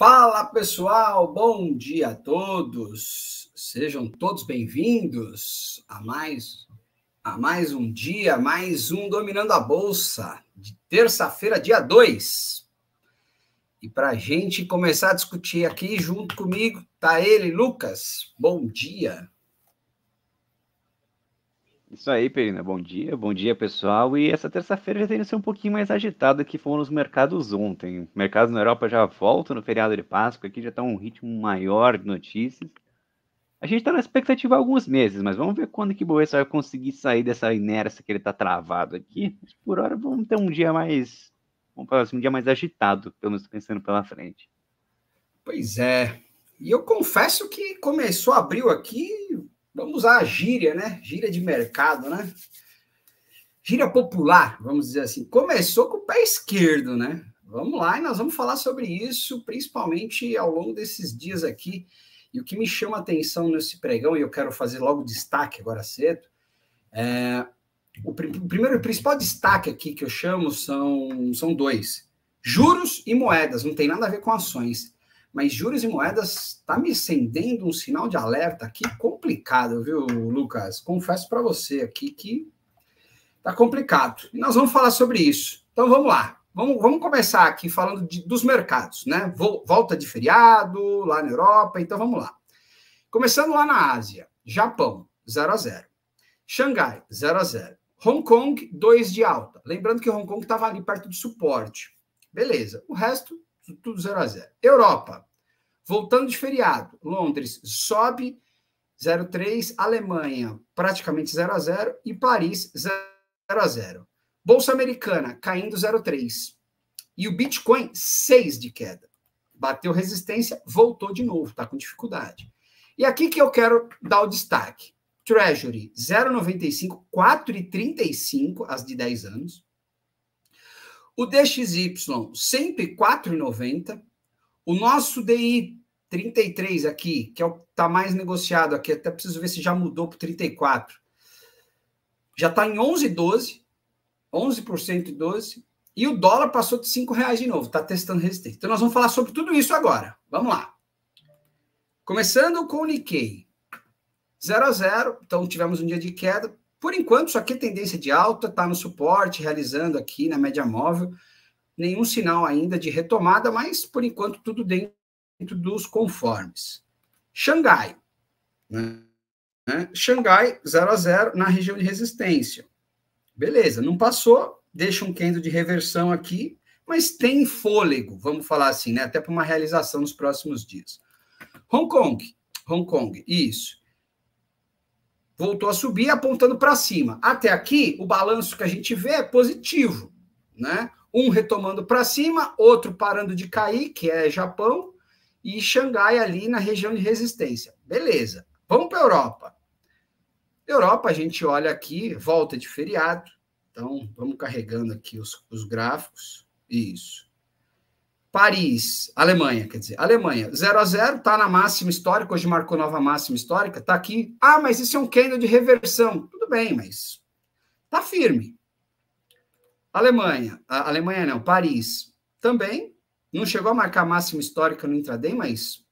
Fala pessoal, bom dia a todos. Sejam todos bem-vindos a mais a mais um dia, mais um dominando a bolsa de terça-feira, dia 2. E para a gente começar a discutir aqui junto comigo, tá ele, Lucas. Bom dia. Isso aí, Perina. Bom dia, bom dia, pessoal. E essa terça-feira já tem ser um pouquinho mais agitada que foram os mercados ontem. Mercados na Europa já voltam no feriado de Páscoa, aqui já está um ritmo maior de notícias. A gente está na expectativa há alguns meses, mas vamos ver quando que o Bovespa vai conseguir sair dessa inércia que ele está travado aqui. Mas por hora, vamos ter um dia mais, vamos falar assim, um dia mais agitado, pelo menos pensando pela frente. Pois é. E eu confesso que começou abril aqui, Vamos usar a gíria, né? Gíria de mercado, né? Gíria popular, vamos dizer assim. Começou com o pé esquerdo, né? Vamos lá, e nós vamos falar sobre isso, principalmente ao longo desses dias aqui. E o que me chama a atenção nesse pregão, e eu quero fazer logo destaque agora cedo, é, o, pr o primeiro principal destaque aqui que eu chamo são, são dois: juros e moedas, não tem nada a ver com ações. Mas juros e moedas está me acendendo um sinal de alerta aqui complicado, viu, Lucas? Confesso para você aqui que tá complicado. E nós vamos falar sobre isso. Então vamos lá. Vamos, vamos começar aqui falando de, dos mercados, né? Volta de feriado lá na Europa, então vamos lá. Começando lá na Ásia, Japão, 0 a 0. Xangai, 0 a 0. Hong Kong, 2 de alta. Lembrando que Hong Kong estava ali perto do suporte. Beleza. O resto, tudo 0 a 0. Europa, voltando de feriado, Londres sobe 0,3, Alemanha praticamente 0 a 0 e Paris 0 a 0. Bolsa americana caindo 0,3 e o Bitcoin 6 de queda. Bateu resistência, voltou de novo, está com dificuldade. E aqui que eu quero dar o destaque. Treasury 0,95, 4,35 as de 10 anos. O DXY, sempre 4,90. O nosso DI 33 aqui, que é o que está mais negociado aqui, até preciso ver se já mudou para 34. Já está em 11,12, 11% e 12. E o dólar passou de 5 reais de novo, está testando resistência. Então nós vamos falar sobre tudo isso agora. Vamos lá. Começando com o Nikkei. 0 a 0, então tivemos um dia de queda, por enquanto, isso aqui é tendência de alta, está no suporte, realizando aqui na média móvel. Nenhum sinal ainda de retomada, mas por enquanto tudo dentro dos conformes. Xangai. Né? né? Xangai 0 a 0 na região de resistência. Beleza, não passou, deixa um candle de reversão aqui, mas tem fôlego, vamos falar assim, né? Até para uma realização nos próximos dias. Hong Kong, Hong Kong, isso voltou a subir apontando para cima. Até aqui, o balanço que a gente vê é positivo, né? Um retomando para cima, outro parando de cair, que é Japão, e Xangai ali na região de resistência. Beleza. Vamos para a Europa. Europa, a gente olha aqui, volta de feriado. Então, vamos carregando aqui os, os gráficos. Isso. Paris, Alemanha, quer dizer, Alemanha, 0 a 0 está na máxima histórica, hoje marcou nova máxima histórica, está aqui. Ah, mas isso é um candle de reversão. Tudo bem, mas está firme. Alemanha, a Alemanha não, Paris, também não chegou a marcar máxima histórica no intraday, mas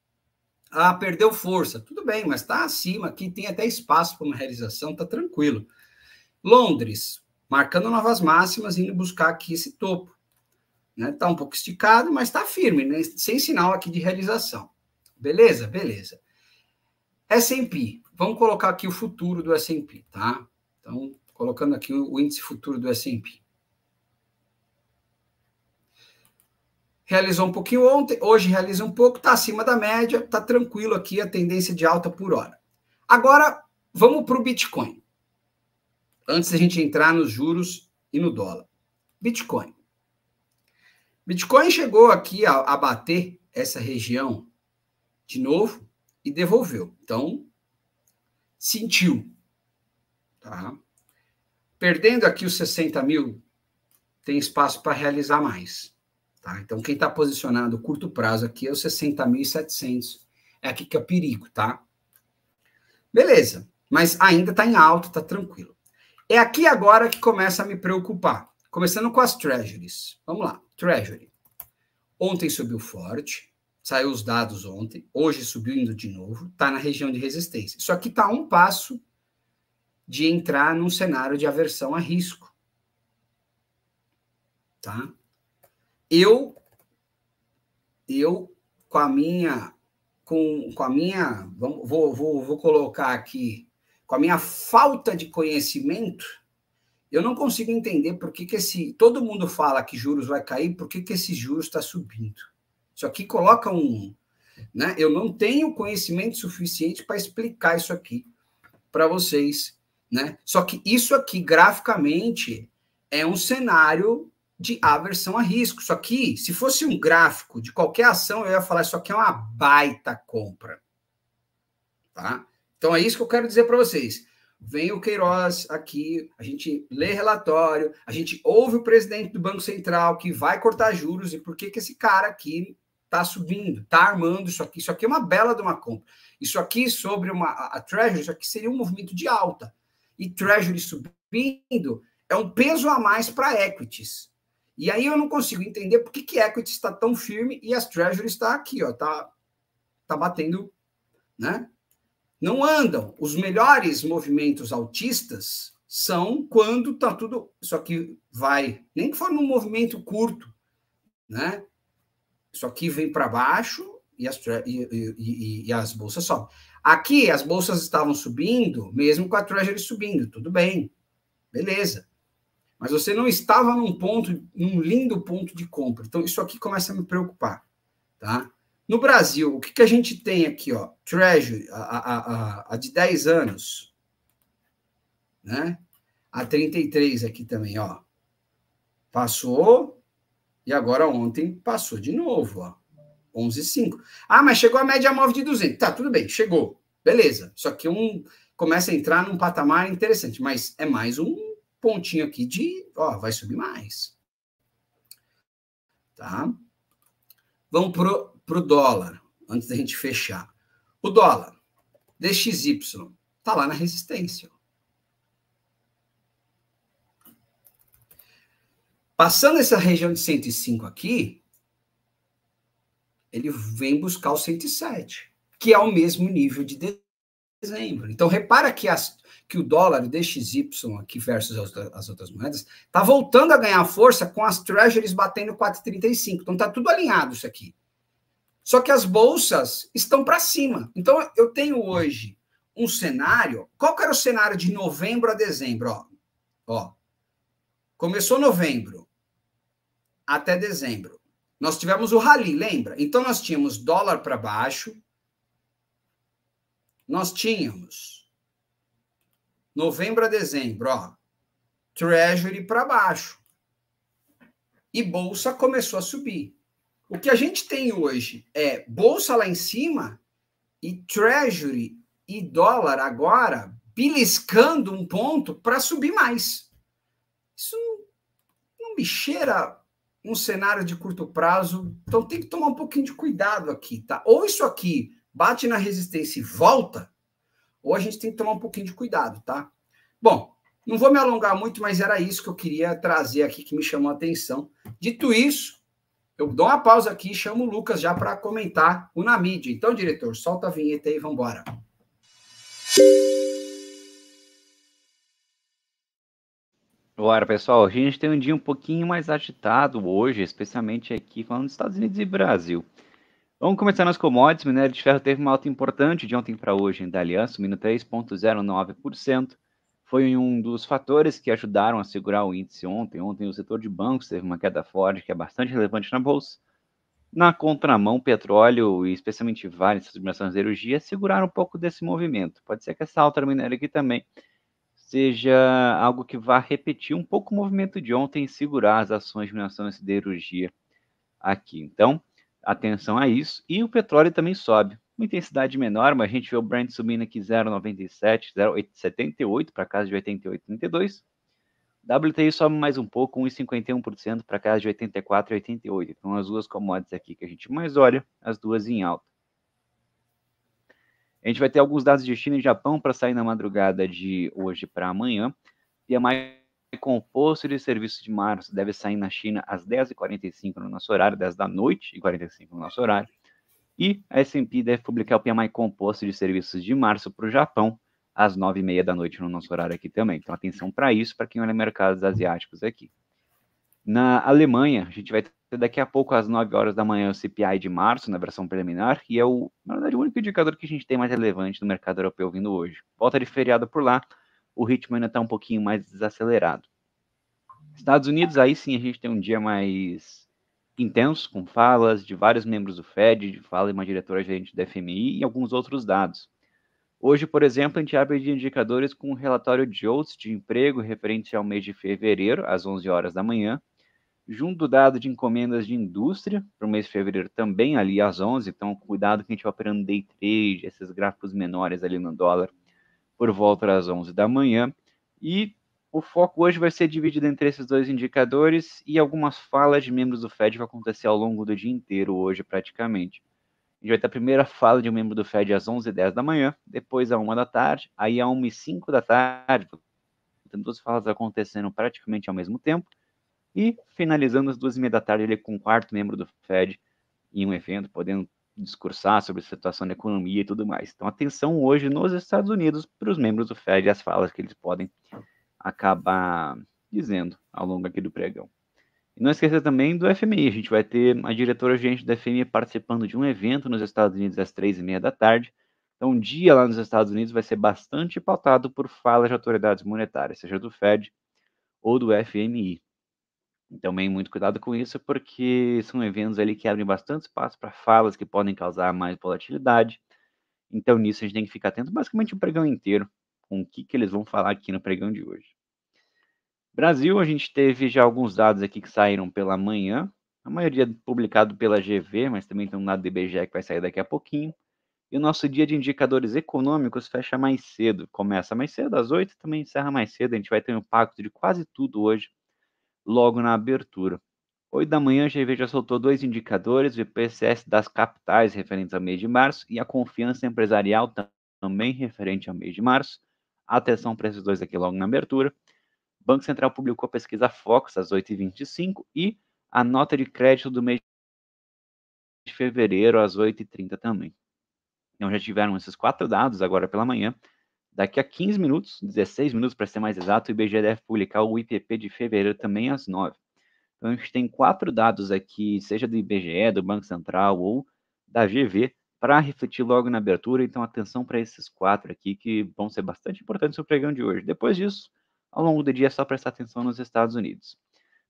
ah, perdeu força. Tudo bem, mas está acima aqui, tem até espaço para uma realização, está tranquilo. Londres, marcando novas máximas, indo buscar aqui esse topo. Está né? Tá um pouco esticado, mas está firme, né? sem sinal aqui de realização. Beleza? Beleza. S&P. Vamos colocar aqui o futuro do S&P, tá? Então, colocando aqui o índice futuro do S&P. Realizou um pouquinho ontem, hoje realiza um pouco, está acima da média, está tranquilo aqui a tendência de alta por hora. Agora, vamos para o Bitcoin. Antes da gente entrar nos juros e no dólar. Bitcoin. Bitcoin chegou aqui a, a bater essa região de novo e devolveu. Então, sentiu. Tá? Perdendo aqui os 60 mil, tem espaço para realizar mais. Tá? Então, quem está posicionado curto prazo aqui é os 60.700. É aqui que é o perigo, tá? Beleza, mas ainda está em alta, está tranquilo. É aqui agora que começa a me preocupar. Começando com as treasuries. Vamos lá, treasury. Ontem subiu forte, saiu os dados ontem, hoje subindo de novo, está na região de resistência. Isso aqui está um passo de entrar num cenário de aversão a risco. Tá? Eu, eu com a minha, com, com a minha, vou, vou, vou colocar aqui, com a minha falta de conhecimento, eu não consigo entender por que, que esse. Todo mundo fala que juros vai cair, por que, que esse juros está subindo? Isso aqui coloca um. Né? Eu não tenho conhecimento suficiente para explicar isso aqui para vocês. Né? Só que isso aqui, graficamente, é um cenário de aversão a risco. Isso aqui, se fosse um gráfico de qualquer ação, eu ia falar: isso aqui é uma baita compra. Tá? Então é isso que eu quero dizer para vocês vem o Queiroz aqui, a gente lê relatório, a gente ouve o presidente do Banco Central que vai cortar juros e por que, que esse cara aqui está subindo, está armando isso aqui. Isso aqui é uma bela de uma compra. Isso aqui sobre uma, a, Treasury, isso aqui seria um movimento de alta. E Treasury subindo é um peso a mais para equities. E aí eu não consigo entender por que, que equity está tão firme e as Treasury está aqui, ó, tá, tá batendo, né? Não andam. Os melhores movimentos autistas são quando está tudo. Isso aqui vai. Nem que for num movimento curto, né? Isso aqui vem para baixo e as, e, e, e as bolsas sobem. Aqui as bolsas estavam subindo, mesmo com a Treasury subindo, tudo bem, beleza. Mas você não estava num ponto, num lindo ponto de compra. Então isso aqui começa a me preocupar, tá? No Brasil, o que, que a gente tem aqui? Ó? Treasury, a, a, a, a de 10 anos, né? A 33 aqui também, ó. Passou e agora ontem passou de novo, ó. 11,5. Ah, mas chegou a média móvel de 200. Tá, tudo bem, chegou. Beleza. Só que um começa a entrar num patamar interessante, mas é mais um pontinho aqui de, ó, vai subir mais. Tá? Vamos pro para o dólar, antes da gente fechar. O dólar, DXY, está lá na resistência. Passando essa região de 105 aqui, ele vem buscar o 107, que é o mesmo nível de dezembro. Então, repara que, as, que o dólar DXY aqui versus as, as outras moedas está voltando a ganhar força com as treasuries batendo 4,35. Então, está tudo alinhado isso aqui. Só que as bolsas estão para cima. Então, eu tenho hoje um cenário. Qual que era o cenário de novembro a dezembro? Ó, ó, começou novembro até dezembro. Nós tivemos o rally, lembra? Então, nós tínhamos dólar para baixo. Nós tínhamos novembro a dezembro, ó, treasury para baixo. E bolsa começou a subir. O que a gente tem hoje é bolsa lá em cima e treasury e dólar agora beliscando um ponto para subir mais. Isso não, me cheira um cenário de curto prazo, então tem que tomar um pouquinho de cuidado aqui, tá? Ou isso aqui bate na resistência e volta, ou a gente tem que tomar um pouquinho de cuidado, tá? Bom, não vou me alongar muito, mas era isso que eu queria trazer aqui que me chamou a atenção. Dito isso, eu dou uma pausa aqui e chamo o Lucas já para comentar o Namíbia. Então, diretor, solta a vinheta aí e vambora. Bora, pessoal. A gente tem um dia um pouquinho mais agitado hoje, especialmente aqui falando dos Estados Unidos e Brasil. Vamos começar nas commodities. minério de ferro teve uma alta importante de ontem para hoje, da Aliança, subindo 3,09% foi um dos fatores que ajudaram a segurar o índice ontem. Ontem o setor de bancos teve uma queda forte, que é bastante relevante na bolsa. Na contramão, petróleo e especialmente vale, submissões de energia, seguraram um pouco desse movimento. Pode ser que essa alta minéria aqui também seja algo que vá repetir um pouco o movimento de ontem e segurar as ações de mineração de energia aqui. Então, atenção a isso. E o petróleo também sobe uma intensidade menor, mas a gente vê o Brent subindo aqui 0,97, 0,78 para casa de 88,32. WTI sobe mais um pouco, 1,51% para casa de 84,88. Então, as duas commodities aqui que a gente mais olha, as duas em alta. A gente vai ter alguns dados de China e Japão para sair na madrugada de hoje para amanhã. E a mais composto de serviço de março deve sair na China às 10h45 no nosso horário, 10 da noite e 45 no nosso horário. E a S&P deve publicar o PMI composto de serviços de março para o Japão às nove e meia da noite no nosso horário aqui também. Então atenção para isso, para quem olha mercados asiáticos aqui. Na Alemanha, a gente vai ter daqui a pouco às 9 horas da manhã o CPI de março, na versão preliminar, e é o, na verdade, o único indicador que a gente tem mais relevante no mercado europeu vindo hoje. Volta de feriado por lá, o ritmo ainda está um pouquinho mais desacelerado. Estados Unidos, aí sim a gente tem um dia mais intenso, com falas de vários membros do FED, de fala de uma diretora-gerente da FMI e alguns outros dados. Hoje, por exemplo, a gente abre de indicadores com o um relatório de outros de emprego referente ao mês de fevereiro, às 11 horas da manhã, junto do dado de encomendas de indústria, para o mês de fevereiro também ali às 11, então cuidado que a gente vai operando day trade, esses gráficos menores ali no dólar, por volta das 11 da manhã, e o foco hoje vai ser dividido entre esses dois indicadores e algumas falas de membros do Fed vão acontecer ao longo do dia inteiro hoje, praticamente. A gente vai ter a primeira fala de um membro do Fed às 11h10 da manhã, depois à 1 da tarde, aí à 1h05 da tarde. Tem duas falas acontecendo praticamente ao mesmo tempo. E finalizando às 2h30 da tarde, ele com o quarto membro do Fed em um evento, podendo discursar sobre a situação da economia e tudo mais. Então, atenção hoje nos Estados Unidos para os membros do Fed e as falas que eles podem acabar dizendo ao longo aqui do pregão. E não esquecer também do FMI, a gente vai ter a diretora-gerente do FMI participando de um evento nos Estados Unidos às três e meia da tarde. Então, um dia lá nos Estados Unidos vai ser bastante pautado por falas de autoridades monetárias, seja do Fed ou do FMI. Então, bem, muito cuidado com isso, porque são eventos ali que abrem bastante espaço para falas que podem causar mais volatilidade. Então, nisso a gente tem que ficar atento basicamente o pregão inteiro com o que, que eles vão falar aqui no pregão de hoje. Brasil, a gente teve já alguns dados aqui que saíram pela manhã, a maioria publicado pela GV, mas também tem um dado do IBGE que vai sair daqui a pouquinho. E o nosso dia de indicadores econômicos fecha mais cedo. Começa mais cedo, às 8, também encerra mais cedo. A gente vai ter um impacto de quase tudo hoje, logo na abertura. 8 da manhã, a GV já soltou dois indicadores, o IPCS das capitais referentes ao mês de março e a confiança empresarial também referente ao mês de março. Atenção para esses dois aqui logo na abertura. O Banco Central publicou a pesquisa Focus às 8h25 e a nota de crédito do mês de fevereiro às 8h30 também. Então já tiveram esses quatro dados agora pela manhã. Daqui a 15 minutos, 16 minutos para ser mais exato, o IBGE deve publicar o IPP de fevereiro também às 9. Então a gente tem quatro dados aqui, seja do IBGE, do Banco Central ou da GV, para refletir logo na abertura. Então, atenção para esses quatro aqui que vão ser bastante importantes no pregão de hoje. Depois disso, ao longo do dia, é só prestar atenção nos Estados Unidos.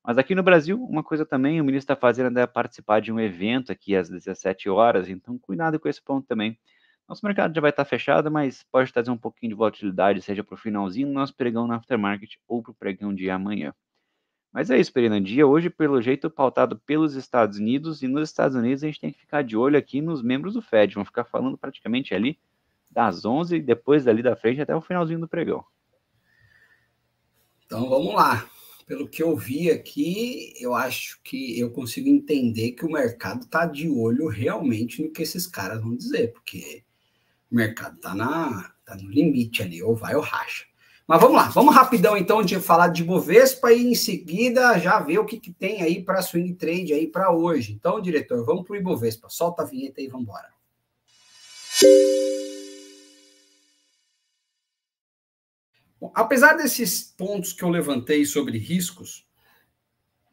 Mas aqui no Brasil, uma coisa também, o ministro da Fazenda deve participar de um evento aqui às 17 horas, então cuidado com esse ponto também. Nosso mercado já vai estar fechado, mas pode trazer um pouquinho de volatilidade, seja para o finalzinho do nosso pregão no aftermarket ou para o pregão de amanhã. Mas é isso, Perinandia. Hoje, pelo jeito, pautado pelos Estados Unidos. E nos Estados Unidos, a gente tem que ficar de olho aqui nos membros do Fed. Vão ficar falando praticamente ali das 11, depois dali da frente, até o finalzinho do pregão. Então, vamos lá. Pelo que eu vi aqui, eu acho que eu consigo entender que o mercado está de olho realmente no que esses caras vão dizer, porque o mercado está tá no limite ali, ou vai ou racha. Mas vamos lá, vamos rapidão então de falar de Bovespa e em seguida já ver o que, que tem aí para swing trade aí para hoje. Então, diretor, vamos para o Ibovespa. Solta a vinheta e vamos embora. apesar desses pontos que eu levantei sobre riscos,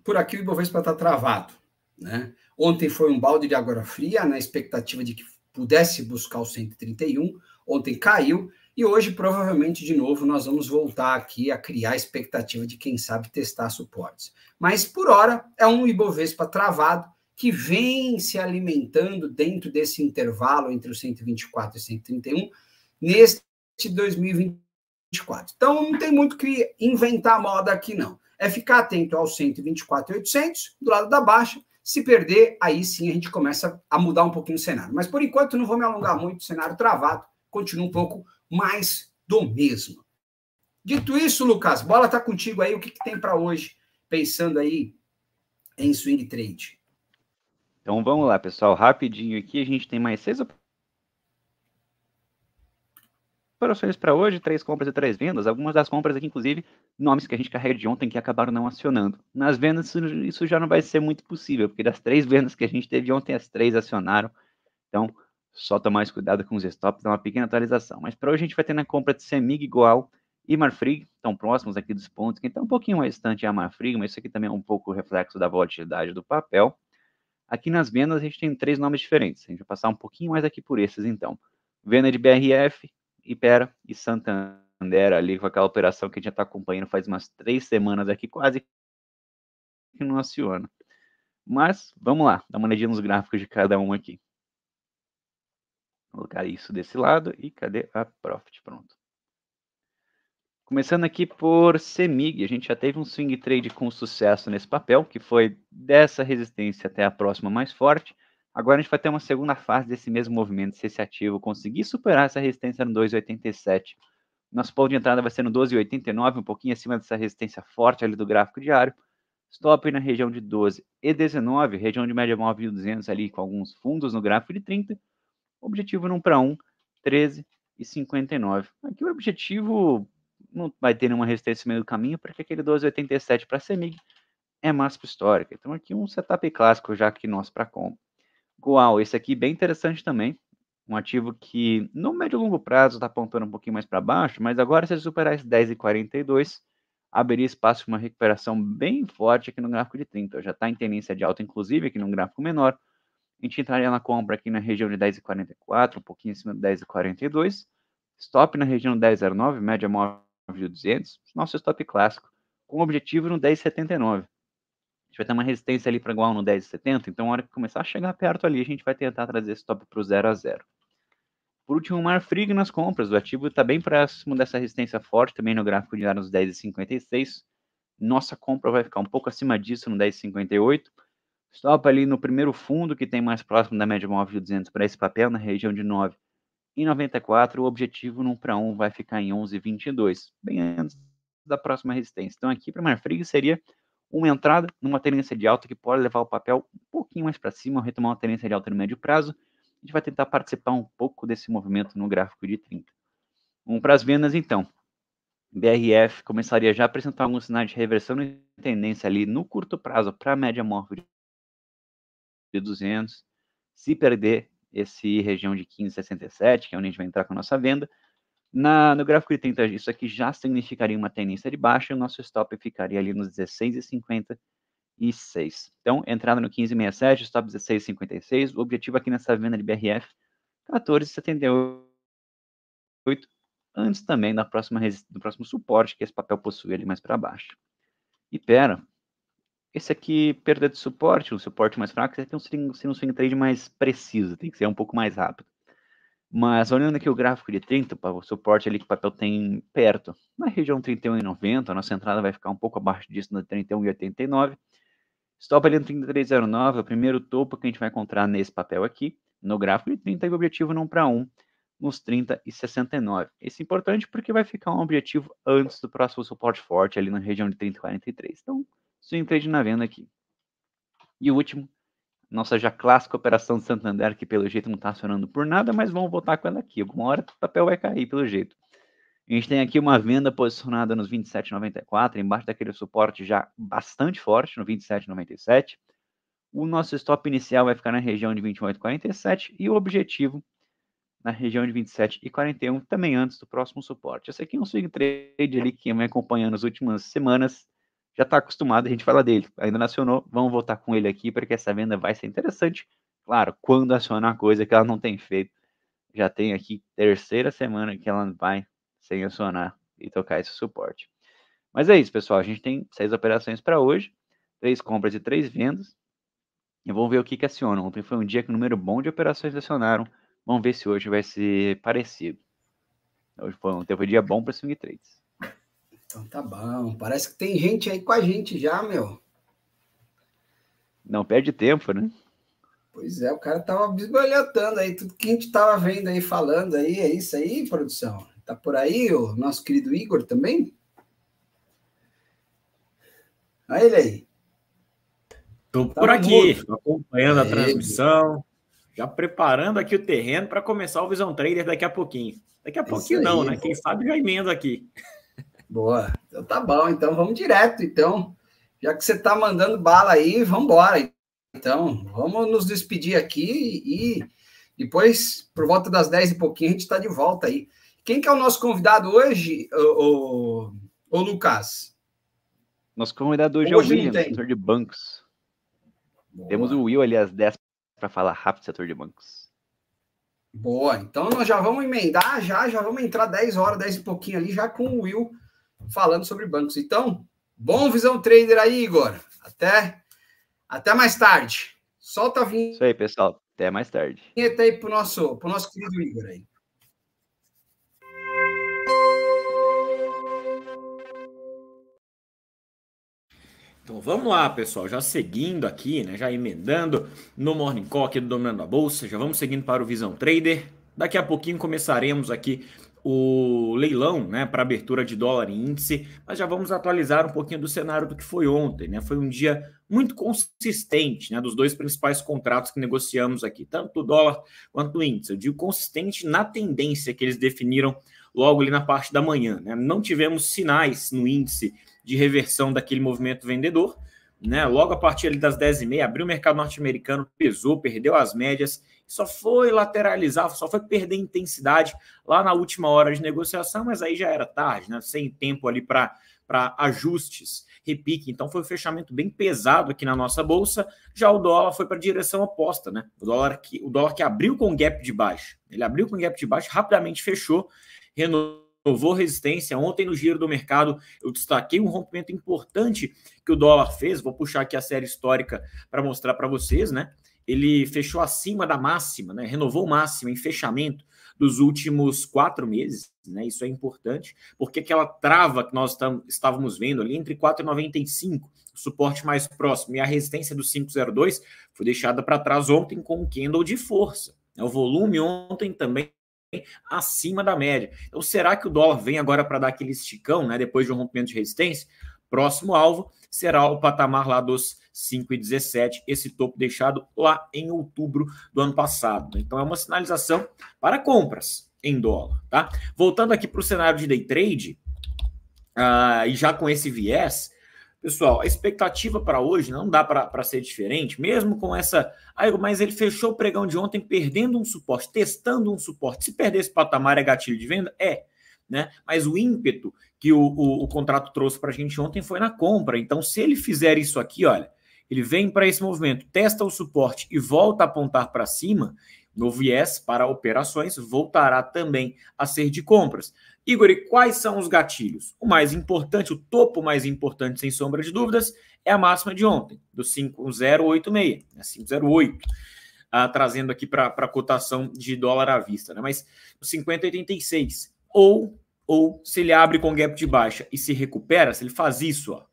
por aqui o Ibovespa está travado. Né? Ontem foi um balde de água fria, na expectativa de que pudesse buscar o 131, ontem caiu. E hoje, provavelmente, de novo, nós vamos voltar aqui a criar a expectativa de quem sabe testar suportes. Mas, por hora, é um Ibovespa travado que vem se alimentando dentro desse intervalo entre os 124 e 131 neste 2024. Então, não tem muito que inventar moda aqui, não. É ficar atento aos 124,800 do lado da baixa. Se perder, aí sim a gente começa a mudar um pouquinho o cenário. Mas, por enquanto, não vou me alongar muito, cenário travado. Continua um pouco mais do mesmo. Dito isso, Lucas, bola tá contigo aí. O que, que tem para hoje, pensando aí em swing trade? Então vamos lá, pessoal. Rapidinho aqui, a gente tem mais seis operações para hoje, três compras e três vendas. Algumas das compras aqui, inclusive, nomes que a gente carrega de ontem que acabaram não acionando. Nas vendas, isso já não vai ser muito possível, porque das três vendas que a gente teve ontem, as três acionaram. Então, só tomar mais cuidado com os stops, dá uma pequena atualização. Mas para hoje a gente vai ter na compra de Semig igual e Marfrig, estão próximos aqui dos pontos. que está um pouquinho mais distante a Marfrig, mas isso aqui também é um pouco reflexo da volatilidade do papel. Aqui nas vendas a gente tem três nomes diferentes. A gente vai passar um pouquinho mais aqui por esses então. Venda de BRF, Ipera e Santander ali com aquela operação que a gente já está acompanhando faz umas três semanas aqui, quase que não aciona. Mas vamos lá, dá uma olhadinha nos gráficos de cada um aqui. Colocar isso desse lado e cadê a profit? Pronto. Começando aqui por CEMIG, a gente já teve um swing trade com sucesso nesse papel, que foi dessa resistência até a próxima mais forte. Agora a gente vai ter uma segunda fase desse mesmo movimento, se esse ativo conseguir superar essa resistência no 2,87. Nosso ponto de entrada vai ser no 12,89, um pouquinho acima dessa resistência forte ali do gráfico diário. Stop na região de 12 e 19, região de média móvel 200 ali com alguns fundos no gráfico de 30 objetivo no 1 para 1, 13 e 59. Aqui o objetivo não vai ter nenhuma resistência no meio do caminho, porque aquele 12,87 para Semig é máximo histórico. Então aqui um setup clássico já que nosso para compra. Goal, esse aqui bem interessante também, um ativo que no médio e longo prazo está apontando um pouquinho mais para baixo, mas agora se superar esse 10,42, abriria espaço para uma recuperação bem forte aqui no gráfico de 30. Já está em tendência de alta, inclusive, aqui no gráfico menor, a gente entraria na compra aqui na região de 10,44, um pouquinho acima de 10,42. Stop na região 10,09, média móvel de 200. Nosso stop clássico, com objetivo no 10,79. A gente vai ter uma resistência ali para igual no 10,70, então na hora que começar a chegar perto ali, a gente vai tentar trazer esse stop para o 0 a 0. Por último, o frig nas compras. O ativo está bem próximo dessa resistência forte, também no gráfico de lá nos 10,56. Nossa compra vai ficar um pouco acima disso, no 10,58. Stop ali no primeiro fundo que tem mais próximo da média móvel de 200 para esse papel, na região de 9 e 94. O objetivo num para 1 vai ficar em 11,22, bem antes da próxima resistência. Então aqui para Marfrig seria uma entrada numa tendência de alta que pode levar o papel um pouquinho mais para cima, retomar uma tendência de alta no médio prazo. A gente vai tentar participar um pouco desse movimento no gráfico de 30. Vamos para as vendas então. BRF começaria já a apresentar alguns sinais de reversão na tendência ali no curto prazo para a média móvel de de 200. Se perder esse região de 15,67, que é onde a gente vai entrar com a nossa venda, na, no gráfico de 30, isso aqui já significaria uma tendência de baixa e o nosso stop ficaria ali nos 1656. Então, entrada no 15,67, stop 16,56. O objetivo aqui nessa venda de BRF, 14,78. Antes também da próxima do próximo suporte que esse papel possui ali mais para baixo. E pera, esse aqui, perda de suporte, um suporte mais fraco, esse aqui é um swing, um swing trade mais preciso, tem que ser um pouco mais rápido. Mas olhando aqui o gráfico de 30, o suporte ali que o papel tem perto, na região 31,90, a nossa entrada vai ficar um pouco abaixo disso na 31,89. Stop ali no 33,09, é o primeiro topo que a gente vai encontrar nesse papel aqui, no gráfico de 30 e o objetivo não para 1 nos 30 e 69. Esse é importante porque vai ficar um objetivo antes do próximo suporte forte ali na região de 30 e 43. Então, swing trade na venda aqui. E o último, nossa já clássica operação de Santander, que pelo jeito não está acionando por nada, mas vamos voltar com ela aqui. Alguma hora o papel vai cair, pelo jeito. A gente tem aqui uma venda posicionada nos 27,94, embaixo daquele suporte já bastante forte, no 27,97. O nosso stop inicial vai ficar na região de 28,47 e o objetivo na região de 27,41, e também antes do próximo suporte. Esse aqui é um swing trade ali que me acompanhando nas últimas semanas já está acostumado, a gente fala dele. Ainda não acionou, vamos voltar com ele aqui, porque essa venda vai ser interessante. Claro, quando acionar coisa que ela não tem feito, já tem aqui terceira semana que ela vai sem acionar e tocar esse suporte. Mas é isso, pessoal. A gente tem seis operações para hoje, três compras e três vendas. E vamos ver o que, que acionam. Ontem foi um dia que um número bom de operações acionaram. Vamos ver se hoje vai ser parecido. Hoje foi, ontem foi de dia bom para swing trades. Então tá bom. Parece que tem gente aí com a gente já, meu. Não perde tempo, né? Pois é, o cara tava bisbalhotando aí tudo que a gente tava vendo aí, falando aí. É isso aí, produção? Tá por aí o nosso querido Igor também? Olha ele aí. Tô tá por aqui, acompanhando a é. transmissão, já preparando aqui o terreno para começar o Visão Trader daqui a pouquinho. Daqui a é pouquinho não, aí, né? Quem sabe já emendo aqui. Boa. Então tá bom, então vamos direto. Então, já que você tá mandando bala aí, vamos embora. Então, vamos nos despedir aqui e depois, por volta das 10 e pouquinho, a gente está de volta aí. Quem que é o nosso convidado hoje, o, o, o Lucas? Nosso convidado hoje, hoje é o William, setor de bancos. Boa. Temos o Will ali às 10 para falar rápido setor de bancos. Boa, então nós já vamos emendar, já, já vamos entrar 10 horas, 10 e pouquinho ali, já com o Will falando sobre bancos. Então, bom Visão Trader aí, Igor. Até, até mais tarde. Solta a vinheta. Isso aí, pessoal. Até mais tarde. Vinheta aí pro nosso, pro nosso querido Igor aí. Então vamos lá, pessoal, já seguindo aqui, né, já emendando no Morning Call aqui do Dominando a Bolsa, já vamos seguindo para o Visão Trader. Daqui a pouquinho começaremos aqui o leilão né, para abertura de dólar em índice, mas já vamos atualizar um pouquinho do cenário do que foi ontem. Né? Foi um dia muito consistente né, dos dois principais contratos que negociamos aqui, tanto o dólar quanto o índice. Eu digo consistente na tendência que eles definiram logo ali na parte da manhã. Né? Não tivemos sinais no índice de reversão daquele movimento vendedor. Né? Logo a partir das 10h30, abriu o mercado norte-americano, pesou, perdeu as médias só foi lateralizar, só foi perder intensidade lá na última hora de negociação, mas aí já era tarde, né? sem tempo ali para ajustes, repique. Então foi um fechamento bem pesado aqui na nossa bolsa. Já o dólar foi para a direção oposta, né? O dólar, que, o dólar que abriu com gap de baixo, ele abriu com gap de baixo, rapidamente fechou, renovou renovou resistência. Ontem, no giro do mercado, eu destaquei um rompimento importante que o dólar fez. Vou puxar aqui a série histórica para mostrar para vocês, né? ele fechou acima da máxima, né? renovou o máximo em fechamento dos últimos quatro meses, né? Isso é importante, porque aquela trava que nós estávamos vendo ali entre 4,95, o suporte mais próximo, e a resistência do 5,02 foi deixada para trás ontem com um candle de força. Né? O volume ontem também acima da média. Então, será que o dólar vem agora para dar aquele esticão, né? Depois de um rompimento de resistência? Próximo alvo será o patamar lá dos 5,17, esse topo deixado lá em outubro do ano passado. Né? Então é uma sinalização para compras em dólar, tá? Voltando aqui para o cenário de day trade, uh, e já com esse viés, pessoal, a expectativa para hoje não dá para ser diferente, mesmo com essa. Ah, mas ele fechou o pregão de ontem perdendo um suporte, testando um suporte. Se perder esse patamar é gatilho de venda? É. Né? Mas o ímpeto que o, o, o contrato trouxe para a gente ontem foi na compra. Então, se ele fizer isso aqui, olha, ele vem para esse movimento, testa o suporte e volta a apontar para cima, No viés para operações voltará também a ser de compras. Igor, e quais são os gatilhos? O mais importante, o topo mais importante, sem sombra de dúvidas, é a máxima de ontem, do 5086, né, 508, ah, trazendo aqui para a cotação de dólar à vista, né, mas 5086. Ou, ou se ele abre com gap de baixa e se recupera, se ele faz isso, ó,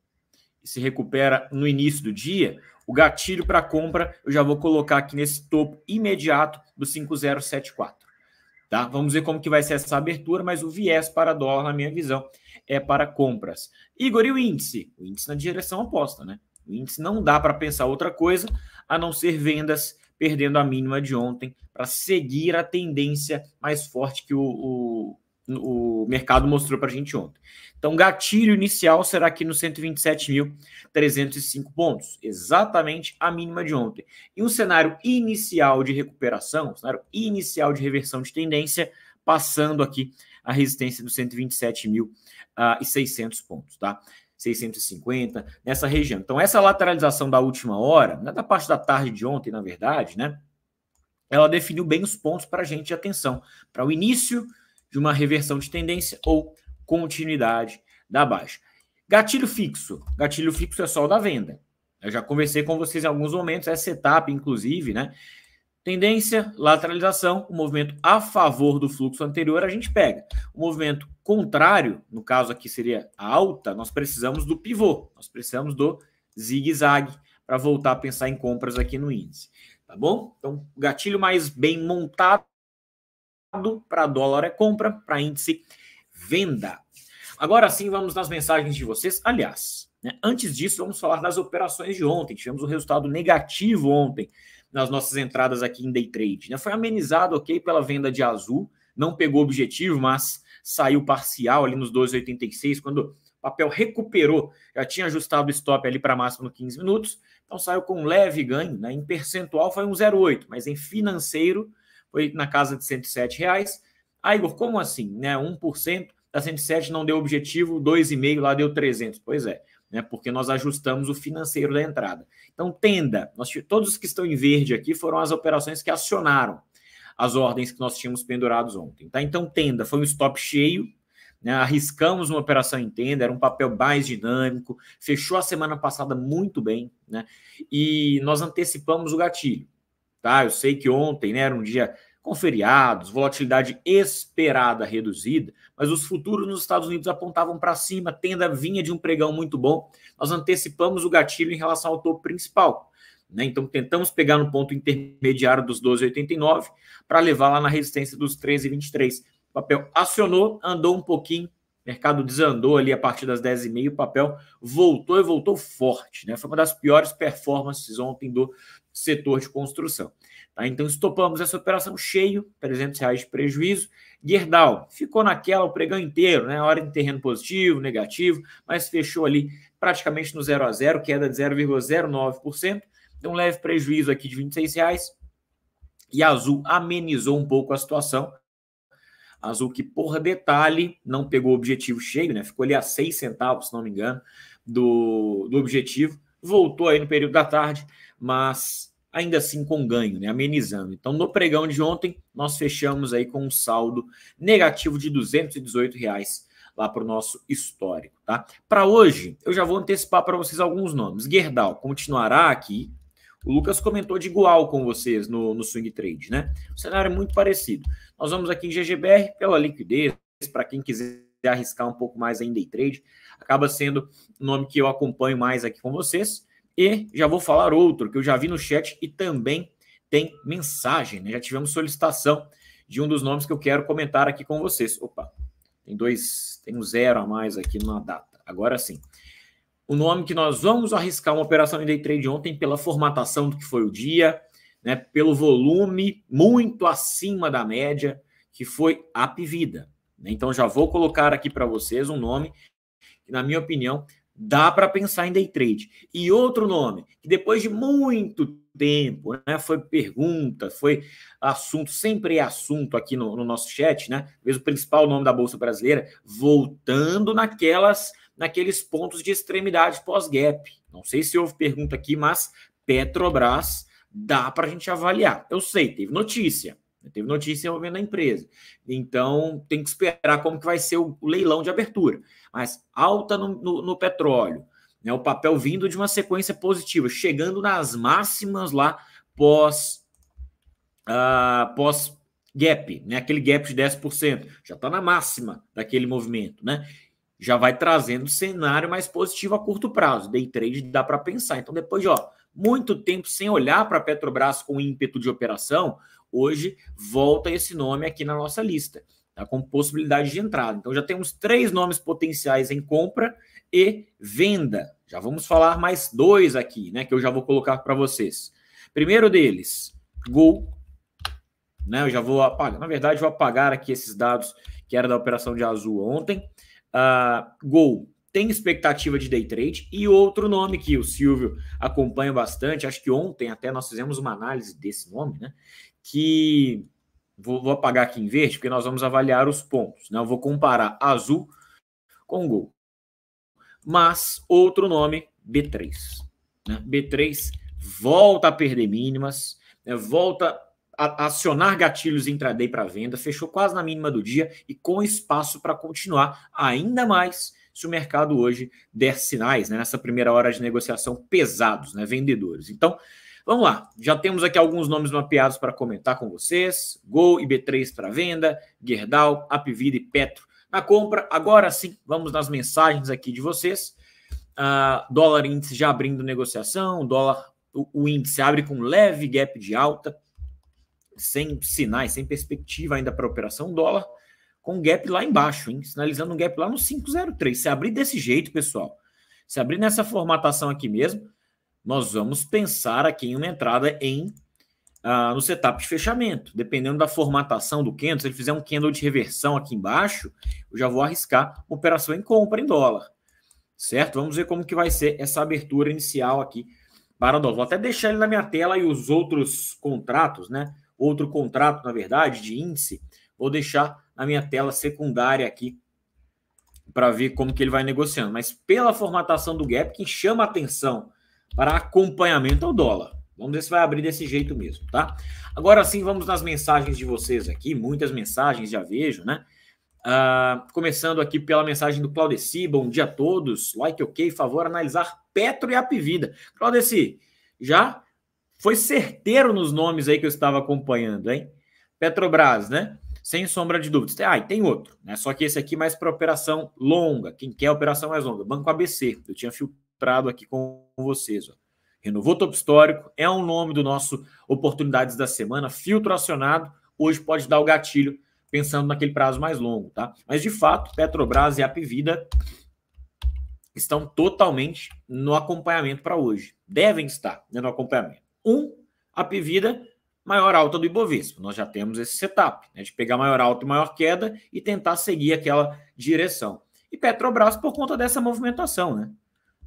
se recupera no início do dia, o gatilho para compra eu já vou colocar aqui nesse topo imediato do 5074. Tá? Vamos ver como que vai ser essa abertura, mas o viés para dólar, na minha visão, é para compras. Igor, e o índice? O índice na direção oposta, né? O índice não dá para pensar outra coisa a não ser vendas perdendo a mínima de ontem para seguir a tendência mais forte que o, o, o mercado mostrou para a gente ontem. Então, gatilho inicial será aqui nos 127.305 pontos, exatamente a mínima de ontem. E um cenário inicial de recuperação, um cenário inicial de reversão de tendência, passando aqui a resistência dos 127.600 ah, pontos, tá? 650 nessa região. Então, essa lateralização da última hora, né, da parte da tarde de ontem, na verdade, né? Ela definiu bem os pontos para a gente de atenção, para o início de uma reversão de tendência ou continuidade da baixa. Gatilho fixo. Gatilho fixo é só o da venda. Eu já conversei com vocês em alguns momentos, essa etapa, inclusive, né? Tendência, lateralização, o movimento a favor do fluxo anterior, a gente pega. O movimento contrário, no caso aqui seria alta, nós precisamos do pivô, nós precisamos do zigue-zague para voltar a pensar em compras aqui no índice. Tá bom? Então, gatilho mais bem montado para dólar é compra, para índice venda. Agora sim, vamos nas mensagens de vocês. Aliás, né, antes disso, vamos falar das operações de ontem. Tivemos um resultado negativo ontem nas nossas entradas aqui em day trade. Né? Foi amenizado, ok, pela venda de azul, não pegou objetivo, mas saiu parcial ali nos 12,86, quando o papel recuperou, já tinha ajustado o stop ali para máximo no 15 minutos, então saiu com um leve ganho, né? em percentual foi um 0,8, mas em financeiro foi na casa de 107 reais. Ah, Igor, como assim? Né? 1% da 107 não deu objetivo, 2,5% lá deu 300. Pois é, né? porque nós ajustamos o financeiro da entrada. Então, tenda, nós, todos os que estão em verde aqui foram as operações que acionaram as ordens que nós tínhamos pendurados ontem. Tá? Então, tenda, foi um stop cheio, né, arriscamos uma operação em tenda, era um papel mais dinâmico, fechou a semana passada muito bem, né, e nós antecipamos o gatilho. Tá? Eu sei que ontem né, era um dia com feriados, volatilidade esperada reduzida, mas os futuros nos Estados Unidos apontavam para cima, tenda vinha de um pregão muito bom. Nós antecipamos o gatilho em relação ao topo principal. Né? Então tentamos pegar no ponto intermediário dos 12,89 para levar lá na resistência dos 13,23. O papel acionou, andou um pouquinho, o mercado desandou ali a partir das 10 o papel voltou e voltou forte. Né? Foi uma das piores performances ontem do setor de construção. Tá? Então, estopamos essa operação cheio, 300 reais de prejuízo. Guerdal ficou naquela o pregão inteiro, né? hora de terreno positivo, negativo, mas fechou ali praticamente no 0 a 0 queda de 0,09%. Então, um leve prejuízo aqui de 26 reais. E Azul amenizou um pouco a situação. Azul que, por detalhe, não pegou o objetivo cheio, né? Ficou ali a 6 centavos, se não me engano, do, do objetivo. Voltou aí no período da tarde, mas ainda assim com ganho, né? amenizando. Então, no pregão de ontem, nós fechamos aí com um saldo negativo de R$ reais lá para o nosso histórico. Tá? Para hoje, eu já vou antecipar para vocês alguns nomes. Gerdau continuará aqui. O Lucas comentou de igual com vocês no, no Swing Trade, né? O cenário é muito parecido. Nós vamos aqui em GGBR pela liquidez, para quem quiser arriscar um pouco mais ainda em day trade, acaba sendo o nome que eu acompanho mais aqui com vocês. E já vou falar outro que eu já vi no chat e também tem mensagem, né? Já tivemos solicitação de um dos nomes que eu quero comentar aqui com vocês. Opa, tem dois, tem um zero a mais aqui na data. Agora sim. O nome que nós vamos arriscar uma operação em day trade ontem pela formatação do que foi o dia, né? Pelo volume muito acima da média que foi a Pivida. Né? Então já vou colocar aqui para vocês um nome que, na minha opinião, dá para pensar em day trade. E outro nome, que depois de muito tempo, né, foi pergunta, foi assunto, sempre é assunto aqui no, no nosso chat, né? Mesmo o principal nome da Bolsa Brasileira, voltando naquelas naqueles pontos de extremidade pós-gap. Não sei se houve pergunta aqui, mas Petrobras dá para a gente avaliar. Eu sei, teve notícia. Teve notícia envolvendo a empresa. Então, tem que esperar como que vai ser o leilão de abertura. Mas alta no, no, no petróleo, né, o papel vindo de uma sequência positiva, chegando nas máximas lá pós, uh, pós gap, né, aquele gap de 10%. Já está na máxima daquele movimento. Né? Já vai trazendo cenário mais positivo a curto prazo. Day trade dá para pensar. Então, depois de ó, muito tempo sem olhar para a Petrobras com ímpeto de operação, hoje volta esse nome aqui na nossa lista, tá? com possibilidade de entrada. Então já temos três nomes potenciais em compra e venda. Já vamos falar mais dois aqui, né? Que eu já vou colocar para vocês. Primeiro deles, Gol. Né, eu já vou apagar. Na verdade, vou apagar aqui esses dados que era da operação de azul ontem. Uh, Gol tem expectativa de day trade e outro nome que o Silvio acompanha bastante, acho que ontem até nós fizemos uma análise desse nome, né? que vou, vou, apagar aqui em verde, porque nós vamos avaliar os pontos. Né? Eu vou comparar azul com gol. Mas outro nome, B3. Né? B3 volta a perder mínimas, né? volta a acionar gatilhos intraday para venda, fechou quase na mínima do dia e com espaço para continuar ainda mais se o mercado hoje der sinais né, nessa primeira hora de negociação pesados, né, vendedores. Então, Vamos lá, já temos aqui alguns nomes mapeados para comentar com vocês: Gol e B3 para venda, Gerdau, Apvida e Petro na compra. Agora sim, vamos nas mensagens aqui de vocês. Uh, dólar índice já abrindo negociação, dólar, o, o, índice abre com leve gap de alta, sem sinais, sem perspectiva ainda para operação dólar, com gap lá embaixo, hein? sinalizando um gap lá no 503. Se abrir desse jeito, pessoal, se abrir nessa formatação aqui mesmo, nós vamos pensar aqui em uma entrada em ah, no setup de fechamento. Dependendo da formatação do candle, se ele fizer um candle de reversão aqui embaixo, eu já vou arriscar operação em compra em dólar. Certo? Vamos ver como que vai ser essa abertura inicial aqui para dólar. Vou até deixar ele na minha tela e os outros contratos, né? Outro contrato, na verdade, de índice, vou deixar na minha tela secundária aqui para ver como que ele vai negociando. Mas pela formatação do gap, que chama atenção para acompanhamento ao dólar. Vamos ver se vai abrir desse jeito mesmo, tá? Agora sim, vamos nas mensagens de vocês aqui. Muitas mensagens já vejo, né? Uh, começando aqui pela mensagem do Claudeci. Bom dia a todos. Like, ok, favor, analisar Petro e Apivida. Claudeci, já foi certeiro nos nomes aí que eu estava acompanhando, hein? Petrobras, né? Sem sombra de dúvidas. Ah, e tem outro, né? Só que esse aqui mais para operação longa. Quem quer operação mais longa? Banco ABC. Eu tinha filtrado registrado aqui com vocês. Ó. Renovou topo histórico, é um nome do nosso Oportunidades da Semana, filtro acionado, hoje pode dar o gatilho, pensando naquele prazo mais longo, tá? Mas de fato, Petrobras e Apivida estão totalmente no acompanhamento para hoje. Devem estar né, no acompanhamento. Um, Apivida maior alta do Ibovespa. Nós já temos esse setup, né, de pegar maior alta e maior queda e tentar seguir aquela direção. E Petrobras por conta dessa movimentação, né?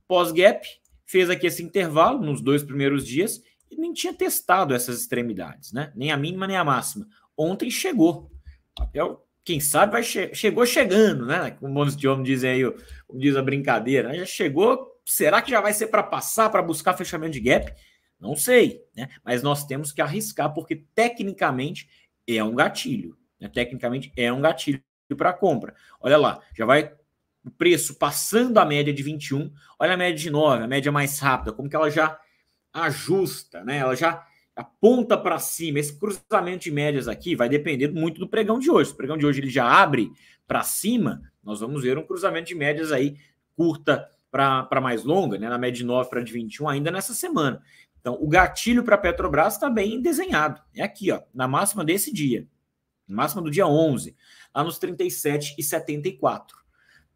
Pós-gap, fez aqui esse intervalo nos dois primeiros dias e nem tinha testado essas extremidades, né? Nem a mínima, nem a máxima. Ontem chegou. Papel, quem sabe, vai che chegou chegando, né? Como os de homem dizem aí, como diz a brincadeira, né? já chegou. Será que já vai ser para passar, para buscar fechamento de gap? Não sei, né? Mas nós temos que arriscar, porque tecnicamente é um gatilho. Né? Tecnicamente é um gatilho para compra. Olha lá, já vai o preço passando a média de 21, olha a média de 9, a média mais rápida, como que ela já ajusta, né? Ela já aponta para cima. Esse cruzamento de médias aqui vai depender muito do pregão de hoje. Se o pregão de hoje ele já abre para cima, nós vamos ver um cruzamento de médias aí curta para mais longa, né? Na média de 9 para de 21 ainda nessa semana. Então, o gatilho para Petrobras está bem desenhado. É aqui, ó, na máxima desse dia, máxima do dia 11, lá nos 37 e 74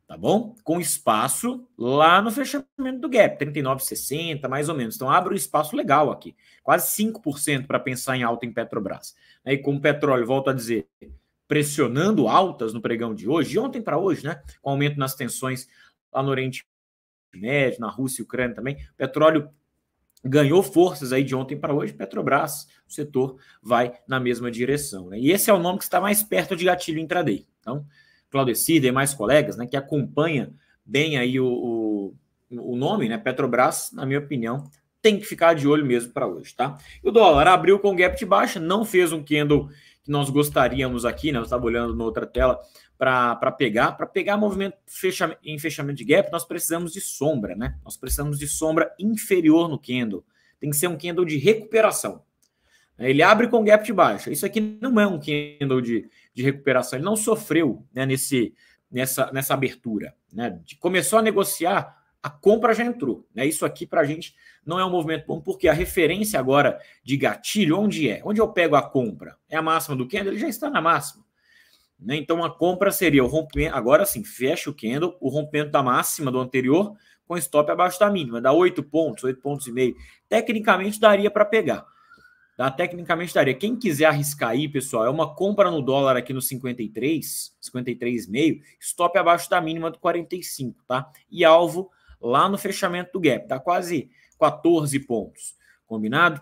tá bom? Com espaço lá no fechamento do gap, 39,60 mais ou menos. Então abre um espaço legal aqui, quase 5% para pensar em alta em Petrobras. aí né, com o petróleo, volto a dizer, pressionando altas no pregão de hoje, de ontem para hoje, né? Com aumento nas tensões lá no Oriente Médio, na Rússia e Ucrânia também, petróleo ganhou forças aí de ontem para hoje, Petrobras, o setor vai na mesma direção. Né? E esse é o nome que está mais perto de gatilho intraday. Então, Claudeci e demais colegas, né, que acompanha bem aí o, o, o nome, né, Petrobras, na minha opinião, tem que ficar de olho mesmo para hoje, tá? E o dólar abriu com gap de baixa, não fez um candle que nós gostaríamos aqui, né? Eu estava olhando na outra tela para pegar. Para pegar movimento em fechamento de gap, nós precisamos de sombra, né? Nós precisamos de sombra inferior no candle. Tem que ser um candle de recuperação. Né? Ele abre com gap de baixa. Isso aqui não é um candle de, de recuperação. Ele não sofreu né, nesse, nessa, nessa abertura. Né? Começou a negociar, a compra já entrou. Né? Isso aqui para a gente não é um movimento bom, porque a referência agora de gatilho, onde é? Onde eu pego a compra? É a máxima do candle? Ele já está na máxima. Né? Então a compra seria o rompimento. Agora sim, fecha o candle, o rompimento da máxima do anterior com stop abaixo da mínima, dá 8 pontos, 8 pontos e meio. Tecnicamente daria para pegar. Tá? Tecnicamente daria. Quem quiser arriscar aí, pessoal, é uma compra no dólar aqui no 53, 53,5, stop abaixo da mínima do 45, tá? E alvo lá no fechamento do gap, tá quase 14 pontos. Combinado?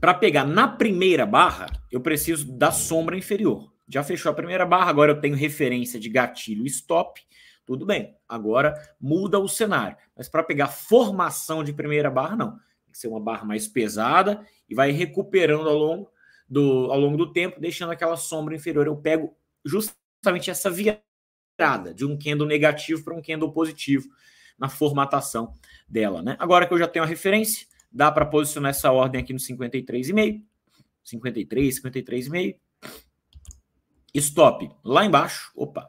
Para pegar na primeira barra, eu preciso da sombra inferior. Já fechou a primeira barra, agora eu tenho referência de gatilho stop. Tudo bem, agora muda o cenário. Mas para pegar formação de primeira barra, não. Tem que ser uma barra mais pesada e vai recuperando ao longo do, ao longo do tempo, deixando aquela sombra inferior. Eu pego justamente essa virada de um candle negativo para um candle positivo na formatação dela. Né? Agora que eu já tenho a referência, dá para posicionar essa ordem aqui no 53,5, 53, 53,5. Stop lá embaixo. Opa,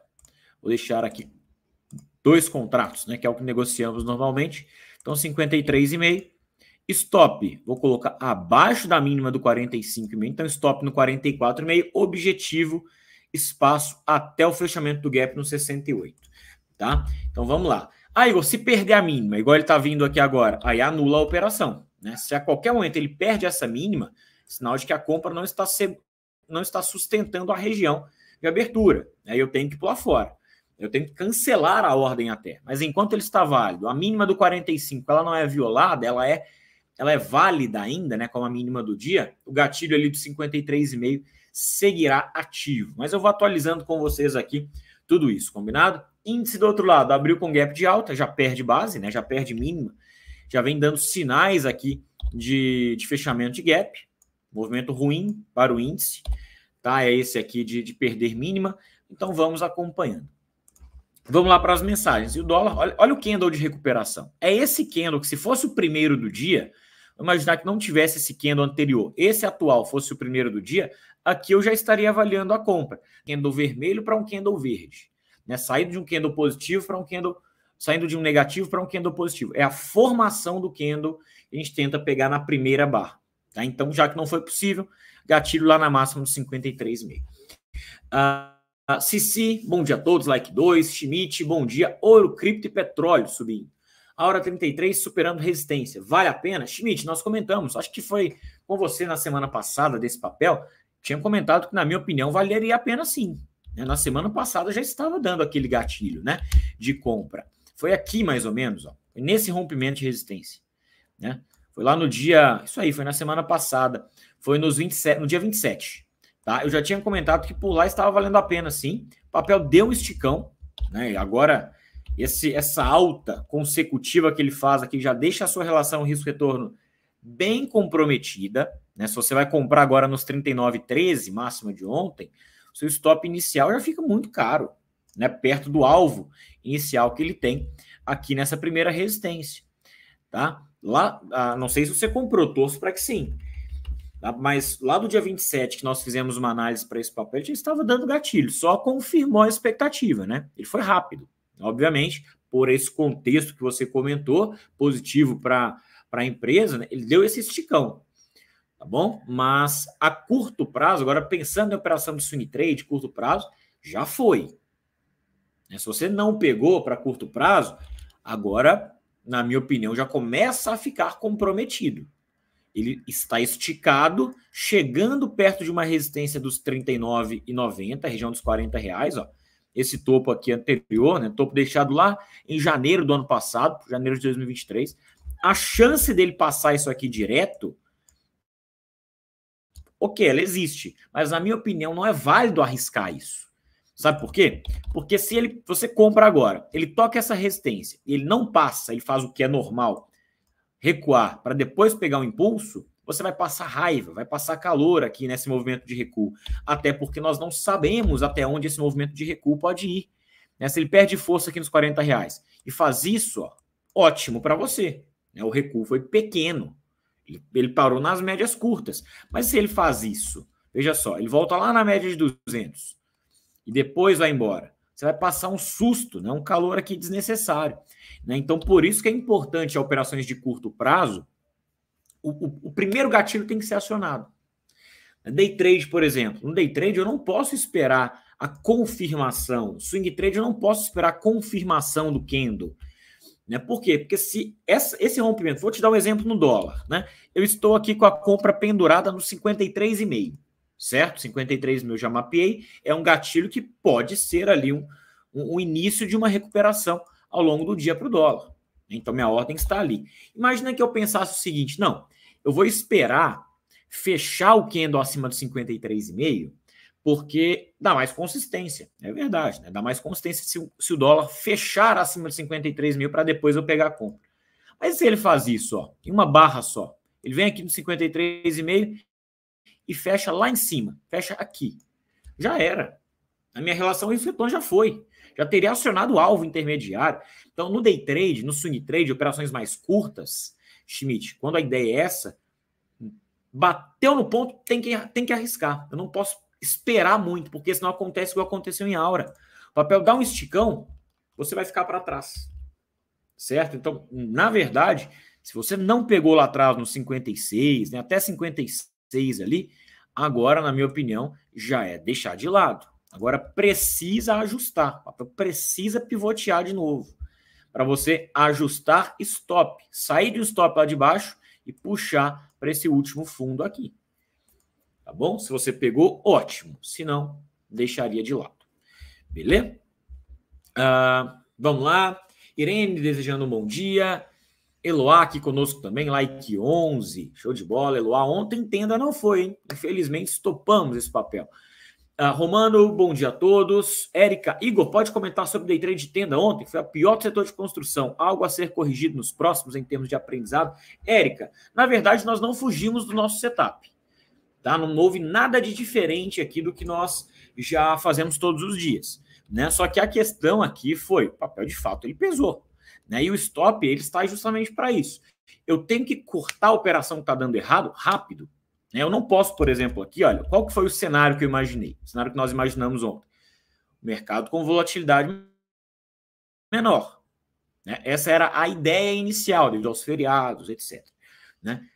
vou deixar aqui dois contratos, né? Que é o que negociamos normalmente. Então, 53,5 Stop, vou colocar abaixo da mínima do 45,5, então stop no 44,5, objetivo, espaço até o fechamento do gap no 68, tá? Então vamos lá. Ah, Igor, se perder a mínima, igual ele está vindo aqui agora, aí anula a operação, né? Se a qualquer momento ele perde essa mínima, sinal de que a compra não está, se... não está sustentando a região de abertura, aí né? eu tenho que pular fora. Eu tenho que cancelar a ordem até. Mas enquanto ele está válido, a mínima do 45 ela não é violada, ela é ela é válida ainda, né, como a mínima do dia, o gatilho ali do 53,5 seguirá ativo. Mas eu vou atualizando com vocês aqui tudo isso, combinado? Índice do outro lado abriu com gap de alta, já perde base, né, já perde mínima, já vem dando sinais aqui de, de fechamento de gap, movimento ruim para o índice, tá? É esse aqui de, de perder mínima, então vamos acompanhando. Vamos lá para as mensagens. E o dólar, olha, olha o candle de recuperação. É esse candle que, se fosse o primeiro do dia, imaginar que não tivesse esse candle anterior, esse atual fosse o primeiro do dia, aqui eu já estaria avaliando a compra. Candle vermelho para um candle verde. Né? Saindo de um candle positivo para um candle... Saindo de um negativo para um candle positivo. É a formação do candle que a gente tenta pegar na primeira barra. Tá? Então, já que não foi possível, gatilho lá na máxima de 53,5. Ah, ah... Cici, bom dia a todos, like 2, Schmidt, bom dia, ouro, cripto e petróleo subindo a hora 33 superando resistência. Vale a pena? Schmidt, nós comentamos, acho que foi com você na semana passada desse papel, tinha comentado que, na minha opinião, valeria a pena sim. Né? Na semana passada já estava dando aquele gatilho né, de compra. Foi aqui mais ou menos, ó, nesse rompimento de resistência. Né? Foi lá no dia. Isso aí, foi na semana passada. Foi nos 27, no dia 27. Tá? Eu já tinha comentado que por lá estava valendo a pena sim. O papel deu um esticão, né? Agora esse, essa alta consecutiva que ele faz aqui já deixa a sua relação risco-retorno bem comprometida. Né? Se você vai comprar agora nos 39,13, máxima de ontem, seu stop inicial já fica muito caro, né? perto do alvo inicial que ele tem aqui nessa primeira resistência. Tá? Lá, ah, não sei se você comprou, torço para que sim. Tá? Mas lá do dia 27, que nós fizemos uma análise para esse papel, ele estava dando gatilho, só confirmou a expectativa, né? Ele foi rápido. Obviamente, por esse contexto que você comentou, positivo para a empresa, né, ele deu esse esticão, tá bom? Mas a curto prazo, agora pensando em operação de swing trade, curto prazo, já foi. Né, se você não pegou para curto prazo, agora, na minha opinião, já começa a ficar comprometido. Ele está esticado, chegando perto de uma resistência dos R$ 39,90, região dos R$ reais, esse topo aqui anterior, né, topo deixado lá em janeiro do ano passado, janeiro de 2023, a chance dele passar isso aqui direto, ok, ela existe, mas na minha opinião não é válido arriscar isso. Sabe por quê? Porque se ele, você compra agora, ele toca essa resistência, ele não passa, ele faz o que é normal, recuar para depois pegar um impulso, você vai passar raiva, vai passar calor aqui nesse movimento de recuo. Até porque nós não sabemos até onde esse movimento de recuo pode ir. Né? Se ele perde força aqui nos 40 reais e faz isso, ó, ótimo para você. Né? O recuo foi pequeno. Ele, parou nas médias curtas. Mas se ele faz isso, veja só, ele volta lá na média de 200 e depois vai embora você vai passar um susto, né? um calor aqui desnecessário. Né? Então, por isso que é importante operações de curto prazo o, o, primeiro gatilho tem que ser acionado. Day trade, por exemplo. No day trade, eu não posso esperar a confirmação. Swing trade, eu não posso esperar a confirmação do candle. Né? Por quê? Porque se essa, esse rompimento, vou te dar um exemplo no dólar. Né? Eu estou aqui com a compra pendurada no 53,5, certo? 53 mil já mapeei. É um gatilho que pode ser ali um, um, um início de uma recuperação ao longo do dia para o dólar. Então minha ordem está ali. Imagina que eu pensasse o seguinte: não, eu vou esperar fechar o candle acima de 53,5, porque dá mais consistência. É verdade, né? Dá mais consistência se, se o dólar fechar acima de 53 mil para depois eu pegar a compra. Mas se ele faz isso, ó, em uma barra só, ele vem aqui no 53,5 e fecha lá em cima, fecha aqui. Já era. A minha relação refleton já foi já teria acionado o alvo intermediário. Então, no day trade, no swing trade, operações mais curtas, Schmidt, quando a ideia é essa, bateu no ponto, tem que, tem que arriscar. Eu não posso esperar muito, porque senão acontece o que aconteceu em aura. O papel dá um esticão, você vai ficar para trás. Certo? Então, na verdade, se você não pegou lá atrás no 56, né, até 56 ali, agora, na minha opinião, já é deixar de lado. Agora precisa ajustar, precisa pivotear de novo. Para você ajustar stop, sair de um stop lá de baixo e puxar para esse último fundo aqui. Tá bom? Se você pegou, ótimo. Se não, deixaria de lado. Beleza? Uh, vamos lá. Irene desejando um bom dia. Eloá aqui conosco também, like 11. Show de bola, Eloá. Ontem tenda não foi, hein? Infelizmente, estopamos esse papel. Uh, Romano, bom dia a todos. Érica, Igor, pode comentar sobre o day trade de tenda ontem? Foi a pior setor de construção, algo a ser corrigido nos próximos em termos de aprendizado. Érica, na verdade, nós não fugimos do nosso setup. Tá? Não houve nada de diferente aqui do que nós já fazemos todos os dias. Né? Só que a questão aqui foi, o papel de fato ele pesou. Né? E o stop ele está justamente para isso. Eu tenho que cortar a operação que está dando errado rápido eu não posso, por exemplo, aqui, olha, qual que foi o cenário que eu imaginei? O cenário que nós imaginamos ontem. mercado com volatilidade menor. Né? Essa era a ideia inicial, devido aos feriados, etc. Né?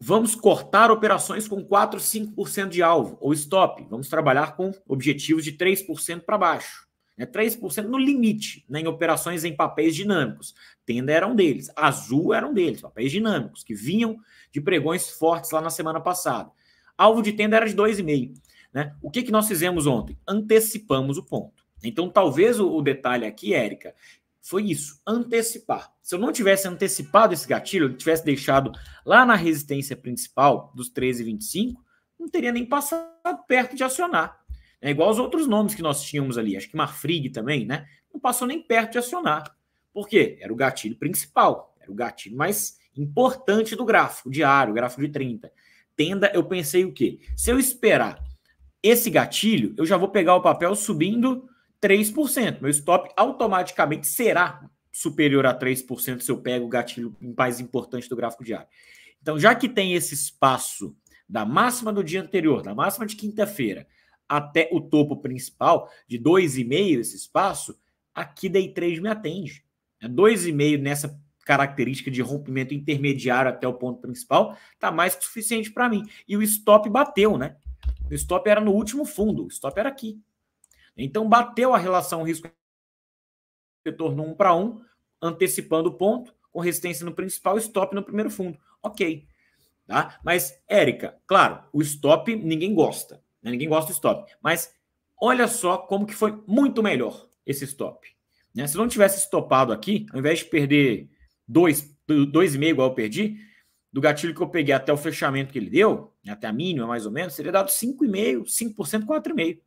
Vamos cortar operações com 4, 5% de alvo, ou stop. Vamos trabalhar com objetivos de 3% para baixo. Né? 3% no limite, né? em operações em papéis dinâmicos. Tenda era um deles, Azul era um deles, papéis dinâmicos, que vinham de pregões fortes lá na semana passada. Alvo de tenda era de 2,5. Né? O que, que nós fizemos ontem? Antecipamos o ponto. Então, talvez o, o detalhe aqui, Érica, foi isso, antecipar. Se eu não tivesse antecipado esse gatilho, eu tivesse deixado lá na resistência principal dos 13,25, não teria nem passado perto de acionar. É igual aos outros nomes que nós tínhamos ali, acho que Marfrig também, né? Não passou nem perto de acionar. Por quê? Era o gatilho principal, era o gatilho mais importante do gráfico diário, gráfico de 30. Tenda, eu pensei o quê? Se eu esperar esse gatilho, eu já vou pegar o papel subindo 3%. Meu stop automaticamente será superior a 3% se eu pego o gatilho mais importante do gráfico diário. Então, já que tem esse espaço da máxima do dia anterior, da máxima de quinta-feira, até o topo principal, de 2,5 esse espaço, aqui day trade me atende. 2,5 é nessa característica de rompimento intermediário até o ponto principal, tá mais que suficiente para mim. E o stop bateu, né? O stop era no último fundo, o stop era aqui. Então bateu a relação risco retorno 1 um para 1, um, antecipando o ponto, com resistência no principal, stop no primeiro fundo. OK. Tá? Mas Érica, claro, o stop ninguém gosta, né? Ninguém gosta do stop, mas olha só como que foi muito melhor esse stop. Né? Se não tivesse estopado aqui, ao invés de perder 2,5 dois, dois igual eu perdi, do gatilho que eu peguei até o fechamento que ele deu, né, até a mínima mais ou menos, seria dado 5,5%, 5%, 4,5%.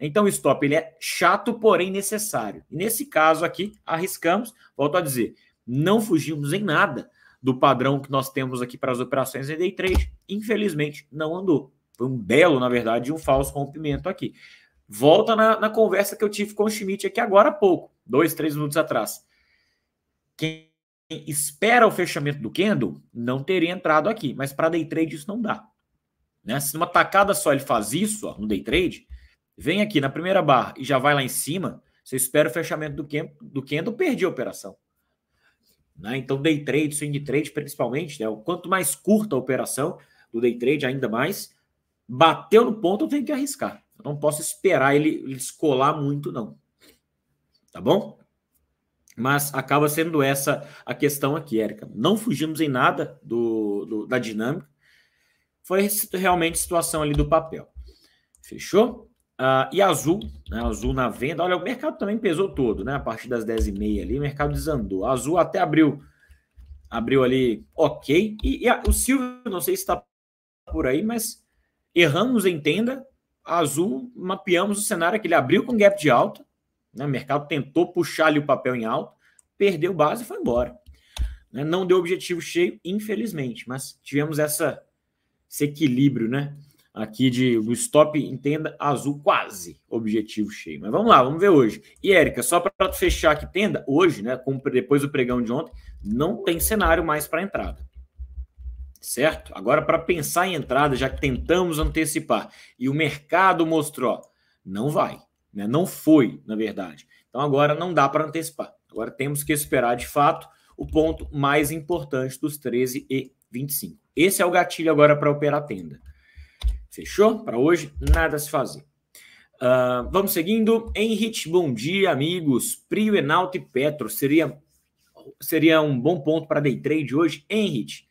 Então o stop ele é chato, porém necessário. E nesse caso aqui, arriscamos, volto a dizer, não fugimos em nada do padrão que nós temos aqui para as operações em day trade. Infelizmente, não andou. Foi um belo, na verdade, um falso rompimento aqui volta na, na, conversa que eu tive com o Schmidt aqui agora há pouco, dois, três minutos atrás. Quem espera o fechamento do candle não teria entrado aqui, mas para day trade isso não dá. Né? Se numa tacada só ele faz isso, ó, no day trade, vem aqui na primeira barra e já vai lá em cima, você espera o fechamento do candle, do candle perdi a operação. Né? Então, day trade, swing trade, principalmente, né? quanto mais curta a operação do day trade, ainda mais, bateu no ponto, eu tenho que arriscar. Eu não posso esperar ele, descolar muito, não. Tá bom? Mas acaba sendo essa a questão aqui, Érica. Não fugimos em nada do, do, da dinâmica. Foi realmente situação ali do papel. Fechou? Uh, e azul, né? Azul na venda. Olha, o mercado também pesou todo, né? A partir das 10h30 ali, o mercado desandou. Azul até abriu, abriu ali ok. E, e a, o Silvio, não sei se está por aí, mas erramos em tenda azul, mapeamos o cenário que ele abriu com gap de alta, né? o mercado tentou puxar ali o papel em alta, perdeu base e foi embora. Né? Não deu objetivo cheio, infelizmente, mas tivemos essa, esse equilíbrio, né? Aqui de o stop, entenda, azul quase objetivo cheio. Mas vamos lá, vamos ver hoje. E Érica, só para fechar aqui, tenda, hoje, né? depois do pregão de ontem, não tem cenário mais para entrada certo? Agora, para pensar em entrada, já que tentamos antecipar e o mercado mostrou, não vai, né? não foi, na verdade. Então, agora não dá para antecipar. Agora temos que esperar, de fato, o ponto mais importante dos 13 e 25. Esse é o gatilho agora para operar tenda. Fechou? Para hoje, nada a se fazer. Uh, vamos seguindo. Henrich, bom dia, amigos. Prio, Enalto e Petro. Seria, seria um bom ponto para day trade hoje, Henrich?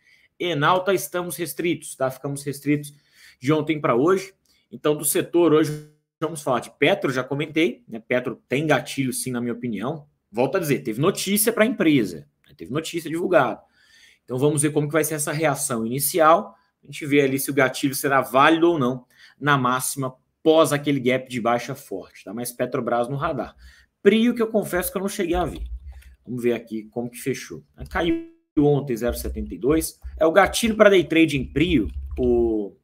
Enalta estamos restritos, tá? Ficamos restritos de ontem para hoje. Então, do setor, hoje vamos falar de Petro, já comentei, né? Petro tem gatilho, sim, na minha opinião. Volto a dizer, teve notícia para a empresa, né? teve notícia divulgada. Então, vamos ver como que vai ser essa reação inicial. A gente vê ali se o gatilho será válido ou não na máxima pós aquele gap de baixa forte, tá? Mas Petrobras no radar. Prio que eu confesso que eu não cheguei a ver. Vamos ver aqui como que fechou. Caiu ontem 0,72. É o gatilho para day trade em prio, o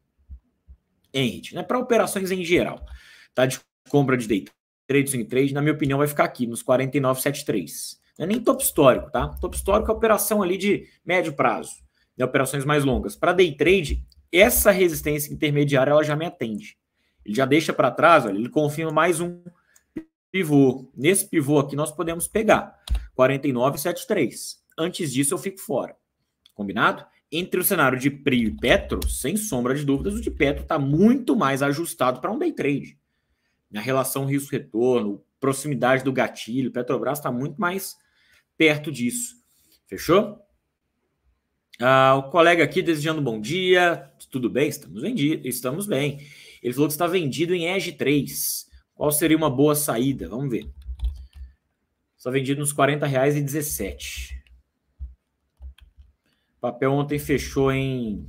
Henrit, né? Para operações em geral. Tá de compra de day trade, swing trade, na minha opinião, vai ficar aqui nos 49,73. Não é nem top histórico, tá? Top histórico é operação ali de médio prazo, de né? operações mais longas. Para day trade, essa resistência intermediária ela já me atende. Ele já deixa para trás, olha, ele confirma mais um pivô. Nesse pivô aqui nós podemos pegar 49,73. Antes disso, eu fico fora. Combinado? Entre o cenário de Prio e Petro, sem sombra de dúvidas, o de Petro está muito mais ajustado para um day trade. Na relação risco-retorno, proximidade do gatilho, Petrobras está muito mais perto disso. Fechou? Ah, o colega aqui desejando bom dia. Tudo bem? Estamos, vendido, estamos bem. Ele falou que está vendido em EG 3. Qual seria uma boa saída? Vamos ver. Está vendido nos R$ 40,17. O papel ontem fechou em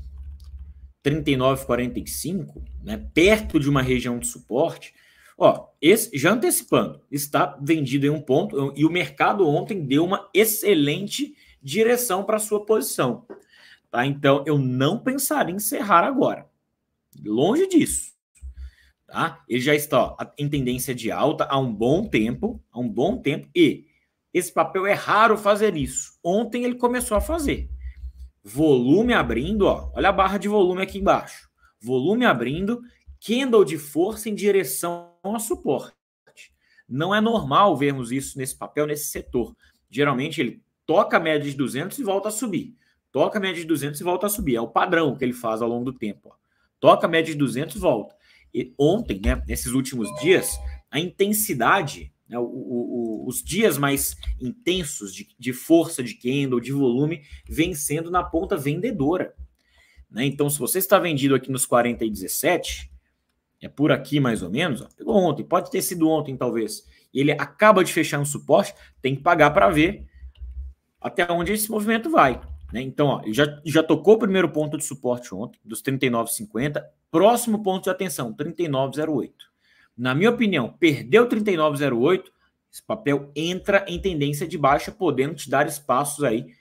39,45, né, perto de uma região de suporte. Ó, esse, já antecipando, está vendido em um ponto e o mercado ontem deu uma excelente direção para sua posição. Tá? Então, eu não pensaria em encerrar agora. Longe disso. Tá? Ele já está ó, em tendência de alta há um bom tempo, há um bom tempo, e esse papel é raro fazer isso. Ontem ele começou a fazer. Volume abrindo, ó. Olha a barra de volume aqui embaixo. Volume abrindo, candle de força em direção ao suporte. Não é normal vermos isso nesse papel, nesse setor. Geralmente ele toca a média de 200 e volta a subir. Toca a média de 200 e volta a subir. É o padrão que ele faz ao longo do tempo. Ó. Toca a média de 200 volta. e volta. ontem, né, nesses últimos dias, a intensidade né, o, o, os dias mais intensos de, de, força de candle, de volume, vem sendo na ponta vendedora. Né? Então, se você está vendido aqui nos 40 e 17, é por aqui mais ou menos, ó, pegou ontem, pode ter sido ontem talvez, e ele acaba de fechar um suporte, tem que pagar para ver até onde esse movimento vai. Né? Então, ó, já, já tocou o primeiro ponto de suporte ontem, dos 39,50, próximo ponto de atenção, 39,08. Na minha opinião, perdeu 39,08, esse papel entra em tendência de baixa, podendo te dar espaços aí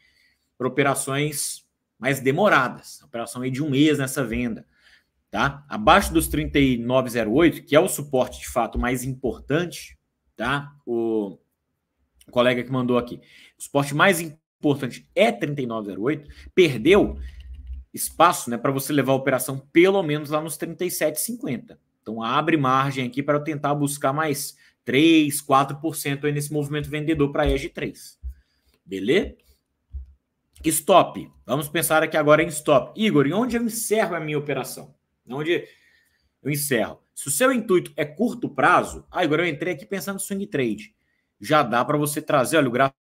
para operações mais demoradas, operação aí de um mês nessa venda, tá? Abaixo dos 39,08, que é o suporte de fato mais importante, tá? O colega que mandou aqui, o suporte mais importante é 39,08, perdeu espaço, né, para você levar a operação pelo menos lá nos 37,50. Então abre margem aqui para tentar buscar mais 3, 4% aí nesse movimento vendedor para a EG 3. Beleza? Stop. Vamos pensar aqui agora em stop. Igor, e onde eu encerro a minha operação? Onde eu encerro? Se o seu intuito é curto prazo, ah, Igor, eu entrei aqui pensando em swing trade. Já dá para você trazer, olha, o gráfico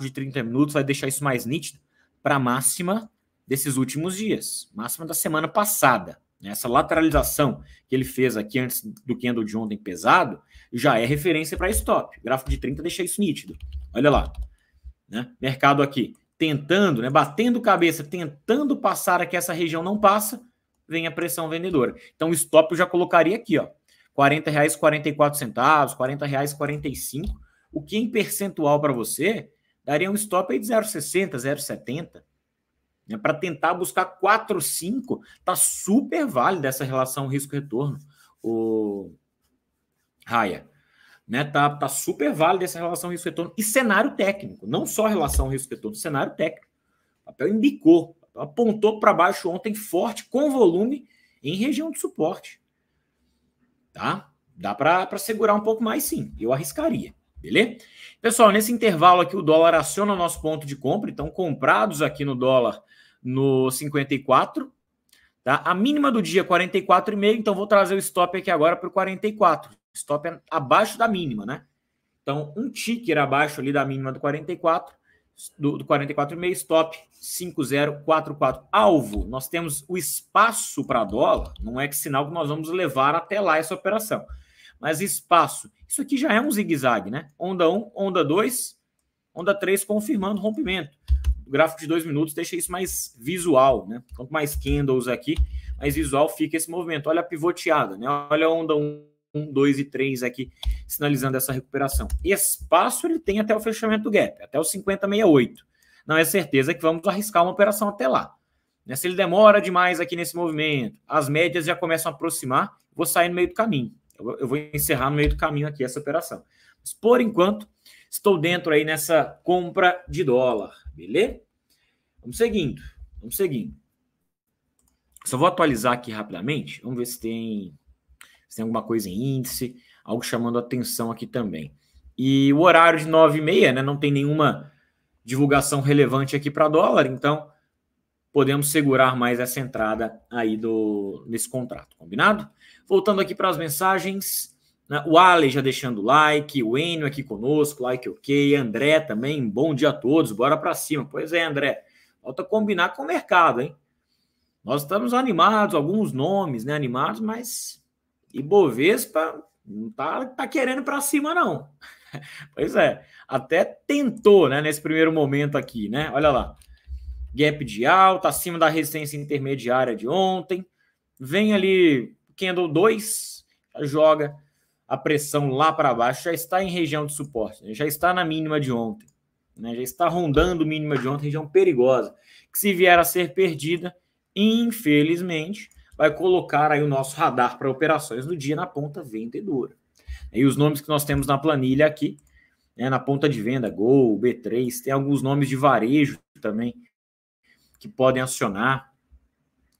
de 30 minutos vai deixar isso mais nítido para a máxima desses últimos dias, máxima da semana passada. Essa lateralização que ele fez aqui antes do candle de ontem pesado já é referência para stop. O gráfico de 30 deixa isso nítido. Olha lá. Né? Mercado aqui tentando, né? batendo cabeça, tentando passar aqui essa região não passa, vem a pressão vendedora. Então o stop eu já colocaria aqui, ó. R$ 40,44, R$ 40,45, o que em percentual para você daria um stop aí de 0,60, 0,70 né, para tentar buscar 4, 5, tá super válida essa relação risco-retorno, o Raia. Né, tá, tá super válida essa relação risco-retorno e cenário técnico, não só relação risco-retorno, cenário técnico. O papel indicou, apontou para baixo ontem forte, com volume, em região de suporte. Tá? Dá para segurar um pouco mais, sim. Eu arriscaria. Beleza? Pessoal, nesse intervalo aqui, o dólar aciona o nosso ponto de compra. Então, comprados aqui no dólar no 54, tá? A mínima do dia 44,5, então vou trazer o stop aqui agora para o 44. Stop é abaixo da mínima, né? Então, um ticker abaixo ali da mínima do 44, do, do 44,5, stop 5044. Alvo, nós temos o espaço para dólar, não é que sinal que nós vamos levar até lá essa operação. Mas espaço, isso aqui já é um zigue-zague, né? Onda 1, onda 2, onda 3 confirmando rompimento. O gráfico de dois minutos deixa isso mais visual, né? Quanto mais candles aqui, mais visual fica esse movimento. Olha a pivoteada, né? Olha a onda 1, 2 e 3 aqui, sinalizando essa recuperação. Espaço ele tem até o fechamento do gap, até o 5068. Não é certeza que vamos arriscar uma operação até lá. Né? Se ele demora demais aqui nesse movimento, as médias já começam a aproximar, vou sair no meio do caminho. Eu vou encerrar no meio do caminho aqui essa operação. Mas, por enquanto, estou dentro aí nessa compra de dólar. Beleza? Vamos seguindo. Vamos seguindo. Só vou atualizar aqui rapidamente. Vamos ver se tem, se tem alguma coisa em índice, algo chamando atenção aqui também. E o horário de 9 e meia, né? Não tem nenhuma divulgação relevante aqui para dólar, então podemos segurar mais essa entrada aí do nesse contrato, combinado? Voltando aqui para as mensagens, né? O Ale já deixando o like, o Enio aqui conosco, like ok, André também, bom dia a todos, bora para cima. Pois é, André, falta combinar com o mercado, hein? Nós estamos animados, alguns nomes, né, animados, mas Ibovespa não tá, tá querendo para cima não. pois é, até tentou, né, nesse primeiro momento aqui, né? Olha lá. Gap de alta, acima da resistência intermediária de ontem. Vem ali Candle 2, joga a pressão lá para baixo já está em região de suporte, né? já está na mínima de ontem, né? já está rondando mínima de ontem, região perigosa, que se vier a ser perdida, infelizmente, vai colocar aí o nosso radar para operações do dia na ponta vendedora. E os nomes que nós temos na planilha aqui, né, na ponta de venda, Gol, B3, tem alguns nomes de varejo também que podem acionar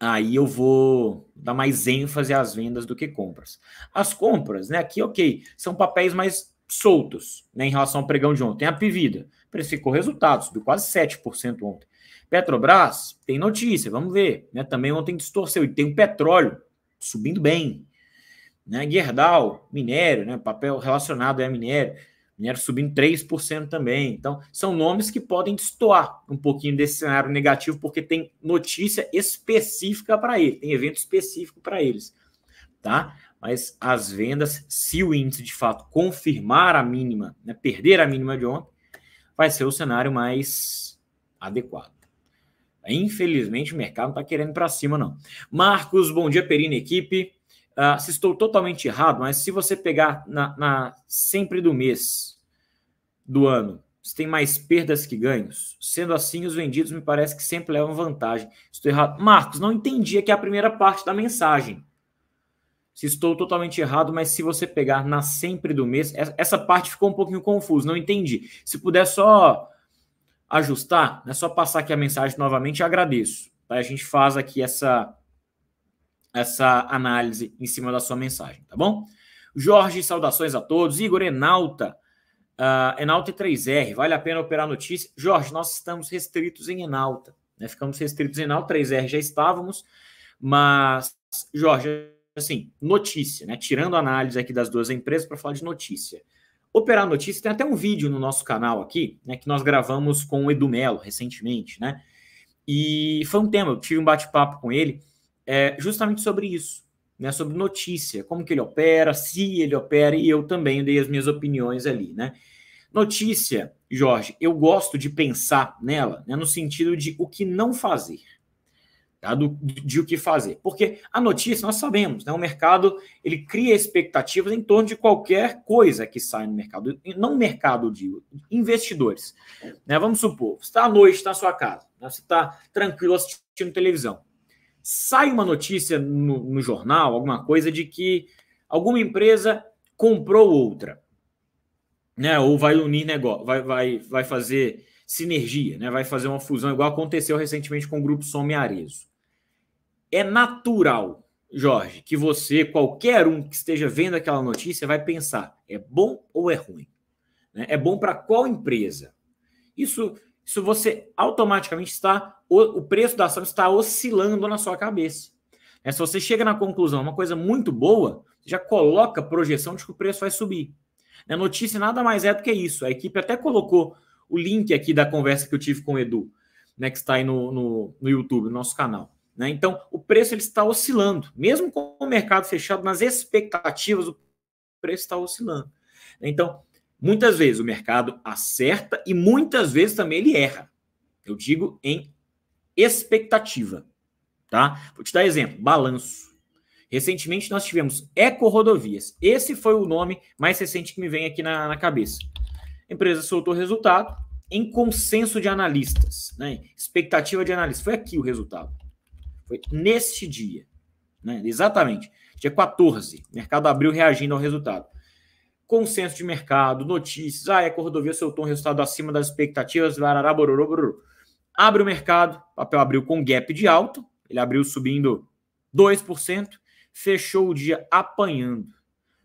aí eu vou dar mais ênfase às vendas do que compras. As compras, né? Aqui, ok, são papéis mais soltos né, em relação ao pregão de ontem. A Pivida precificou resultados, subiu quase 7% ontem. Petrobras, tem notícia, vamos ver. Né, também ontem distorceu. E tem o petróleo subindo bem. Né, Gerdau, minério, né, papel relacionado a minério. Minério subindo 3% também. Então, são nomes que podem destoar um pouquinho desse cenário negativo, porque tem notícia específica para ele, tem evento específico para eles. Tá? Mas as vendas, se o índice de fato confirmar a mínima, né, perder a mínima de ontem, vai ser o cenário mais adequado. Infelizmente, o mercado não está querendo para cima, não. Marcos, bom dia, Perina, equipe. Ah, se estou totalmente errado, mas se você pegar na, na, sempre do mês do ano, você tem mais perdas que ganhos. Sendo assim, os vendidos me parece que sempre levam vantagem. Estou errado. Marcos, não entendi aqui a primeira parte da mensagem. Se estou totalmente errado, mas se você pegar na sempre do mês, essa parte ficou um pouquinho confusa, não entendi. Se puder só ajustar, é né, só passar aqui a mensagem novamente, agradeço. Tá? A gente faz aqui essa essa análise em cima da sua mensagem, tá bom? Jorge, saudações a todos. Igor Enalta, uh, Enalta 3R, vale a pena operar notícia? Jorge, nós estamos restritos em Enalta, né? Ficamos restritos em Enalta, 3R já estávamos, mas, Jorge, assim, notícia, né? Tirando a análise aqui das duas empresas para falar de notícia. Operar notícia, tem até um vídeo no nosso canal aqui, né? Que nós gravamos com o Edu Melo recentemente, né? E foi um tema, eu tive um bate-papo com ele é justamente sobre isso, né? Sobre notícia, como que ele opera, se ele opera, e eu também dei as minhas opiniões ali, né? Notícia, Jorge, eu gosto de pensar nela né, no sentido de o que não fazer, tá? Do, de o que fazer. Porque a notícia, nós sabemos, né, o mercado ele cria expectativas em torno de qualquer coisa que sai no mercado. Não mercado, de investidores. Né, vamos supor, você está à noite, está na sua casa, né? você está tranquilo assistindo televisão sai uma notícia no, no jornal, alguma coisa, de que alguma empresa comprou outra, né? Ou vai unir negócio, vai, vai, vai fazer sinergia, né? Vai fazer uma fusão, igual aconteceu recentemente com o grupo Some Arezo. É natural, Jorge, que você, qualquer um que esteja vendo aquela notícia, vai pensar: é bom ou é ruim? Né? É bom para qual empresa? Isso isso você automaticamente está o, preço da ação está oscilando na sua cabeça. É, se você chega na conclusão, uma coisa muito boa, já coloca projeção de que o preço vai subir. A né? notícia nada mais é do que isso. A equipe até colocou o link aqui da conversa que eu tive com o Edu, né, que está aí no, no, no YouTube, no nosso canal. Né? Então, o preço ele está oscilando. Mesmo com o mercado fechado, nas expectativas, o preço está oscilando. Né? Então, Muitas vezes o mercado acerta e muitas vezes também ele erra. Eu digo em expectativa, tá? Vou te dar exemplo, balanço. Recentemente nós tivemos Eco Rodovias. Esse foi o nome mais recente que me vem aqui na, na cabeça. A empresa soltou resultado em consenso de analistas, né? Expectativa de analistas. Foi aqui o resultado. Foi neste dia, né? Exatamente. Dia 14, o mercado abriu reagindo ao resultado consenso de mercado, notícias, ah, é Cordovia soltou um resultado acima das expectativas, barará, bororô, bororô. Abre o mercado, o papel abriu com gap de alto, ele abriu subindo 2%, fechou o dia apanhando.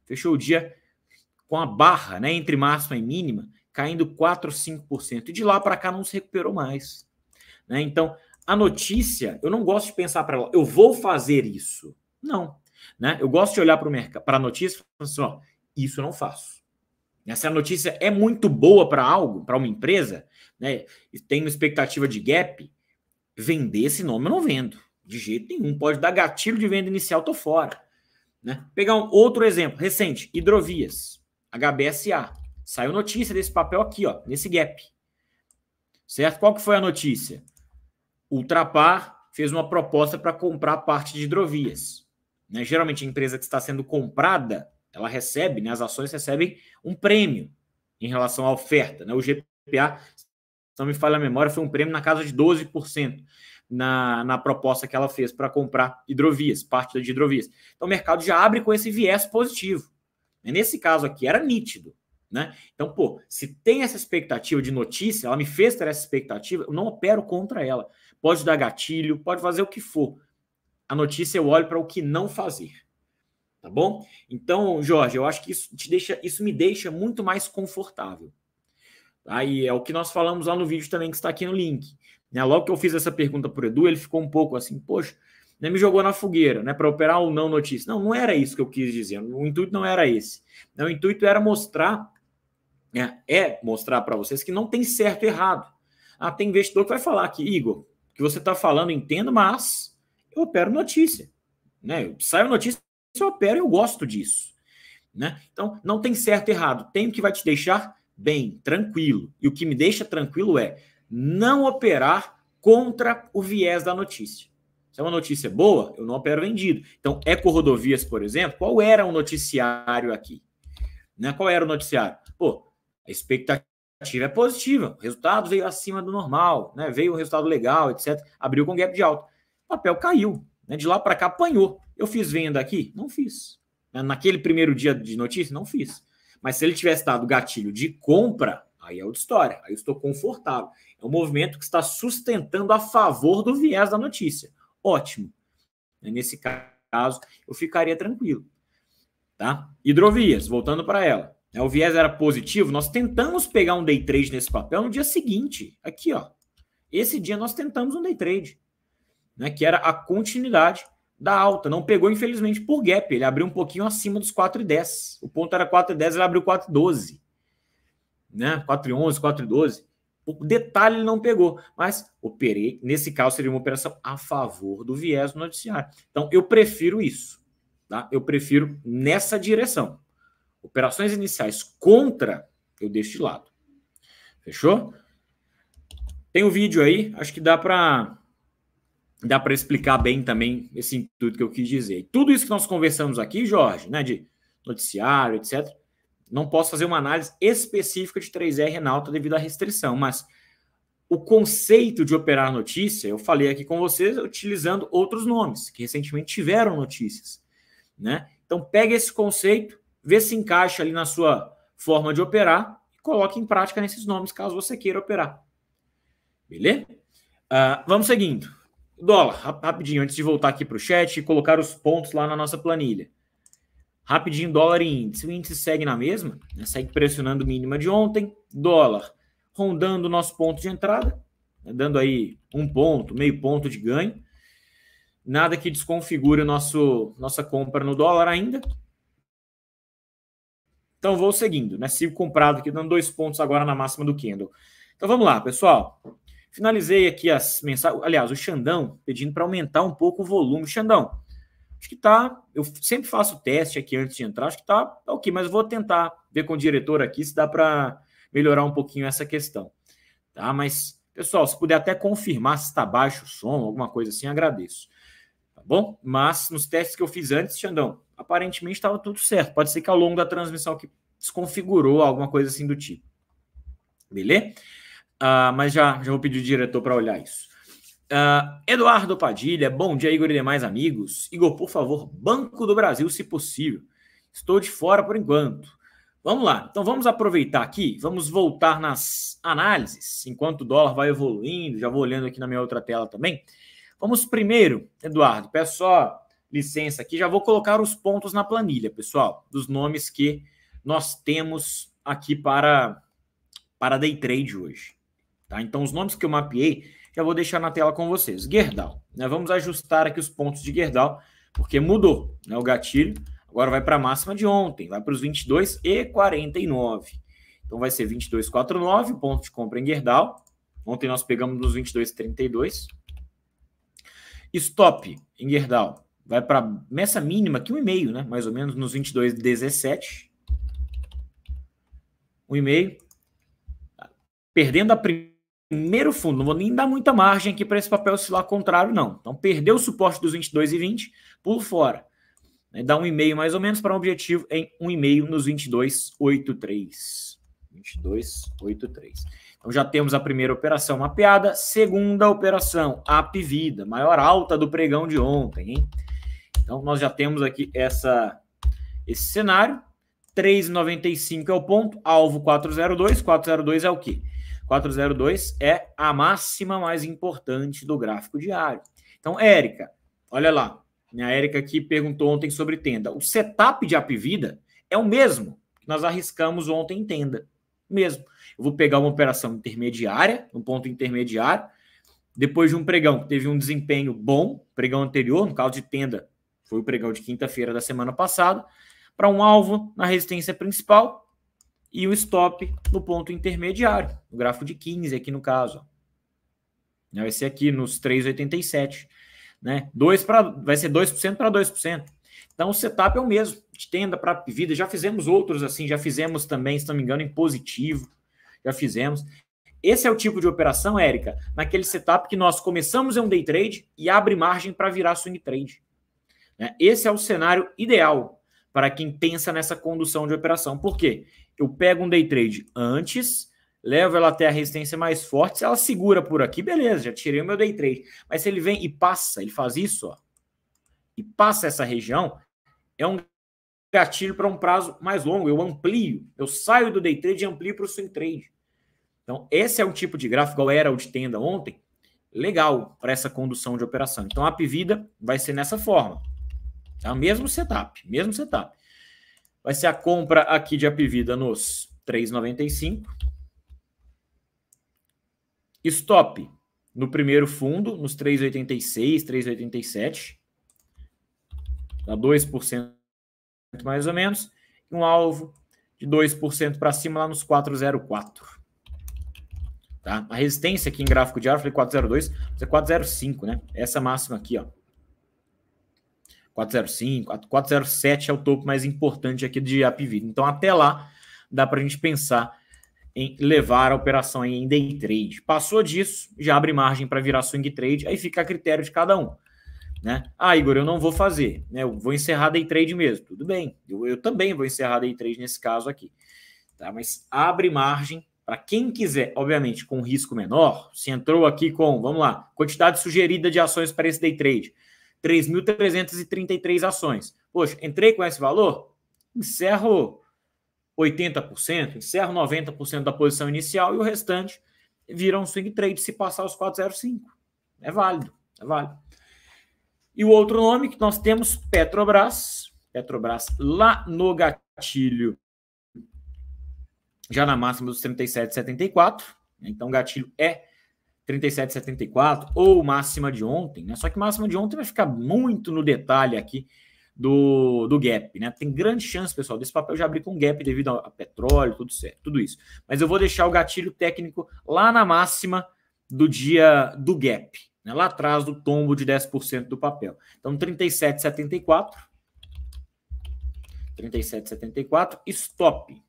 Fechou o dia com a barra, né, entre máxima e mínima, caindo 4 5%. E de lá para cá não se recuperou mais. Né? Então, a notícia, eu não gosto de pensar para ela, eu vou fazer isso. Não. Né? Eu gosto de olhar para a notícia e falar assim, ó, isso eu não faço. Se a notícia é muito boa para algo, para uma empresa, né, e tem uma expectativa de gap, vender esse nome eu não vendo. De jeito nenhum. Pode dar gatilho de venda inicial, tô fora. Né? Pegar um outro exemplo recente, hidrovias, HBSA. Saiu notícia desse papel aqui, ó, nesse gap. Certo? Qual que foi a notícia? Ultrapar fez uma proposta para comprar parte de hidrovias. Né? Geralmente a empresa que está sendo comprada ela recebe, né, as ações recebem um prêmio em relação à oferta. Né? O GPA, se não me falha a memória, foi um prêmio na casa de 12% na, na proposta que ela fez para comprar hidrovias, parte de hidrovias. Então o mercado já abre com esse viés positivo. Nesse caso aqui era nítido. Né? Então, pô, se tem essa expectativa de notícia, ela me fez ter essa expectativa, eu não opero contra ela. Pode dar gatilho, pode fazer o que for. A notícia eu olho para o que não fazer tá bom? Então, Jorge, eu acho que isso te deixa, isso me deixa muito mais confortável. Aí é o que nós falamos lá no vídeo também que está aqui no link. Né? Logo que eu fiz essa pergunta para o Edu, ele ficou um pouco assim, poxa, né, me jogou na fogueira, né, para operar ou não notícia. Não, não era isso que eu quis dizer. O intuito não era esse. Né, o intuito era mostrar, né, é mostrar para vocês que não tem certo e errado. Ah, tem investidor que vai falar que Igor, que você está falando entendo, mas eu opero notícia, né? Saiu notícia eu opero, eu gosto disso. Né? Então, não tem certo e errado. Tem o que vai te deixar bem, tranquilo. E o que me deixa tranquilo é não operar contra o viés da notícia. Se é uma notícia boa, eu não opero vendido. Então, Eco-Rodovias, por exemplo, qual era o noticiário aqui? Né? Qual era o noticiário? Pô, a expectativa é positiva. O resultado veio acima do normal, né? veio um resultado legal, etc. Abriu com gap de alta. O papel caiu. Né? De lá para cá, apanhou. Eu fiz venda aqui? Não fiz. Né? Naquele primeiro dia de notícia? Não fiz. Mas se ele tivesse dado gatilho de compra, aí é outra história. Aí eu estou confortável. É um movimento que está sustentando a favor do viés da notícia. Ótimo. Nesse caso, eu ficaria tranquilo. Tá? Hidrovias, voltando para ela. É, o viés era positivo. Nós tentamos pegar um day trade nesse papel no dia seguinte. Aqui, ó. Esse dia nós tentamos um day trade, né? Que era a continuidade da alta. Não pegou, infelizmente, por gap. Ele abriu um pouquinho acima dos 4,10. O ponto era 4,10, ele abriu 4,12. Né? 4,11, 4,12. O detalhe ele não pegou, mas operei. Nesse caso, seria uma operação a favor do viés no noticiário. Então, eu prefiro isso. Tá? Eu prefiro nessa direção. Operações iniciais contra, eu deixo de lado. Fechou? Tem o um vídeo aí, acho que dá para dá para explicar bem também esse intuito que eu quis dizer. E tudo isso que nós conversamos aqui, Jorge, né, de noticiário, etc., não posso fazer uma análise específica de 3R Renalta devido à restrição, mas o conceito de operar notícia, eu falei aqui com vocês utilizando outros nomes que recentemente tiveram notícias, né? Então pega esse conceito, vê se encaixa ali na sua forma de operar e coloque em prática nesses nomes caso você queira operar. Beleza? Uh, vamos seguindo. Dólar, rapidinho, antes de voltar aqui para o chat e colocar os pontos lá na nossa planilha. Rapidinho, dólar e índice. O índice segue na mesma, né? segue pressionando o mínima de ontem. Dólar rondando o nosso ponto de entrada, né? dando aí um ponto, meio ponto de ganho. Nada que desconfigure nosso, nossa compra no dólar ainda. Então vou seguindo, né? Sigo comprado aqui, dando dois pontos agora na máxima do Kindle. Então vamos lá, pessoal. Finalizei aqui as mensagens. Aliás, o Xandão pedindo para aumentar um pouco o volume. Xandão, acho que tá. Eu sempre faço teste aqui antes de entrar, acho que tá, ok, mas vou tentar ver com o diretor aqui se dá para melhorar um pouquinho essa questão. Tá, mas, pessoal, se puder até confirmar se está baixo o som, alguma coisa assim, agradeço. Tá bom? Mas nos testes que eu fiz antes, Xandão, aparentemente estava tudo certo. Pode ser que ao longo da transmissão que desconfigurou alguma coisa assim do tipo. Beleza? Uh, mas já, já vou pedir o diretor para olhar isso. Uh, Eduardo Padilha, bom dia, Igor e demais amigos. Igor, por favor, Banco do Brasil, se possível. Estou de fora por enquanto. Vamos lá, então vamos aproveitar aqui, vamos voltar nas análises, enquanto o dólar vai evoluindo, já vou olhando aqui na minha outra tela também. Vamos primeiro, Eduardo, peço só licença aqui, já vou colocar os pontos na planilha, pessoal, dos nomes que nós temos aqui para, para day trade hoje. Tá? Então, os nomes que eu mapeei, já vou deixar na tela com vocês. Gerdau. Né? Vamos ajustar aqui os pontos de Gerdau, porque mudou né? o gatilho. Agora vai para a máxima de ontem, vai para os 22 e 49. Então vai ser 22,49, ponto de compra em Gerdau. Ontem nós pegamos nos 22,32. Stop em Gerdau vai para essa mínima aqui, 1,5, né? Mais ou menos nos 22,17. 1,5. Perdendo a primeira primeiro fundo, não vou nem dar muita margem aqui para esse papel se lá contrário, não. Então, perdeu o suporte dos 22 e 20, pulo fora. Né? Dá 1,5 mais ou menos para um objetivo em 1,5 nos 22,83. 22,83. Então, já temos a primeira operação mapeada. Segunda operação, AP Vida, maior alta do pregão de ontem. Hein? Então, nós já temos aqui essa, esse cenário. 3,95 é o ponto, alvo 402. 402 é o quê? 402 é a máxima mais importante do gráfico diário. Então, Érica, olha lá. A Érica aqui perguntou ontem sobre tenda. O setup de Apivida é o mesmo que nós arriscamos ontem em tenda. Mesmo. Eu vou pegar uma operação intermediária, um ponto intermediário, depois de um pregão que teve um desempenho bom, pregão anterior, no caso de tenda, foi o pregão de quinta-feira da semana passada, para um alvo na resistência principal, e o stop no ponto intermediário, no gráfico de 15 aqui no caso. Né? Vai ser aqui nos 3,87. Né? vai ser 2% para 2%. Então o setup é o mesmo, de tenda para vida. Já fizemos outros assim, já fizemos também, se não me engano, em positivo. Já fizemos. Esse é o tipo de operação, Érica, naquele setup que nós começamos em um day trade e abre margem para virar swing trade. Né? Esse é o cenário ideal para quem pensa nessa condução de operação. Por quê? Eu pego um day trade antes, levo ela até a resistência mais forte, se ela segura por aqui, beleza, já tirei o meu day trade. Mas se ele vem e passa, ele faz isso, ó, e passa essa região, é um gatilho para um prazo mais longo. Eu amplio, eu saio do day trade e amplio para o swing trade. Então, esse é o tipo de gráfico, igual era o de tenda ontem, legal para essa condução de operação. Então, a pivida vai ser nessa forma. Tá? mesmo setup, mesmo setup. Vai ser a compra aqui de Apivida nos 3,95. Stop no primeiro fundo, nos 3,86, 3,87. Tá 2% mais ou menos. um alvo de 2% para cima lá nos 404. Tá? A resistência aqui em gráfico diário, eu falei 402, mas é 405, né? Essa máxima aqui, ó. 405, 407 é o topo mais importante aqui de APV. Então, até lá, dá para a gente pensar em levar a operação em day trade. Passou disso, já abre margem para virar swing trade, aí fica a critério de cada um. Né? Ah, Igor, eu não vou fazer, né? eu vou encerrar day trade mesmo. Tudo bem, eu, eu também vou encerrar day trade nesse caso aqui. Tá? Mas abre margem para quem quiser, obviamente, com risco menor. Se entrou aqui com, vamos lá, quantidade sugerida de ações para esse day trade. 3.333 ações. Poxa, entrei com esse valor, encerro 80%, encerro 90% da posição inicial e o restante vira um swing trade se passar os 405. É válido, é válido. E o outro nome que nós temos, Petrobras. Petrobras lá no gatilho, já na máxima dos 37,74. Né? Então, gatilho é 37,74 ou máxima de ontem, né? Só que máxima de ontem vai ficar muito no detalhe aqui do, do gap, né? Tem grande chance, pessoal, desse papel já abrir com gap devido a, petróleo, tudo certo, tudo isso. Mas eu vou deixar o gatilho técnico lá na máxima do dia do gap, né? lá atrás do tombo de 10% do papel. Então 37,74 37,74 stop.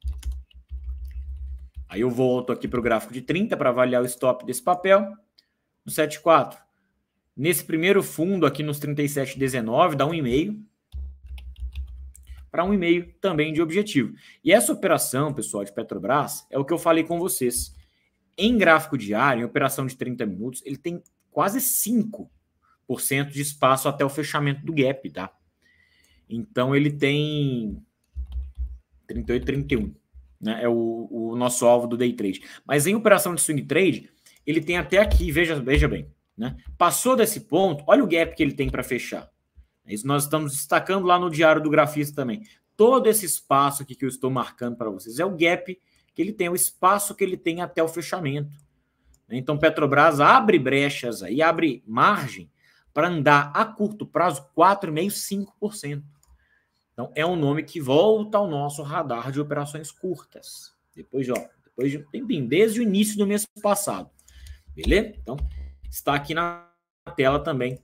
Aí eu volto aqui para o gráfico de 30 para avaliar o stop desse papel. No 74, nesse primeiro fundo aqui nos 37,19, dá 1,5 para 1,5 também de objetivo. E essa operação, pessoal, de Petrobras, é o que eu falei com vocês. Em gráfico diário, em operação de 30 minutos, ele tem quase 5% de espaço até o fechamento do gap, tá? Então ele tem 38, 31. Né? É o, o nosso alvo do day trade. Mas em operação de swing trade, ele tem até aqui, veja, veja bem. Né? Passou desse ponto, olha o gap que ele tem para fechar. É isso nós estamos destacando lá no diário do grafista também. Todo esse espaço aqui que eu estou marcando para vocês é o gap que ele tem, o espaço que ele tem até o fechamento. Né? Então, Petrobras abre brechas aí, abre margem para andar a curto prazo 4,5%, 5%. Então, é um nome que volta ao nosso radar de operações curtas. Depois de, ó, depois de um tempinho, desde o início do mês passado. Beleza? Então, está aqui na tela também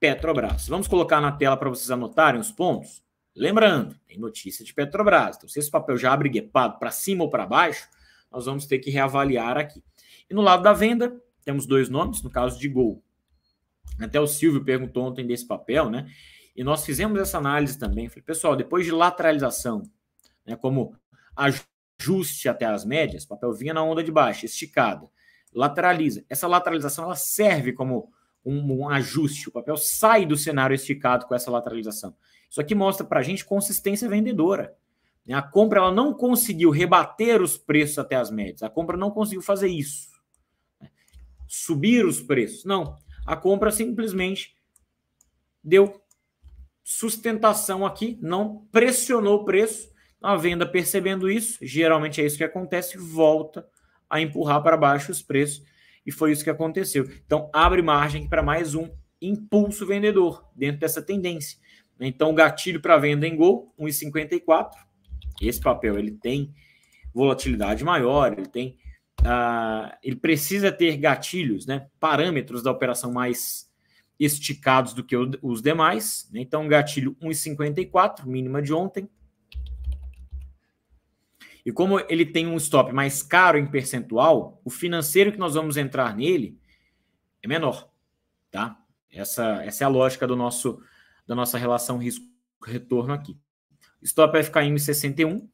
Petrobras. Vamos colocar na tela para vocês anotarem os pontos? Lembrando, tem notícia de Petrobras. Então, se esse papel já abre guepado para cima ou para baixo, nós vamos ter que reavaliar aqui. E no lado da venda, temos dois nomes, no caso de Gol. Até o Silvio perguntou ontem desse papel, né? E nós fizemos essa análise também. Falei, pessoal, depois de lateralização, né, como ajuste até as médias, papel vinha na onda de baixo, esticada, lateraliza. Essa lateralização ela serve como um, um ajuste. O papel sai do cenário esticado com essa lateralização. Isso aqui mostra para a gente consistência vendedora. Né? A compra ela não conseguiu rebater os preços até as médias. A compra não conseguiu fazer isso. Né? Subir os preços. Não. A compra simplesmente deu sustentação aqui, não pressionou o preço. A venda percebendo isso, geralmente é isso que acontece, volta a empurrar para baixo os preços e foi isso que aconteceu. Então, abre margem para mais um impulso vendedor dentro dessa tendência. Então, gatilho para venda em gol, 1,54. Esse papel ele tem volatilidade maior, ele tem uh, ele precisa ter gatilhos, né, parâmetros da operação mais esticados do que os demais. Né? Então, gatilho 1,54, mínima de ontem. E como ele tem um stop mais caro em percentual, o financeiro que nós vamos entrar nele é menor, tá? Essa, essa é a lógica do nosso da nossa relação risco-retorno aqui. Stop vai ficar em 61,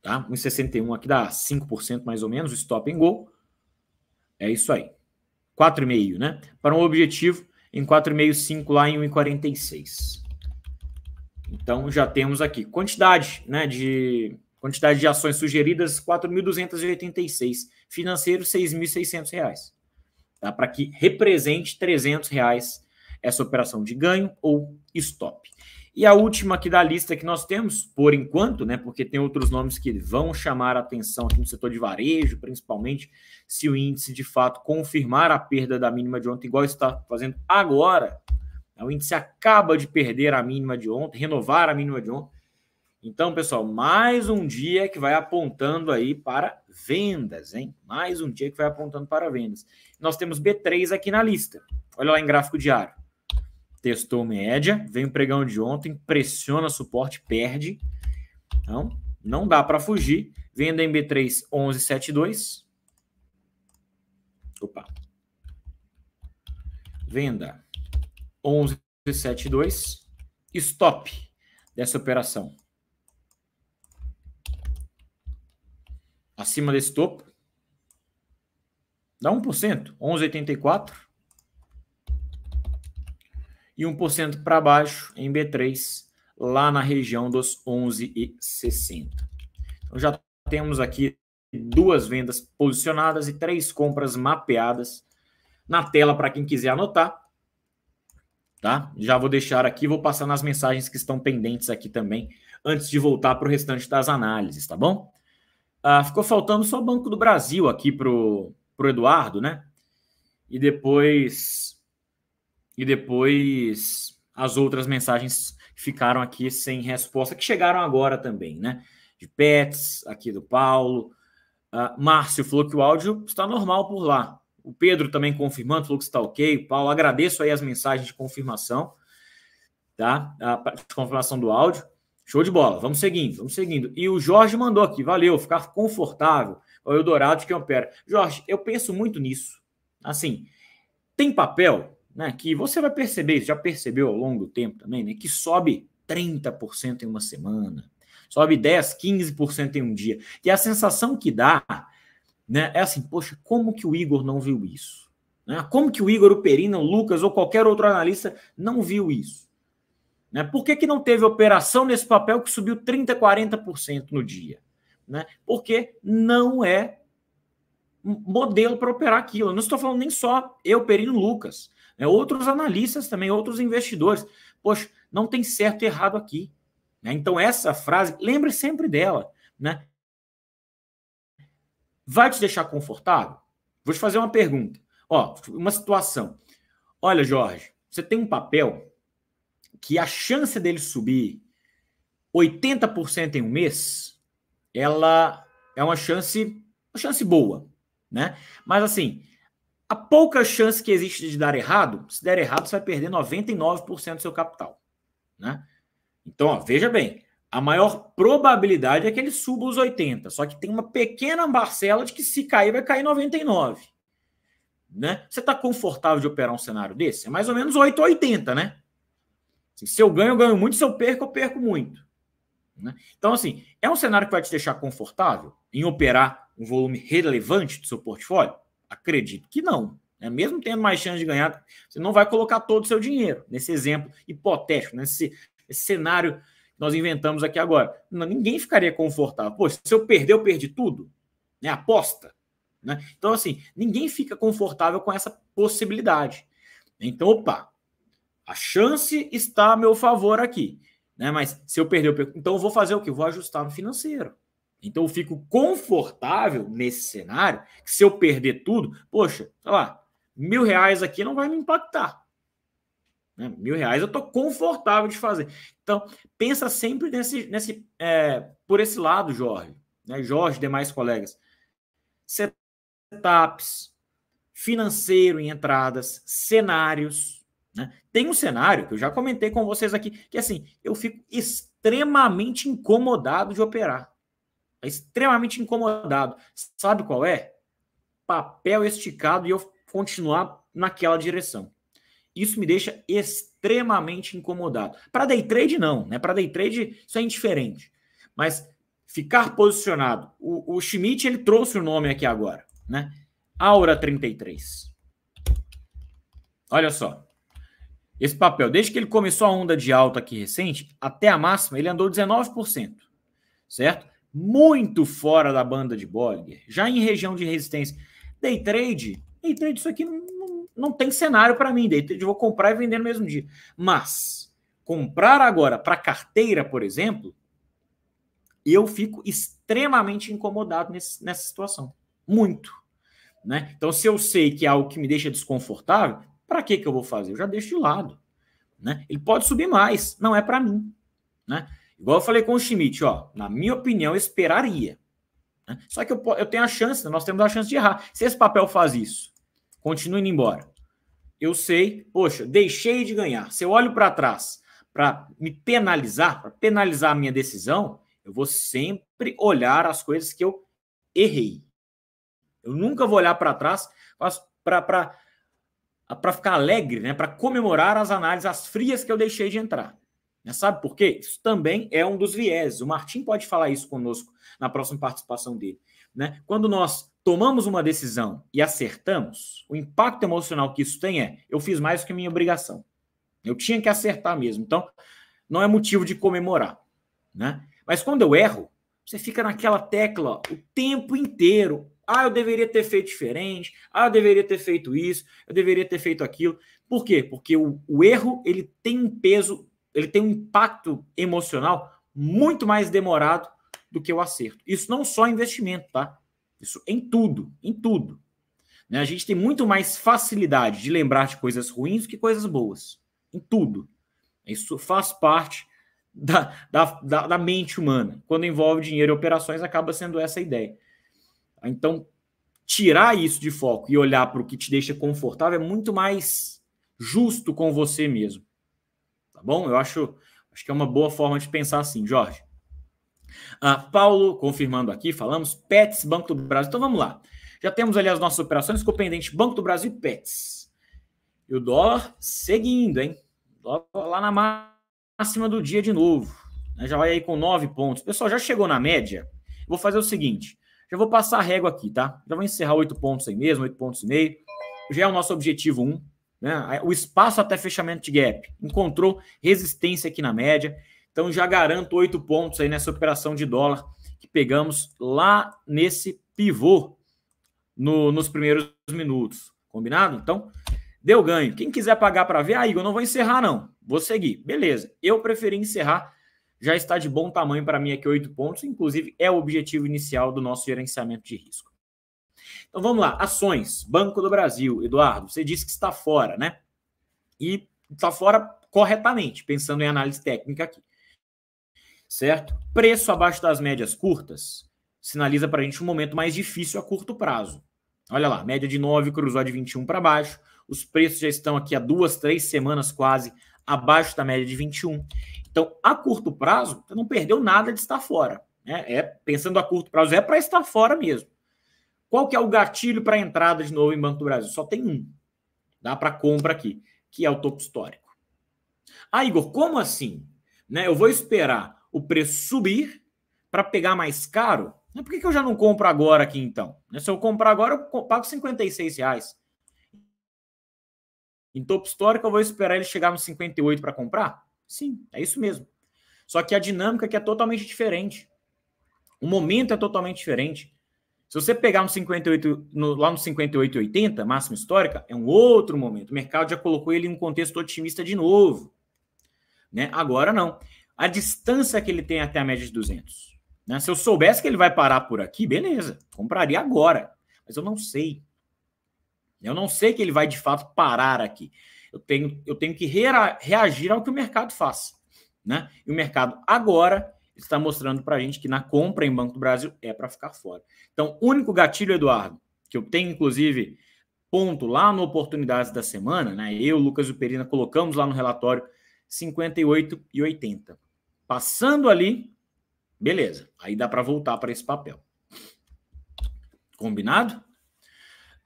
tá? 1,61 aqui dá 5% mais ou menos, o stop em gol. É isso aí. 4,5, né? Para um objetivo em 4,5, 5 lá em 1,46. Então já temos aqui quantidade, né, de quantidade de ações sugeridas 4.286, financeiro 6.600 reais, tá? Para que represente 300 reais essa operação de ganho ou stop. E a última aqui da lista que nós temos, por enquanto, né, porque tem outros nomes que vão chamar a atenção aqui no setor de varejo, principalmente se o índice de fato confirmar a perda da mínima de ontem, igual está fazendo agora. Né, o índice acaba de perder a mínima de ontem, renovar a mínima de ontem. Então, pessoal, mais um dia que vai apontando aí para vendas, hein? Mais um dia que vai apontando para vendas. Nós temos B3 aqui na lista. Olha lá em gráfico diário testou média, vem o pregão de ontem, pressiona suporte, perde. Então, não dá para fugir. Venda em B3 1172. Opa. Venda 1172. Stop dessa operação. Acima desse topo. Dá 1%, 11,84 e 1% para baixo em B3, lá na região dos 11,60. Então já temos aqui duas vendas posicionadas e três compras mapeadas na tela para quem quiser anotar. Tá? Já vou deixar aqui, vou passar nas mensagens que estão pendentes aqui também, antes de voltar para o restante das análises, tá bom? Ah, ficou faltando só o Banco do Brasil aqui para o Eduardo, né? E depois e depois as outras mensagens ficaram aqui sem resposta, que chegaram agora também, né? De Pets, aqui do Paulo. Uh, Márcio falou que o áudio está normal por lá. O Pedro também confirmando, falou que está ok. O Paulo, agradeço aí as mensagens de confirmação, tá? A confirmação do áudio. Show de bola. Vamos seguindo, vamos seguindo. E o Jorge mandou aqui, valeu, ficar confortável. O Eldorado que opera. É Jorge, eu penso muito nisso. Assim, tem papel? né, que você vai perceber, já percebeu ao longo do tempo também, né, que sobe 30% em uma semana, sobe 10, 15% em um dia. E a sensação que dá né, é assim, poxa, como que o Igor não viu isso? Né, como que o Igor, o Perino, o Lucas ou qualquer outro analista não viu isso? Né, por que, que não teve operação nesse papel que subiu 30%, 40% no dia? Né, Porque não é modelo para operar aquilo. Eu não estou falando nem só eu, Perino Lucas né? outros analistas também, outros investidores. Poxa, não tem certo e errado aqui. Né? Então, essa frase, lembre sempre dela. Né? Vai te deixar confortável? Vou te fazer uma pergunta. Ó, uma situação. Olha, Jorge, você tem um papel que a chance dele subir 80% em um mês, ela é uma chance, uma chance boa, né? Mas assim, a pouca chance que existe de dar errado, se der errado, você vai perder 99% do seu capital. Né? Então, ó, veja bem, a maior probabilidade é que ele suba os 80, só que tem uma pequena parcela de que se cair, vai cair 99. Né? Você está confortável de operar um cenário desse? É mais ou menos 8,80, né? Assim, se eu ganho, eu ganho muito, se eu perco, eu perco muito. Né? Então, assim, é um cenário que vai te deixar confortável em operar um volume relevante do seu portfólio? Acredito que não. Né? Mesmo tendo mais chance de ganhar, você não vai colocar todo o seu dinheiro nesse exemplo hipotético, nesse cenário que nós inventamos aqui agora. Não, ninguém ficaria confortável. Pô, se eu perder, eu perdi tudo. Né? Aposta. Né? Então, assim, ninguém fica confortável com essa possibilidade. Então, opa, a chance está a meu favor aqui. Né? Mas se eu perder, eu perco. Então, eu vou fazer o que? Vou ajustar no financeiro. Então eu fico confortável nesse cenário que se eu perder tudo, poxa, sei lá, mil reais aqui não vai me impactar. Né? Mil reais eu estou confortável de fazer. Então, pensa sempre nesse, nesse é, por esse lado, Jorge. Né? Jorge demais colegas. Setups, financeiro em entradas, cenários. Né? Tem um cenário que eu já comentei com vocês aqui, que assim, eu fico extremamente incomodado de operar é extremamente incomodado. Sabe qual é? Papel esticado e eu continuar naquela direção. Isso me deixa extremamente incomodado. Para day trade, não, né? Para day trade, isso é indiferente. Mas ficar posicionado. O, o Schmidt, ele trouxe o nome aqui agora, né? Aura 33. Olha só. Esse papel, desde que ele começou a onda de alta aqui recente, até a máxima, ele andou 19%, certo? muito fora da banda de Bollinger, já em região de resistência. Day trade, day trade, isso aqui não, não, não tem cenário para mim. Day trade, eu vou comprar e vender no mesmo dia. Mas comprar agora para carteira, por exemplo, eu fico extremamente incomodado nesse, nessa situação. Muito. Né? Então, se eu sei que é algo que me deixa desconfortável, para que, que eu vou fazer? Eu já deixo de lado. Né? Ele pode subir mais, não é para mim. Né? Igual eu falei com o Schmidt, ó, na minha opinião, esperaria. Né? Só que eu, eu tenho a chance, nós temos a chance de errar. Se esse papel faz isso, continua indo embora. Eu sei, poxa, deixei de ganhar. Se eu olho para trás para me penalizar, para penalizar a minha decisão, eu vou sempre olhar as coisas que eu errei. Eu nunca vou olhar para trás para ficar alegre, né? para comemorar as análises, as frias que eu deixei de entrar. Né? Sabe por quê? Isso também é um dos vieses. O Martim pode falar isso conosco na próxima participação dele. Né? Quando nós tomamos uma decisão e acertamos, o impacto emocional que isso tem é: eu fiz mais do que a minha obrigação. Eu tinha que acertar mesmo. Então, não é motivo de comemorar. Né? Mas quando eu erro, você fica naquela tecla o tempo inteiro. Ah, eu deveria ter feito diferente. Ah, eu deveria ter feito isso. Eu deveria ter feito aquilo. Por quê? Porque o, o erro ele tem um peso ele tem um impacto emocional muito mais demorado do que o acerto. Isso não só em investimento, tá? Isso em tudo, em tudo. Né? A gente tem muito mais facilidade de lembrar de coisas ruins do que coisas boas. Em tudo. Isso faz parte da, da, da, da mente humana. Quando envolve dinheiro e operações, acaba sendo essa a ideia. Então, tirar isso de foco e olhar para o que te deixa confortável é muito mais justo com você mesmo tá bom? Eu acho, acho que é uma boa forma de pensar assim, Jorge. Ah, Paulo, confirmando aqui, falamos PETS, Banco do Brasil. Então vamos lá. Já temos ali as nossas operações com pendente Banco do Brasil e PETS. E o dólar seguindo, hein? dólar lá na máxima do dia de novo. Né? Já vai aí com nove pontos. Pessoal, já chegou na média? Vou fazer o seguinte. Já vou passar a régua aqui, tá? Já vou encerrar oito pontos aí mesmo, oito pontos e meio. Já é o nosso objetivo um. Né? O espaço até fechamento de gap encontrou resistência aqui na média. Então já garanto oito pontos aí nessa operação de dólar que pegamos lá nesse pivô no, nos primeiros minutos. Combinado? Então, deu ganho. Quem quiser pagar para ver, ah, eu não vou encerrar, não. Vou seguir. Beleza. Eu preferi encerrar. Já está de bom tamanho para mim aqui oito pontos. Inclusive, é o objetivo inicial do nosso gerenciamento de risco. Então vamos lá, ações, Banco do Brasil, Eduardo, você disse que está fora, né? E está fora corretamente, pensando em análise técnica aqui. Certo? Preço abaixo das médias curtas sinaliza para a gente um momento mais difícil a curto prazo. Olha lá, média de 9, cruzou de 21 para baixo. Os preços já estão aqui há duas, três semanas quase abaixo da média de 21. Então, a curto prazo, você não perdeu nada de estar fora. Né? É, pensando a curto prazo, é para estar fora mesmo. Qual que é o gatilho para entrada de novo em Banco do Brasil? Só tem um. Dá para compra aqui, que é o topo histórico. Ah, Igor, como assim? Né, eu vou esperar o preço subir para pegar mais caro? Né, por que, que eu já não compro agora aqui então? Né, se eu comprar agora, eu pago 56 reais. Em topo histórico, eu vou esperar ele chegar nos 58 para comprar? Sim, é isso mesmo. Só que a dinâmica aqui é totalmente diferente. O momento é totalmente diferente. Se você pegar um 58, no, lá no 58,80, máxima histórica, é um outro momento. O mercado já colocou ele em um contexto otimista de novo. Né? Agora não. A distância que ele tem até a média de 200. Né? Se eu soubesse que ele vai parar por aqui, beleza, compraria agora. Mas eu não sei. Eu não sei que ele vai de fato parar aqui. Eu tenho, eu tenho que reagir ao que o mercado faz. Né? E o mercado agora está mostrando para a gente que na compra em Banco do Brasil é para ficar fora. Então, único gatilho, Eduardo, que eu tenho, inclusive, ponto lá no Oportunidades da Semana, né? Eu, Lucas e Perina colocamos lá no relatório 58 e 80. Passando ali, beleza. Aí dá para voltar para esse papel. Combinado?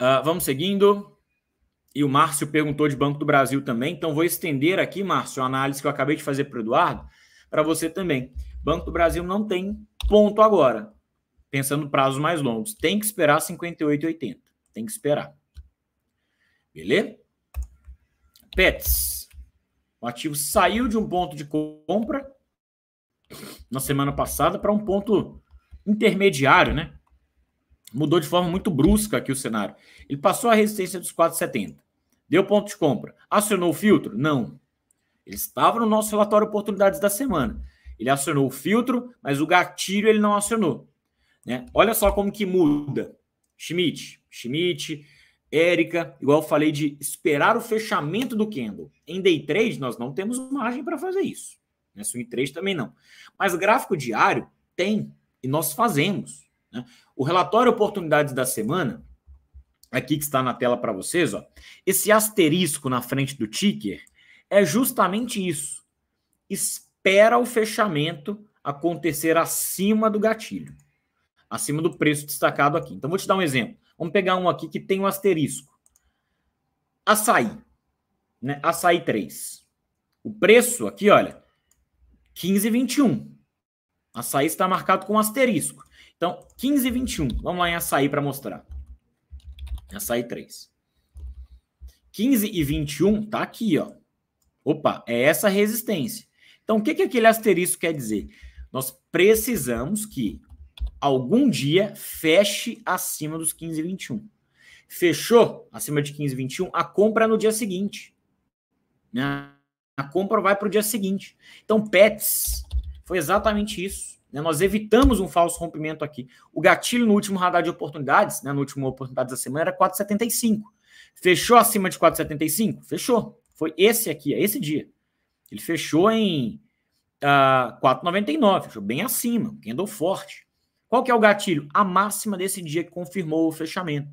Uh, vamos seguindo. E o Márcio perguntou de Banco do Brasil também. Então, vou estender aqui, Márcio, a análise que eu acabei de fazer para o Eduardo, para você também. Banco do Brasil não tem ponto agora, pensando prazos mais longos. Tem que esperar 58,80. Tem que esperar. Beleza? Pets. O ativo saiu de um ponto de compra na semana passada para um ponto intermediário, né? Mudou de forma muito brusca aqui o cenário. Ele passou a resistência dos 4,70. Deu ponto de compra. Acionou o filtro? Não. Ele estava no nosso relatório oportunidades da semana. Ele acionou o filtro, mas o gatilho ele não acionou. Né? Olha só como que muda. Schmidt, Schmidt, Érica, igual eu falei de esperar o fechamento do candle. Em day trade, nós não temos margem para fazer isso. Né? Swing trade também não. Mas gráfico diário tem, e nós fazemos. Né? O relatório oportunidades da semana, aqui que está na tela para vocês, ó, esse asterisco na frente do ticker é justamente isso. Espera espera o fechamento acontecer acima do gatilho, acima do preço destacado aqui. Então, vou te dar um exemplo. Vamos pegar um aqui que tem um asterisco. Açaí. Né? Açaí 3. O preço aqui, olha, 15,21. Açaí está marcado com asterisco. Então, 15,21. Vamos lá em açaí para mostrar. Açaí 3. 15 e 21 tá aqui, ó. Opa, é essa resistência. Então, o que, que aquele asterisco quer dizer? Nós precisamos que algum dia feche acima dos 15,21. Fechou acima de 15,21, a compra é no dia seguinte. Né? A compra vai para o dia seguinte. Então, PETs foi exatamente isso. Né? Nós evitamos um falso rompimento aqui. O gatilho no último radar de oportunidades, né? no último oportunidade da semana, era 4,75. Fechou acima de 4,75? Fechou. Foi esse aqui, é esse dia. Ele fechou em uh, ah, 4,99, fechou bem acima, candle forte. Qual que é o gatilho? A máxima desse dia que confirmou o fechamento.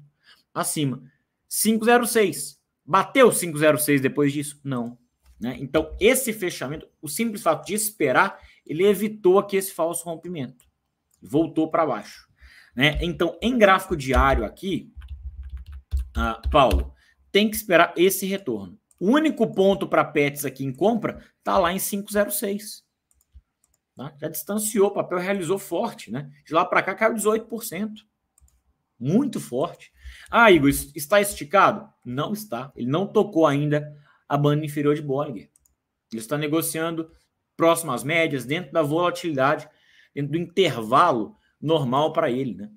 Acima. 506. Bateu 506 depois disso? Não. Né? Então, esse fechamento, o simples fato de esperar, ele evitou aqui esse falso rompimento. Voltou para baixo. Né? Então, em gráfico diário aqui, uh, Paulo, tem que esperar esse retorno. O único ponto para Pets aqui em compra está lá em 506. Tá? Já distanciou, o papel realizou forte, né? De lá para cá caiu 18%. Muito forte. Ah, Igor, está esticado? Não está. Ele não tocou ainda a banda inferior de Bollinger. Ele está negociando próximo às médias, dentro da volatilidade, dentro do intervalo normal para ele, né?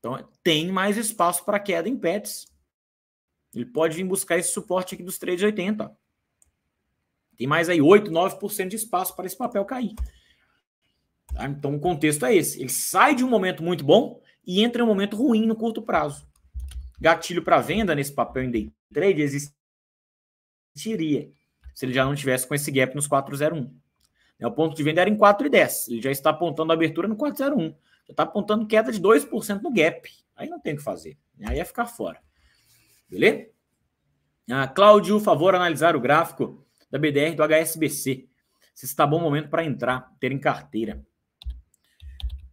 Então, tem mais espaço para queda em pets. Ele pode vir buscar esse suporte aqui dos 3,80. Tem mais aí 8, 9% de espaço para esse papel cair. Tá? Então o contexto é esse. Ele sai de um momento muito bom e entra em um momento ruim no curto prazo. Gatilho para venda nesse papel em day trade existiria se ele já não tivesse com esse gap nos 401. Né? O ponto de venda era em 4,10. Ele já está apontando a abertura no 401. Já está apontando queda de 2% no gap. Aí não tem o que fazer. Aí é ficar fora. Beleza? Ah, Cláudio, favor analisar o gráfico da BDR do HSBC. Se está bom momento para entrar, ter em carteira.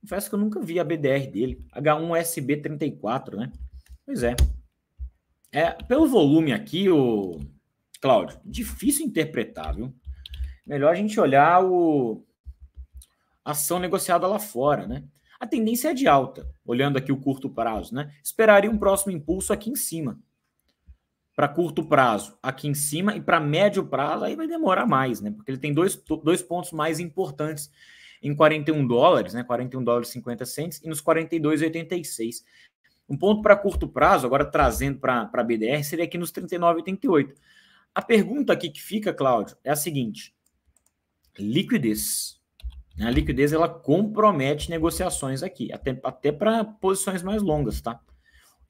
Confesso que eu nunca vi a BDR dele. H1SB34, né? Pois é. é pelo volume aqui, o Cláudio, difícil interpretar, viu? Melhor a gente olhar o a ação negociada lá fora, né? A tendência é de alta, olhando aqui o curto prazo, né? Esperaria um próximo impulso aqui em cima, para curto prazo aqui em cima e para médio prazo aí vai demorar mais, né? Porque ele tem dois, dois pontos mais importantes em 41 dólares, né? 41 dólares e 50 cents e nos 42,86. Um ponto para curto prazo, agora trazendo para a BDR, seria aqui nos 39,88. A pergunta aqui que fica, Cláudio, é a seguinte: liquidez. Né? A liquidez ela compromete negociações aqui, até, até para posições mais longas, tá?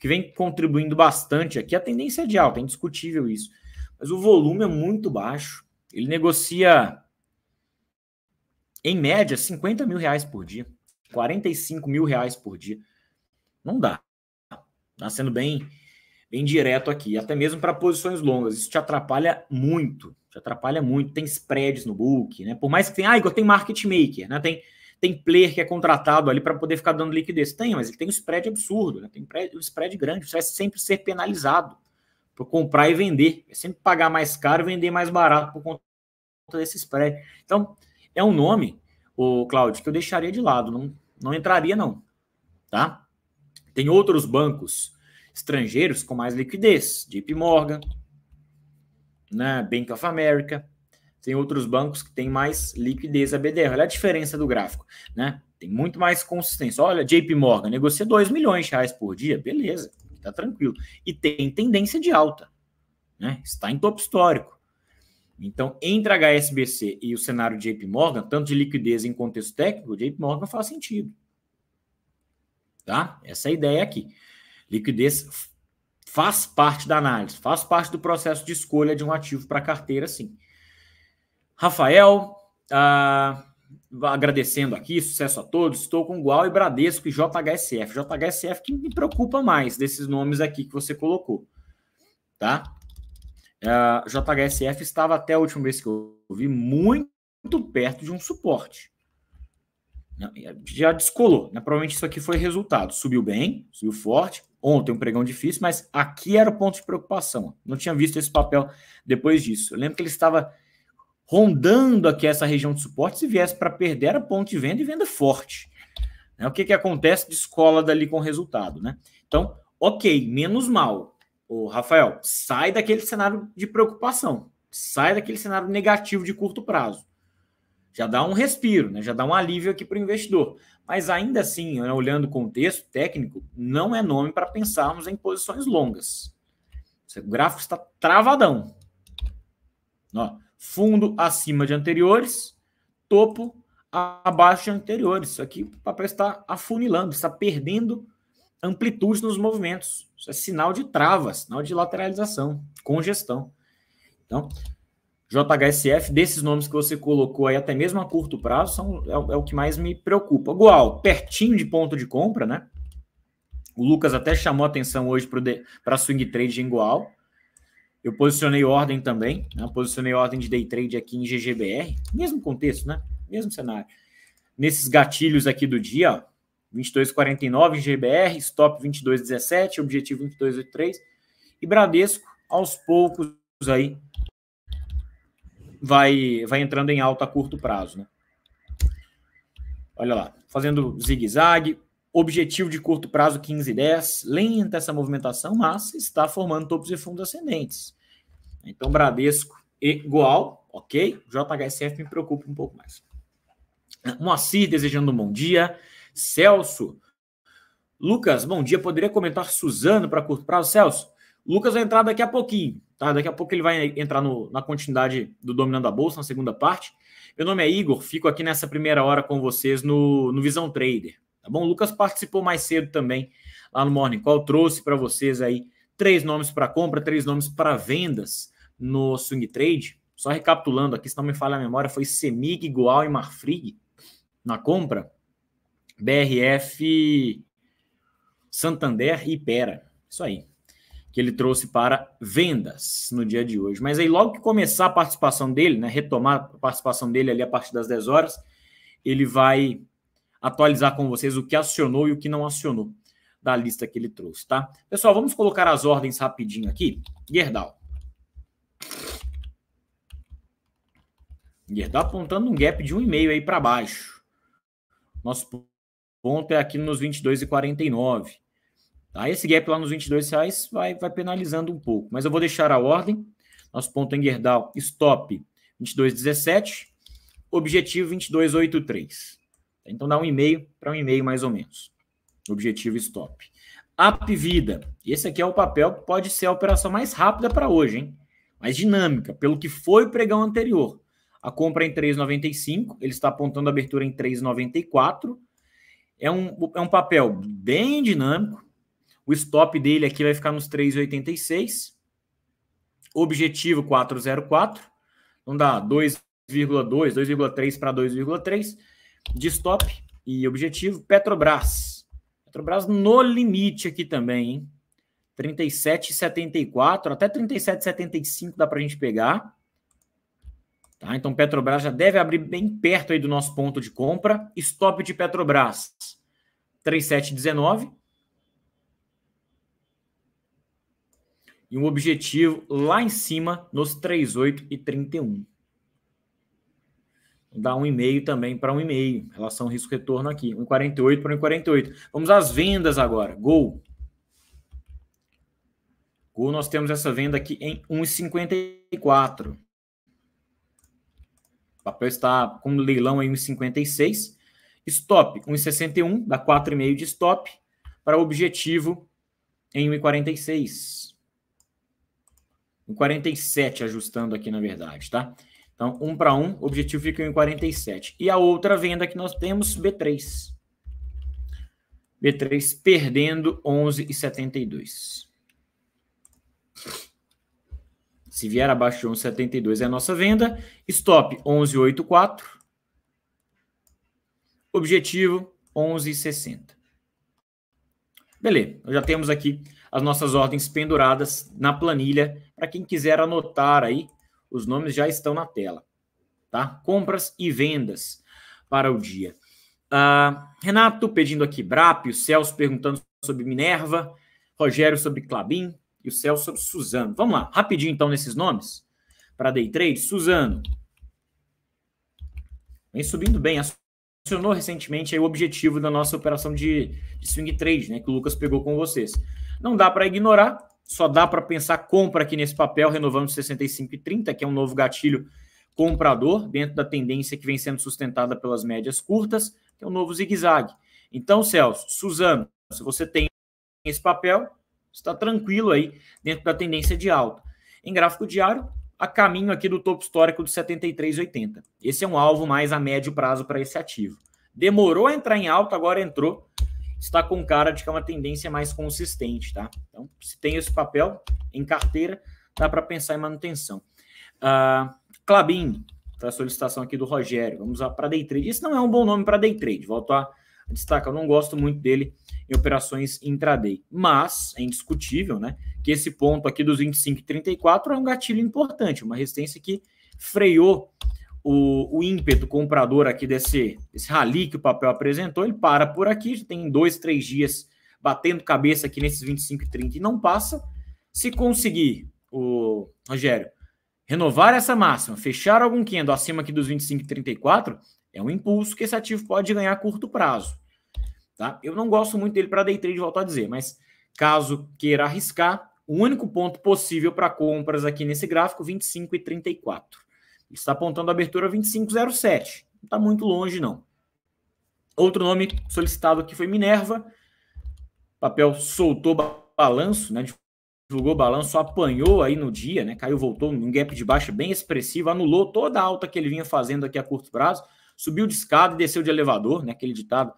que vem contribuindo bastante aqui. A tendência é de alta, é indiscutível isso. Mas o volume é muito baixo. Ele negocia, em média, 50 mil reais por dia, 45 mil reais por dia. Não dá. Tá sendo bem, bem direto aqui, até mesmo para posições longas. Isso te atrapalha muito. Te atrapalha muito. Tem spreads no book, né? Por mais que tenha, ah, Igor, tem market maker, né? Tem tem player que é contratado ali para poder ficar dando liquidez. Tem, mas ele tem um spread absurdo, né? tem um spread grande. Você vai é sempre ser penalizado por comprar e vender. É sempre pagar mais caro e vender mais barato por conta desse spread. Então, é um nome, o Cláudio, que eu deixaria de lado. Não, não entraria, não. Tá? Tem outros bancos estrangeiros com mais liquidez. JP Morgan, né? Bank of America tem outros bancos que têm mais liquidez a BDR. Olha a diferença do gráfico, né? Tem muito mais consistência. Olha, JP Morgan negocia 2 milhões de reais por dia, beleza, tá tranquilo. E tem tendência de alta, né? Está em topo histórico. Então, entre a HSBC e o cenário de JP Morgan, tanto de liquidez em contexto técnico, o JP Morgan faz sentido. Tá? Essa é a ideia aqui. Liquidez faz parte da análise, faz parte do processo de escolha de um ativo para carteira, sim. Rafael, ah, agradecendo aqui, sucesso a todos. Estou com Gual e Bradesco e JHSF. JHSF que me preocupa mais desses nomes aqui que você colocou, tá? Ah, JHSF estava até a última vez que eu vi muito perto de um suporte. Já descolou, né? Provavelmente isso aqui foi resultado. Subiu bem, subiu forte, ontem um pregão difícil, mas aqui era o ponto de preocupação. Não tinha visto esse papel depois disso. Eu lembro que ele estava rondando aqui essa região de suporte. Se viesse para perder, era ponto de venda e venda forte. Né? O que, que acontece? Descola dali com o resultado, né? Então, ok, menos mal. Ô, Rafael, sai daquele cenário de preocupação. Sai daquele cenário negativo de curto prazo. Já dá um respiro, né? já dá um alívio aqui para o investidor. Mas ainda assim, né, olhando o contexto técnico, não é nome para pensarmos em posições longas. O gráfico está travadão. Ó, fundo acima de anteriores, topo abaixo de anteriores. Isso aqui o papel está afunilando, está perdendo amplitude nos movimentos. Isso é sinal de trava, sinal de lateralização, congestão. Então, JHSF, desses nomes que você colocou aí, até mesmo a curto prazo, são, é, é o que mais me preocupa. Gual, pertinho de ponto de compra, né? O Lucas até chamou atenção hoje para swing trade em Gual. Eu posicionei ordem também, né? posicionei ordem de day trade aqui em GGBR, mesmo contexto, né? Mesmo cenário. Nesses gatilhos aqui do dia, ó, 22,49 GBR, stop 22,17, objetivo 22,83 e Bradesco aos poucos aí vai vai entrando em alta a curto prazo, né? Olha lá, fazendo zigue-zague, objetivo de curto prazo 15 e 10, lenta essa movimentação, mas está formando topos e fundos ascendentes. Então, Bradesco igual, ok? JHSF me preocupa um pouco mais. Moacir desejando um bom dia. Celso. Lucas, bom dia. Poderia comentar Suzano para curto prazo? Celso, Lucas vai entrar daqui a pouquinho, tá? Daqui a pouco ele vai entrar no, na continuidade do Dominando a Bolsa, na segunda parte. Meu nome é Igor, fico aqui nessa primeira hora com vocês no, no Visão Trader. Tá bom? O Lucas participou mais cedo também lá no Morning Call, trouxe para vocês aí três nomes para compra, três nomes para vendas no Swing Trade. Só recapitulando aqui, se não me falha a memória, foi Semig, Goal e Marfrig na compra, BRF, Santander e Pera. Isso aí, que ele trouxe para vendas no dia de hoje. Mas aí, logo que começar a participação dele, né, retomar a participação dele ali a partir das 10 horas, ele vai atualizar com vocês o que acionou e o que não acionou da lista que ele trouxe, tá? Pessoal, vamos colocar as ordens rapidinho aqui. Gerdau. Gerdau apontando um gap de 1,5 aí para baixo. Nosso ponto é aqui nos 22,49. Tá? Esse gap lá nos 22 reais vai, vai penalizando um pouco. Mas eu vou deixar a ordem. Nosso ponto em Gerdau, stop 22,17. Objetivo 22,83. Então dá um e-mail para um e-mail mais ou menos. Objetivo stop. App Vida. Esse aqui é o papel que pode ser a operação mais rápida para hoje, hein? Mais dinâmica, pelo que foi o pregão anterior. A compra é em 3,95, ele está apontando a abertura em 3,94. É um, é um papel bem dinâmico. O stop dele aqui vai ficar nos 3,86. Objetivo 404. Então dá 2,2, 2,3 para 2,3 de stop e objetivo. Petrobras. Petrobras no limite aqui também, hein? 37,74 até 37,75 dá para a gente pegar. Tá? Então, Petrobras já deve abrir bem perto aí do nosso ponto de compra. Stop de Petrobras, 37,19. E um objetivo lá em cima, nos 38 e 31 dá um e-mail também para um e-mail. Relação risco-retorno aqui, 1,48 para 1,48. Vamos às vendas agora. Gol. Gol, nós temos essa venda aqui em 1,54. O papel está com leilão em 1,56. Stop 1,61, dá 4,5 de stop para objetivo em 1,46. 1,47 ajustando aqui na verdade, tá? Então, um para um, o objetivo fica em 47. E a outra venda que nós temos, B3. B3 perdendo 11,72. Se vier abaixo de 11,72 é a nossa venda. Stop 11,84. Objetivo 11,60. Beleza, já temos aqui as nossas ordens penduradas na planilha para quem quiser anotar aí os nomes já estão na tela, tá? Compras e vendas para o dia. Uh, Renato pedindo aqui BRAP, o Celso perguntando sobre Minerva, Rogério sobre Clabin e o Celso sobre Suzano. Vamos lá, rapidinho então nesses nomes para Day Trade. Suzano. Vem subindo bem, acionou recentemente o objetivo da nossa operação de, de swing trade, né, que o Lucas pegou com vocês. Não dá para ignorar, só dá para pensar compra aqui nesse papel, renovando 65,30, e que é um novo gatilho comprador dentro da tendência que vem sendo sustentada pelas médias curtas, que é um novo zigue-zague. Então, Celso, Suzano, se você tem esse papel, está tranquilo aí dentro da tendência de alta. Em gráfico diário, a caminho aqui do topo histórico de 73,80. Esse é um alvo mais a médio prazo para esse ativo. Demorou a entrar em alta, agora entrou está com cara de que é uma tendência mais consistente, tá? Então, se tem esse papel em carteira, dá para pensar em manutenção. Uh, Clabin, tá a solicitação aqui do Rogério. Vamos lá para day trade. Isso não é um bom nome para day trade, volto a destacar. Eu não gosto muito dele em operações intraday, mas é indiscutível, né? Que esse ponto aqui dos 25,34 é um gatilho importante, uma resistência que freou o, o ímpeto comprador aqui desse, desse rally que o papel apresentou, ele para por aqui, já tem dois, três dias batendo cabeça aqui nesses 25 e 30 e não passa. Se conseguir, o Rogério, renovar essa máxima, fechar algum quendo acima aqui dos 25 e 34, é um impulso que esse ativo pode ganhar a curto prazo. Tá? Eu não gosto muito dele para day trade, volto a dizer, mas caso queira arriscar, o único ponto possível para compras aqui nesse gráfico, 25 e 34. Está apontando a abertura 2507. Não está muito longe, não. Outro nome solicitado aqui foi Minerva. O papel soltou balanço, né? Divulgou balanço, apanhou aí no dia, né? Caiu, voltou um gap de baixa bem expressivo, anulou toda a alta que ele vinha fazendo aqui a curto prazo, subiu de escada e desceu de elevador, né? Aquele ditado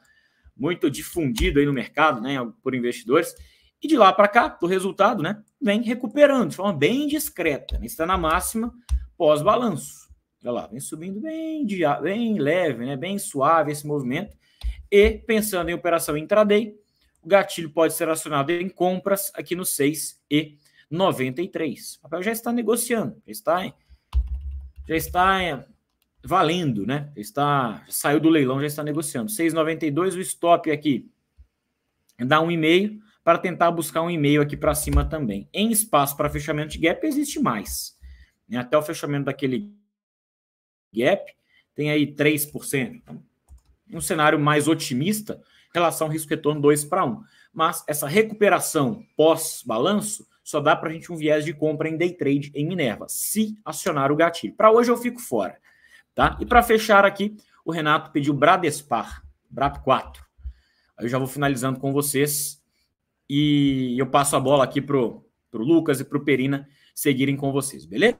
muito difundido aí no mercado, né? Por investidores. E de lá para cá, o resultado, né? Vem recuperando de forma bem discreta. Né? Está na máxima pós-balanço. Olha lá, vem subindo bem, bem leve, né? bem suave esse movimento. E pensando em operação intraday, o gatilho pode ser acionado em compras aqui no 6 e 93. O papel já está negociando, já está, já está valendo, né? Já está já saiu do leilão, já está negociando. 6,92 o stop aqui dá 1,5 para tentar buscar 1,5 aqui para cima também. Em espaço para fechamento de gap existe mais. Né? Até o fechamento daquele gap, tem aí 3%. Então, um cenário mais otimista em relação ao risco-retorno 2 para 1. Mas essa recuperação pós-balanço só dá para a gente um viés de compra em day trade em Minerva, se acionar o gatilho. Para hoje eu fico fora. tá? E para fechar aqui, o Renato pediu Bradespar, BRAP 4. Aí eu já vou finalizando com vocês e eu passo a bola aqui para o Lucas e para o Perina seguirem com vocês, beleza?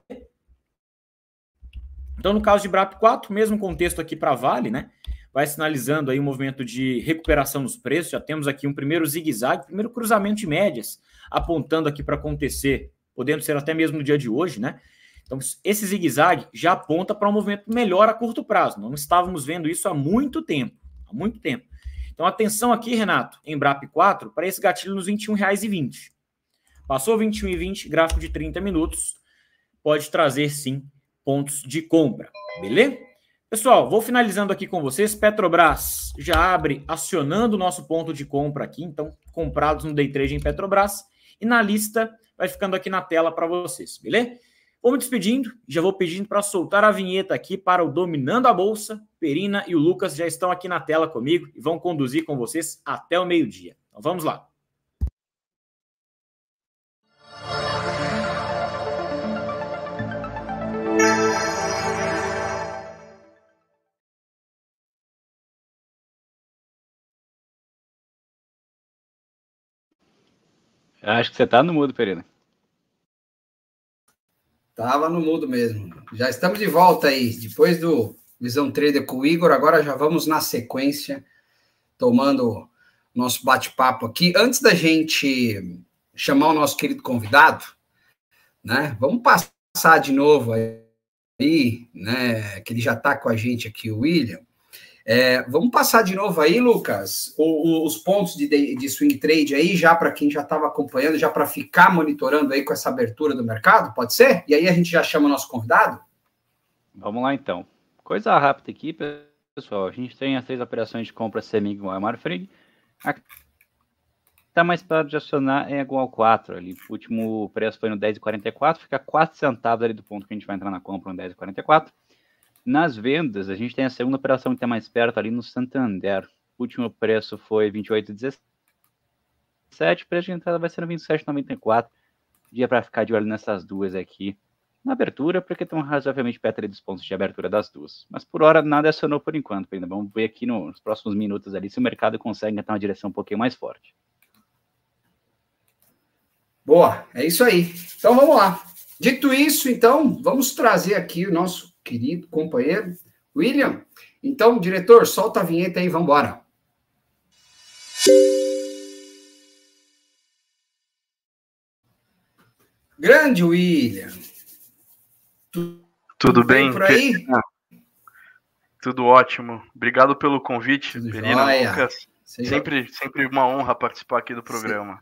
Então, no caso de BRAP4, mesmo contexto aqui para Vale, né? Vai sinalizando aí um movimento de recuperação nos preços. Já temos aqui um primeiro zigue-zague, primeiro cruzamento de médias, apontando aqui para acontecer, podendo ser até mesmo no dia de hoje, né? Então, esse zigue-zague já aponta para um movimento melhor a curto prazo. Não estávamos vendo isso há muito tempo. Há muito tempo. Então, atenção aqui, Renato, em BRAP4, para esse gatilho nos R$ 21,20. Passou R$ 21,20, gráfico de 30 minutos, pode trazer sim pontos de compra, beleza? Pessoal, vou finalizando aqui com vocês. Petrobras já abre acionando o nosso ponto de compra aqui, então comprados no day trade em Petrobras e na lista vai ficando aqui na tela para vocês, beleza? Vou me despedindo, já vou pedindo para soltar a vinheta aqui para o Dominando a Bolsa. Perina e o Lucas já estão aqui na tela comigo e vão conduzir com vocês até o meio-dia. Então vamos lá. Acho que você está no mudo, Perino. Tava no mudo mesmo. Já estamos de volta aí. Depois do Visão Trader com o Igor, agora já vamos na sequência, tomando nosso bate-papo aqui. Antes da gente chamar o nosso querido convidado, né? Vamos passar de novo aí, né? Que ele já está com a gente aqui, o William. É, vamos passar de novo aí, Lucas, o, o, os pontos de, de, swing trade aí, já para quem já estava acompanhando, já para ficar monitorando aí com essa abertura do mercado, pode ser? E aí a gente já chama o nosso convidado? Vamos lá então. Coisa rápida aqui, pessoal. A gente tem as três operações de compra Semig igual a Marfrig. Tá mais perto de acionar é igual a 4 ali. O último preço foi no 10,44, fica 4 centavos ali do ponto que a gente vai entrar na compra no 10,44. Nas vendas, a gente tem a segunda operação que está mais perto ali no Santander. O último preço foi 28,17. O preço de entrada vai ser no 27,94. Dia para ficar de olho nessas duas aqui. Na abertura, porque estão razoavelmente perto ali dos pontos de abertura das duas. Mas por hora, nada acionou por enquanto ainda. Vamos ver aqui nos próximos minutos ali se o mercado consegue entrar uma direção um pouquinho mais forte. Boa, é isso aí. Então vamos lá. Dito isso, então, vamos trazer aqui o nosso querido companheiro William. Então, diretor, solta a vinheta aí, vamos embora. Grande William. Tudo, Tudo tá bem? por aí? Ah, tudo ótimo. Obrigado pelo convite, Lucas. Sempre, sempre uma honra participar aqui do programa.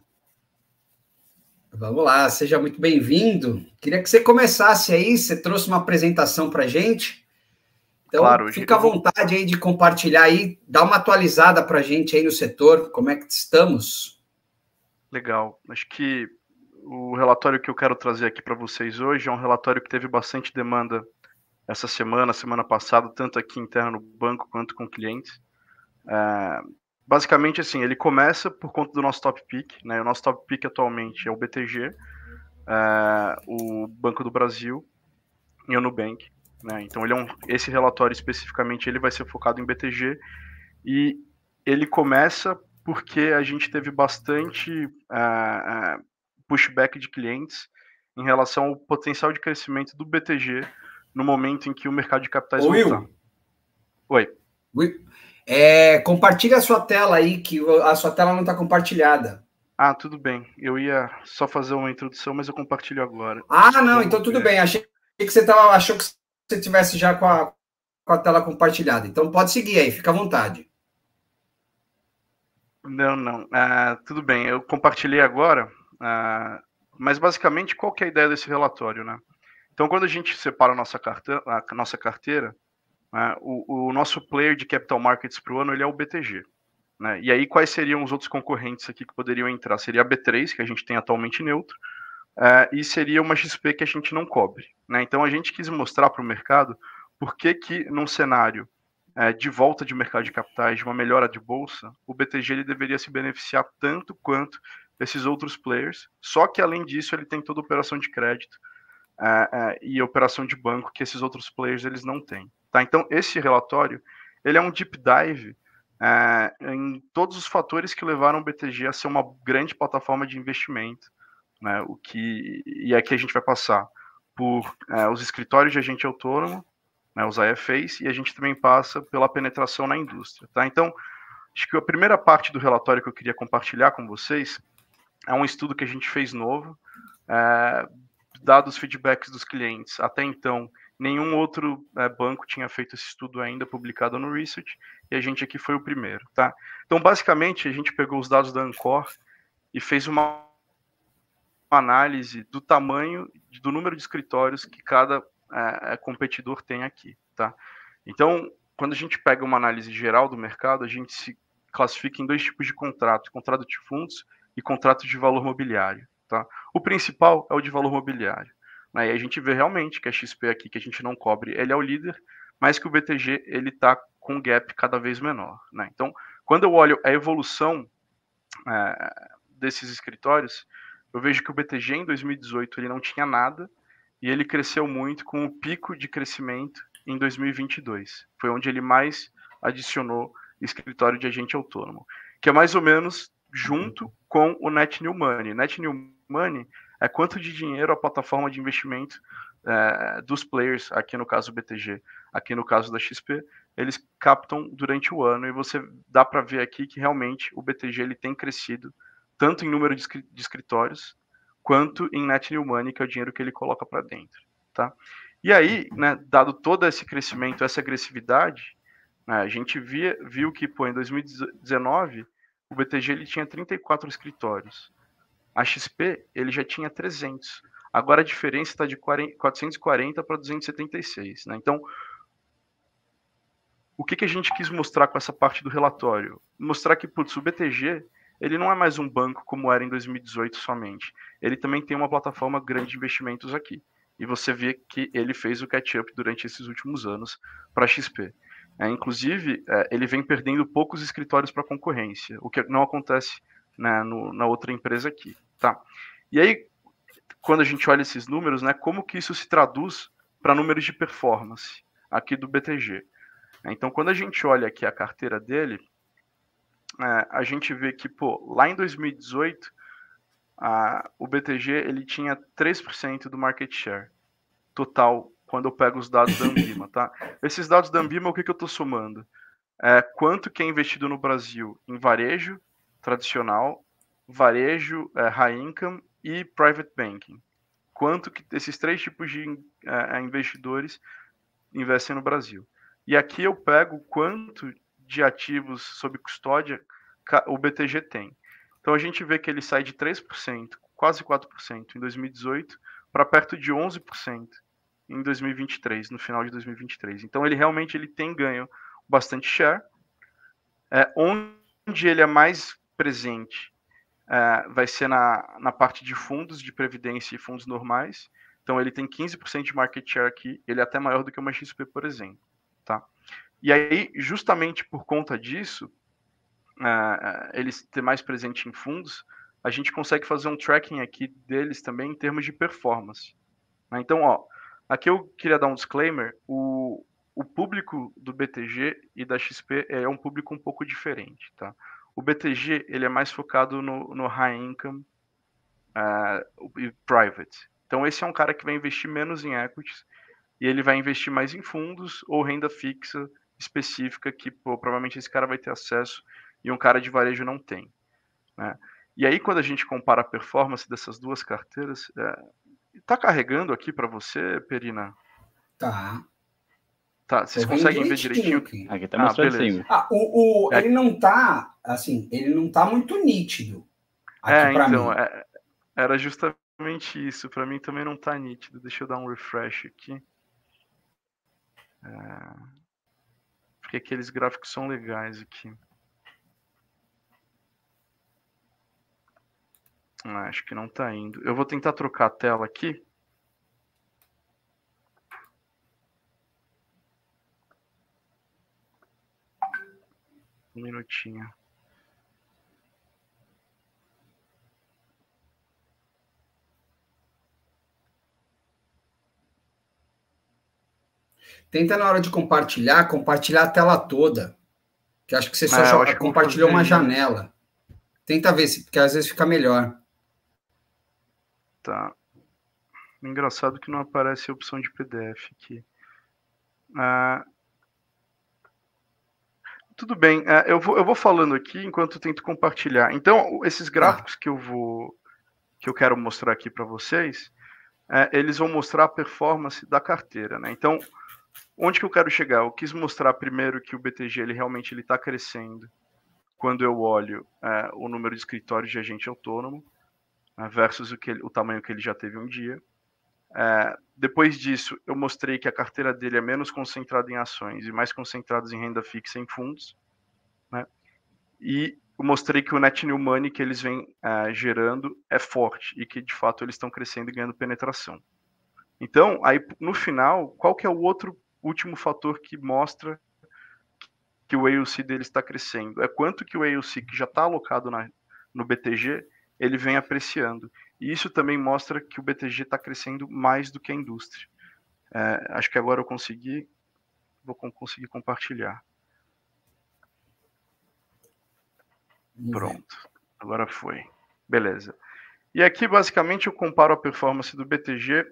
Vamos lá, seja muito bem-vindo. Queria que você começasse aí, você trouxe uma apresentação para a gente. Então, claro, fica à vontade aí de compartilhar aí, dar uma atualizada para a gente aí no setor, como é que estamos. Legal, acho que o relatório que eu quero trazer aqui para vocês hoje é um relatório que teve bastante demanda essa semana, semana passada, tanto aqui interno no banco quanto com clientes. É, basicamente assim, ele começa por conta do nosso top pick, né? O nosso top pick atualmente é o BTG, é, o Banco do Brasil e o Nubank, né? Então ele é um, esse relatório especificamente ele vai ser focado em BTG e ele começa porque a gente teve bastante é, é, pushback de clientes em relação ao potencial de crescimento do BTG no momento em que o mercado de capitais Oi, Oi. Oi. É, compartilha a sua tela aí, que a sua tela não está compartilhada. Ah, tudo bem. Eu ia só fazer uma introdução, mas eu compartilho agora. Ah, não, tá então tudo é. bem. Achei que você tava, achou que você tivesse já com a, com a tela compartilhada. Então pode seguir aí, fica à vontade. Não, não. Ah, tudo bem, eu compartilhei agora. Ah, mas basicamente, qual é a ideia desse relatório, né? Então, quando a gente separa a nossa, carteira, a nossa carteira né? O, o, nosso player de capital markets para o ano ele é o BTG. Né? E aí, quais seriam os outros concorrentes aqui que poderiam entrar? Seria a B3, que a gente tem atualmente neutro, eh, e seria uma XP que a gente não cobre. Né? Então, a gente quis mostrar para o mercado por que, que num cenário eh, de volta de mercado de capitais, de uma melhora de bolsa, o BTG ele deveria se beneficiar tanto quanto esses outros players. Só que, além disso, ele tem toda a operação de crédito eh, e operação de banco que esses outros players eles não têm. Tá? Então, esse relatório ele é um deep dive é, em todos os fatores que levaram o BTG a ser uma grande plataforma de investimento, né? O que e aqui a gente vai passar por é, os escritórios de agente autônomo, né, os IFAs, e a gente também passa pela penetração na indústria, tá? Então, acho que a primeira parte do relatório que eu queria compartilhar com vocês é um estudo que a gente fez novo, é, dados feedbacks dos clientes até então Nenhum outro eh, banco tinha feito esse estudo ainda publicado no Research e a gente aqui foi o primeiro, tá? Então, basicamente, a gente pegou os dados da Ancor e fez uma análise do tamanho, do número de escritórios que cada é, competidor tem aqui, tá? Então, quando a gente pega uma análise geral do mercado, a gente se classifica em dois tipos de contrato: contrato de fundos e contrato de valor mobiliário, tá? O principal é o de valor mobiliário. Né? E a gente vê realmente que a XP aqui, que a gente não cobre, ele é o líder, mas que o BTG ele está com um gap cada vez menor. Né? Então, quando eu olho a evolução é, desses escritórios, eu vejo que o BTG em 2018 ele não tinha nada e ele cresceu muito com o pico de crescimento em 2022. Foi onde ele mais adicionou escritório de agente autônomo, que é mais ou menos junto com o Net New Money. Net New Money é quanto de dinheiro a plataforma de investimento é, dos players, aqui no caso do BTG, aqui no caso da XP, eles captam durante o ano e você dá para ver aqui que realmente o BTG ele tem crescido tanto em número de escritórios quanto em net new money, que é o dinheiro que ele coloca para dentro, tá? E aí, né, dado todo esse crescimento, essa agressividade, né, a gente via, viu que pô, em 2019 o BTG ele tinha 34 escritórios. A XP ele já tinha 300. Agora a diferença está de 440 para 276. Né? Então, o que, que a gente quis mostrar com essa parte do relatório? Mostrar que putz, o BTG ele não é mais um banco como era em 2018 somente. Ele também tem uma plataforma grande de investimentos aqui. E você vê que ele fez o catch-up durante esses últimos anos para a XP. É, inclusive, é, ele vem perdendo poucos escritórios para concorrência, o que não acontece né, no, na outra empresa aqui. Tá? E aí, quando a gente olha esses números, né, como que isso se traduz para números de performance aqui do BTG? Então, quando a gente olha aqui a carteira dele, é, a gente vê que, pô, lá em 2018, a, o BTG ele tinha 3% do market share total quando eu pego os dados da Ambima, tá? Esses dados da Ambima, o que, que eu estou somando? É, quanto que é investido no Brasil em varejo tradicional varejo, é, high income e private banking. Quanto que esses três tipos de é, investidores investem no Brasil? E aqui eu pego quanto de ativos sob custódia o BTG tem. Então a gente vê que ele sai de 3%, quase 4% em 2018 para perto de 11% em 2023, no final de 2023. Então ele realmente ele tem ganho bastante share. É, onde ele é mais presente é, vai ser na, na parte de fundos de previdência e fundos normais. Então ele tem 15% de market share aqui, ele é até maior do que uma XP, por exemplo. Tá? E aí, justamente por conta disso, uh, eles ter mais presente em fundos, a gente consegue fazer um tracking aqui deles também em termos de performance. Né? Então, ó, aqui eu queria dar um disclaimer: o, o público do BTG e da XP é um público um pouco diferente. Tá? O BTG ele é mais focado no, no high income uh, e private. Então esse é um cara que vai investir menos em equities e ele vai investir mais em fundos ou renda fixa específica que pô, provavelmente esse cara vai ter acesso e um cara de varejo não tem. Né? E aí quando a gente compara a performance dessas duas carteiras, é... tá carregando aqui para você, Perina? Tá. Tá, vocês é conseguem ver direitinho? Aqui. tá ah, mostrando ah, sim. Ah, o, o, é. Ele não tá, assim, ele não tá muito nítido. Aqui é, então, é, era justamente isso. Para mim também não tá nítido. Deixa eu dar um refresh aqui. É... Porque aqueles gráficos são legais aqui. Ah, acho que não tá indo. Eu vou tentar trocar a tela aqui Um minutinho. Tenta na hora de compartilhar, compartilhar a tela toda. Que acho que você só ah, joga, compartilhou uma janela. Tenta ver se, porque às vezes fica melhor. Tá. Engraçado que não aparece a opção de PDF aqui. Ah, tudo bem, é, eu vou, eu vou falando aqui enquanto tento compartilhar. Então, esses tá. gráficos ah. que eu vou que eu quero mostrar aqui para vocês, é, eles vão mostrar a performance da carteira, né? Então, onde que eu quero chegar? Eu quis mostrar primeiro que o BTG ele realmente ele está crescendo quando eu olho é, o número de escritórios de agente autônomo né, versus o, que ele, o tamanho que ele já teve um dia. É, depois disso, eu mostrei que a carteira dele é menos concentrada em ações e mais concentrada em renda fixa em fundos. Né? E eu mostrei que o net new money que eles vêm é, gerando é forte e que, de fato, eles estão crescendo e ganhando penetração. Então, aí, no final, qual que é o outro último fator que mostra que o AUC dele está crescendo? É quanto que o AUC, que já está alocado na, no BTG, ele vem apreciando. E isso também mostra que o BTG está crescendo mais do que a indústria. É, acho que agora eu consegui, vou conseguir compartilhar. Pronto, agora foi. Beleza. E aqui, basicamente, eu comparo a performance do BTG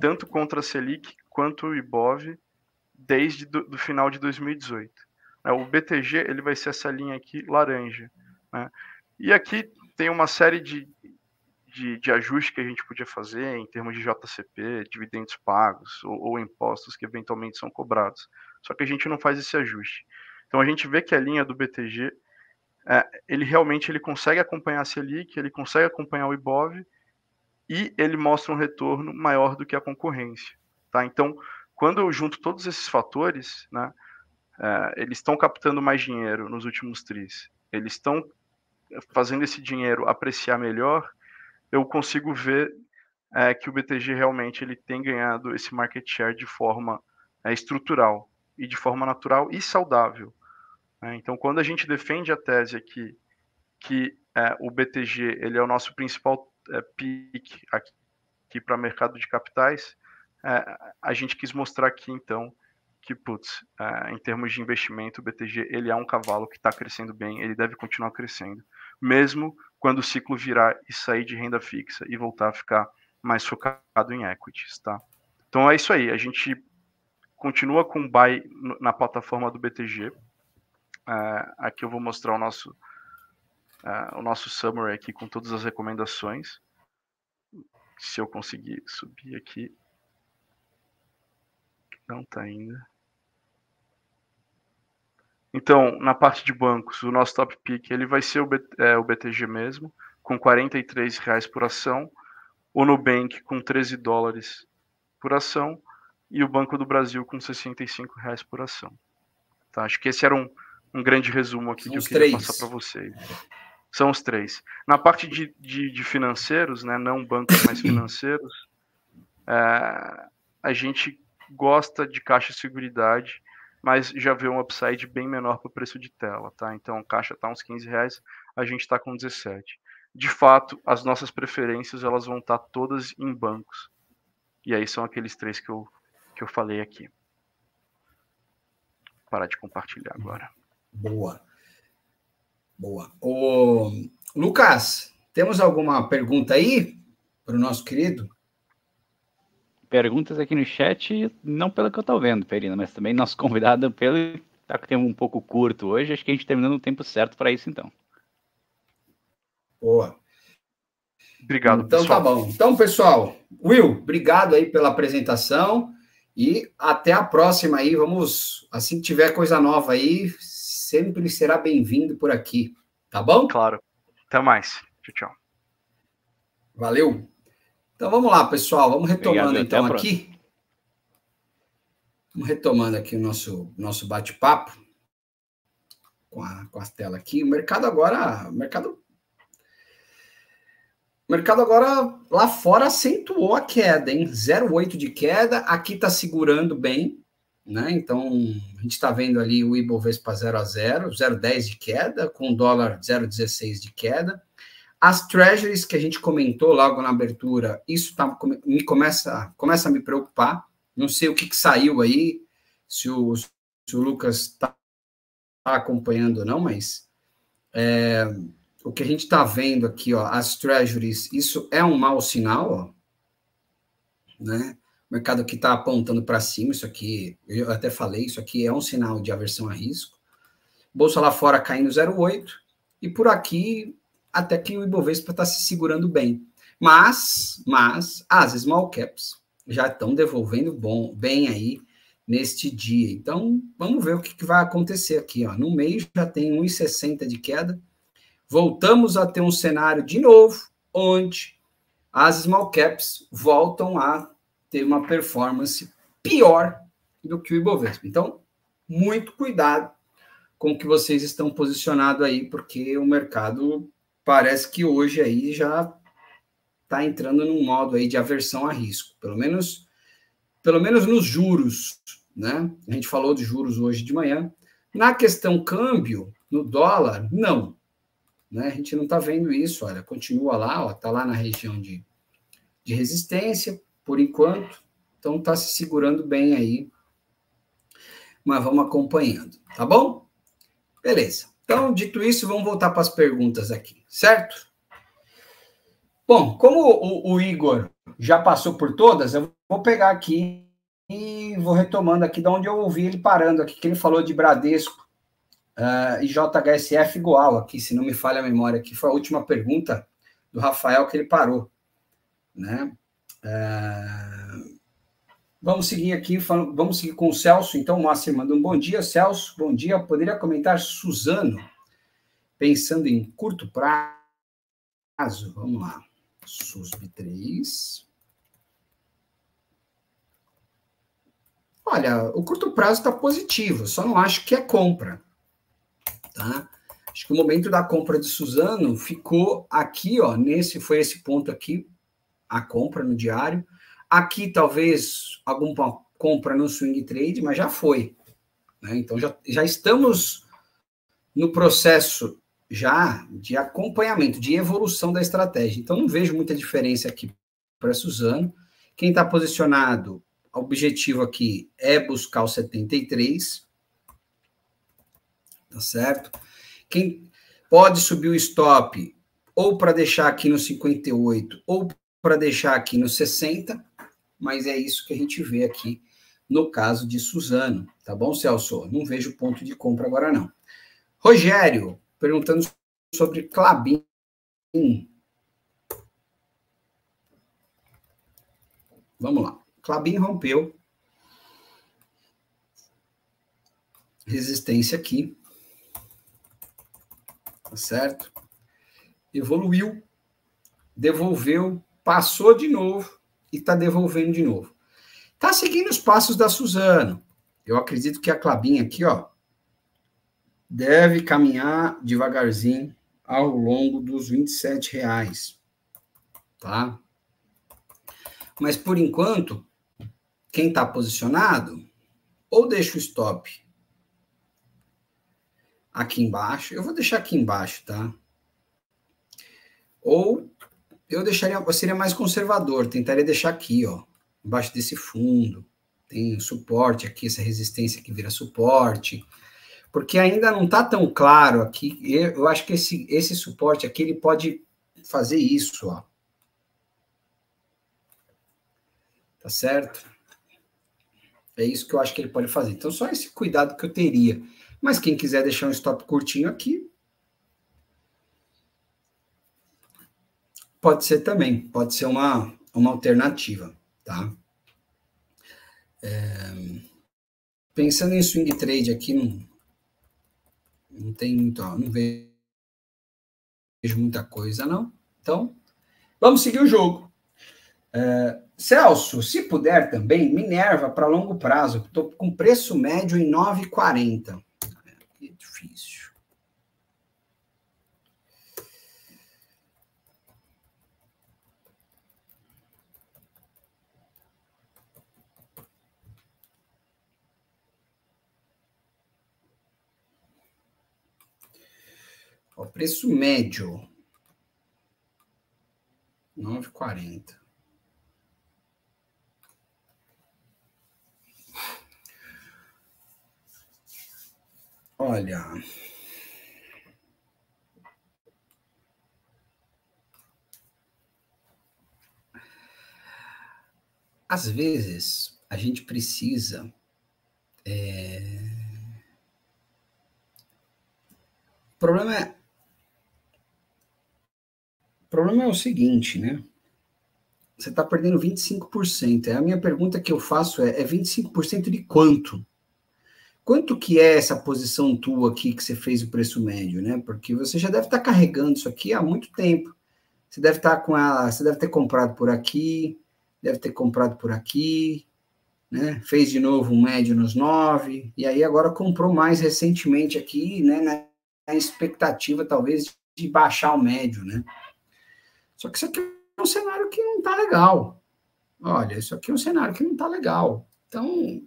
tanto contra a Selic quanto o Ibov desde do, final de 2018. É, o BTG ele vai ser essa linha aqui laranja. Né? E aqui tem uma série de de, de ajuste que a gente podia fazer em termos de JCP, dividendos pagos ou, ou impostos que eventualmente são cobrados. Só que a gente não faz esse ajuste. Então a gente vê que a linha do BTG é, ele realmente ele consegue acompanhar a Selic, ele consegue acompanhar o IBOV e ele mostra um retorno maior do que a concorrência. Tá? Então, quando eu junto todos esses fatores, né, é, eles estão captando mais dinheiro nos últimos três. eles estão é, fazendo esse dinheiro apreciar melhor eu consigo ver é, que o BTG realmente ele tem ganhado esse market share de forma é, estrutural e de forma natural e saudável. Né? então, quando a gente defende a tese aqui que é, o BTG ele é o nosso principal é, pique aqui, aqui para mercado de capitais, é, a gente quis mostrar aqui então que, putz, é, em termos de investimento, o BTG ele é um cavalo que está crescendo bem, ele deve continuar crescendo mesmo quando o ciclo virar e sair de renda fixa e voltar a ficar mais focado em equities, tá? Então é isso aí, a gente continua com o buy na plataforma do BTG. É, aqui eu vou mostrar o nosso é, o nosso summary aqui com todas as recomendações. Se eu conseguir subir aqui. Não tá ainda. Então, na parte de bancos, o nosso top pick ele vai ser o, B, é, o BTG mesmo, com R$ 43,00 por ação, o Nubank com 13 dólares por ação e o Banco do Brasil com R$ 65,00 por ação. Tá? Acho que esse era um, um grande resumo aqui São que eu queria três. passar para vocês. São os três. Na parte de, de, de financeiros, né, não bancos, mas financeiros, é, a gente gosta de Caixa Seguridade mas já vê um upside bem menor para o preço de tela, tá? Então, caixa está uns 15 reais, a gente está com 17. De fato, as nossas preferências elas vão estar tá todas em bancos. E aí são aqueles três que eu, que eu falei aqui. Vou parar de compartilhar agora. Boa. Boa. Ô, Lucas, temos alguma pergunta aí para o nosso querido? perguntas aqui no chat, não pelo que eu estou vendo, Perina, mas também nosso convidado pelo tá com tempo um pouco curto hoje, acho que a gente terminando no tempo certo para isso então. Boa. Obrigado, então, tá pessoal. Então tá bom. Então, pessoal, Will, obrigado aí pela apresentação e até a próxima aí. Vamos, assim que tiver coisa nova aí, sempre será bem-vindo por aqui, tá bom? Claro. Até mais. Tchau, tchau. Valeu. Então vamos lá, pessoal, vamos retomando Obrigado, então aqui. Vamos retomando aqui o nosso, nosso bate-papo com a, com a tela aqui. O mercado agora. O mercado o mercado agora lá fora acentuou a queda, hein? 0,8 de queda, aqui está segurando bem, né? Então a gente está vendo ali o Ibovespa 0 a 0, 0,10 de queda, com o dólar 0,16 de queda. As treasuries que a gente comentou logo na abertura, isso tá, me começa, começa a me preocupar. Não sei o que, que saiu aí, se o, se o Lucas está tá acompanhando ou não, mas é, o que a gente está vendo aqui, ó, as treasuries, isso é um mau sinal, ó, né? O mercado que está apontando para cima, isso aqui, eu até falei, isso aqui é um sinal de aversão a risco. Bolsa lá fora caindo 0,8 e por aqui até que o Ibovespa está se segurando bem. Mas, mas as small caps já estão devolvendo bom, bem aí neste dia. Então, vamos ver o que, que vai acontecer aqui. Ó. No mês já tem 1,60 de queda. Voltamos a ter um cenário de novo, onde as small caps voltam a ter uma performance pior do que o Ibovespa. Então, muito cuidado com o que vocês estão posicionados aí, porque o mercado parece que hoje aí já está entrando num modo aí de aversão a risco, pelo menos, pelo menos nos juros, né? A gente falou de juros hoje de manhã. Na questão câmbio, no dólar, não. Né? A gente não está vendo isso, olha, continua lá, está lá na região de, de resistência, por enquanto, então está se segurando bem aí, mas vamos acompanhando, tá bom? Beleza. Então, dito isso, vamos voltar para as perguntas aqui certo? Bom, como o, o Igor já passou por todas, eu vou pegar aqui e vou retomando aqui de onde eu ouvi ele parando aqui, que ele falou de Bradesco uh, e JHSF igual aqui, se não me falha a memória, que foi a última pergunta do Rafael que ele parou, né? Uh, vamos seguir aqui, vamos seguir com o Celso, então, Márcio, mandou um bom dia, Celso, bom dia, poderia comentar Suzano, Pensando em curto prazo, vamos lá. SUSB 3. Olha, o curto prazo está positivo, só não acho que é compra. Tá? Acho que o momento da compra de Suzano ficou aqui, ó, nesse foi esse ponto aqui, a compra no diário. Aqui talvez alguma compra no swing trade, mas já foi. Né? Então já, já estamos no processo já de acompanhamento, de evolução da estratégia. Então, não vejo muita diferença aqui para Suzano. Quem está posicionado, o objetivo aqui é buscar o 73, tá certo? Quem pode subir o stop ou para deixar aqui no 58 ou para deixar aqui no 60, mas é isso que a gente vê aqui no caso de Suzano, tá bom, Celso? Não vejo ponto de compra agora não. Rogério, perguntando sobre Clabin. Vamos lá. Clabin rompeu. Resistência aqui. Tá certo? Evoluiu, devolveu, passou de novo e está devolvendo de novo. Está seguindo os passos da Suzano. Eu acredito que a Clabin aqui, ó, deve caminhar devagarzinho ao longo dos 27 reais, tá? Mas por enquanto, quem está posicionado, ou deixa o stop aqui embaixo, eu vou deixar aqui embaixo, tá? Ou eu deixaria, eu seria mais conservador, tentaria deixar aqui, ó, embaixo desse fundo. Tem suporte aqui, essa resistência que vira suporte porque ainda não está tão claro aqui. Eu acho que esse, esse suporte aqui ele pode fazer isso, ó. Tá certo? É isso que eu acho que ele pode fazer. Então, só esse cuidado que eu teria. Mas quem quiser deixar um stop curtinho aqui, pode ser também, pode ser uma, uma alternativa, tá? É, pensando em swing trade aqui, não, não tem muito, não vejo muita coisa, não. Então, vamos seguir o jogo. É, Celso, se puder também, Minerva para longo prazo, estou com preço médio em 9,40. É, é difícil. Ó, preço médio. 9,40. Olha. Às vezes, a gente precisa é... O problema é o problema é o seguinte, né? Você está perdendo 25%. É a minha pergunta que eu faço é, é 25% de quanto? Quanto que é essa posição tua aqui que você fez o preço médio, né? Porque você já deve estar tá carregando isso aqui há muito tempo. Você deve estar tá com ela, você deve ter comprado por aqui, deve ter comprado por aqui, né? Fez de novo um médio nos 9, e aí agora comprou mais recentemente aqui, né? Na expectativa, talvez, de baixar o médio, né? Só que isso aqui é um cenário que não está legal. Olha, isso aqui é um cenário que não está legal. Então,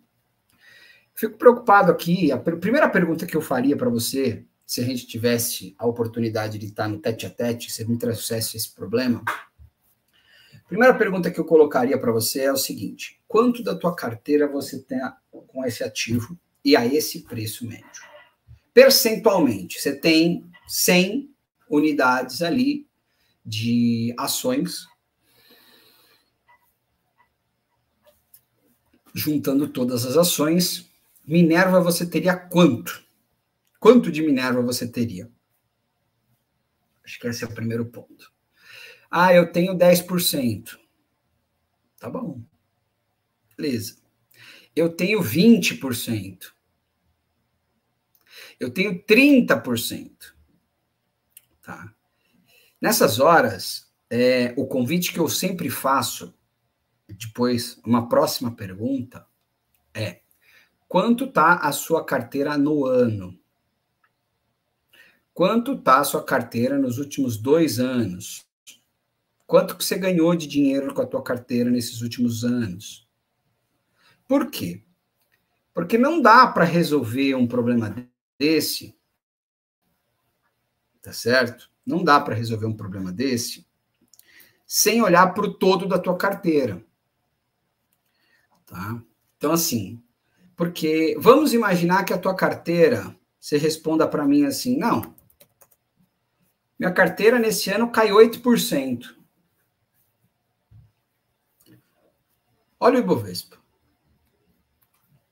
fico preocupado aqui. A primeira pergunta que eu faria para você, se a gente tivesse a oportunidade de estar no tete a tete, se me trouxesse esse problema, primeira pergunta que eu colocaria para você é o seguinte: quanto da tua carteira você tem com esse ativo e a esse preço médio? Percentualmente, você tem 100 unidades ali de ações, juntando todas as ações. Minerva você teria quanto? Quanto de Minerva você teria? Acho que esse é o primeiro ponto. Ah, eu tenho 10%. Tá bom. Beleza. Eu tenho 20%. Eu tenho 30%. Tá. Nessas horas, é, o convite que eu sempre faço, depois, uma próxima pergunta, é: quanto está a sua carteira no ano? Quanto está a sua carteira nos últimos dois anos? Quanto que você ganhou de dinheiro com a tua carteira nesses últimos anos? Por quê? Porque não dá para resolver um problema desse, tá certo? Não dá para resolver um problema desse sem olhar para o todo da tua carteira. Tá? Então, assim, porque vamos imaginar que a tua carteira, você responda para mim assim, não, minha carteira nesse ano cai 8%. Olha o Ibovespa.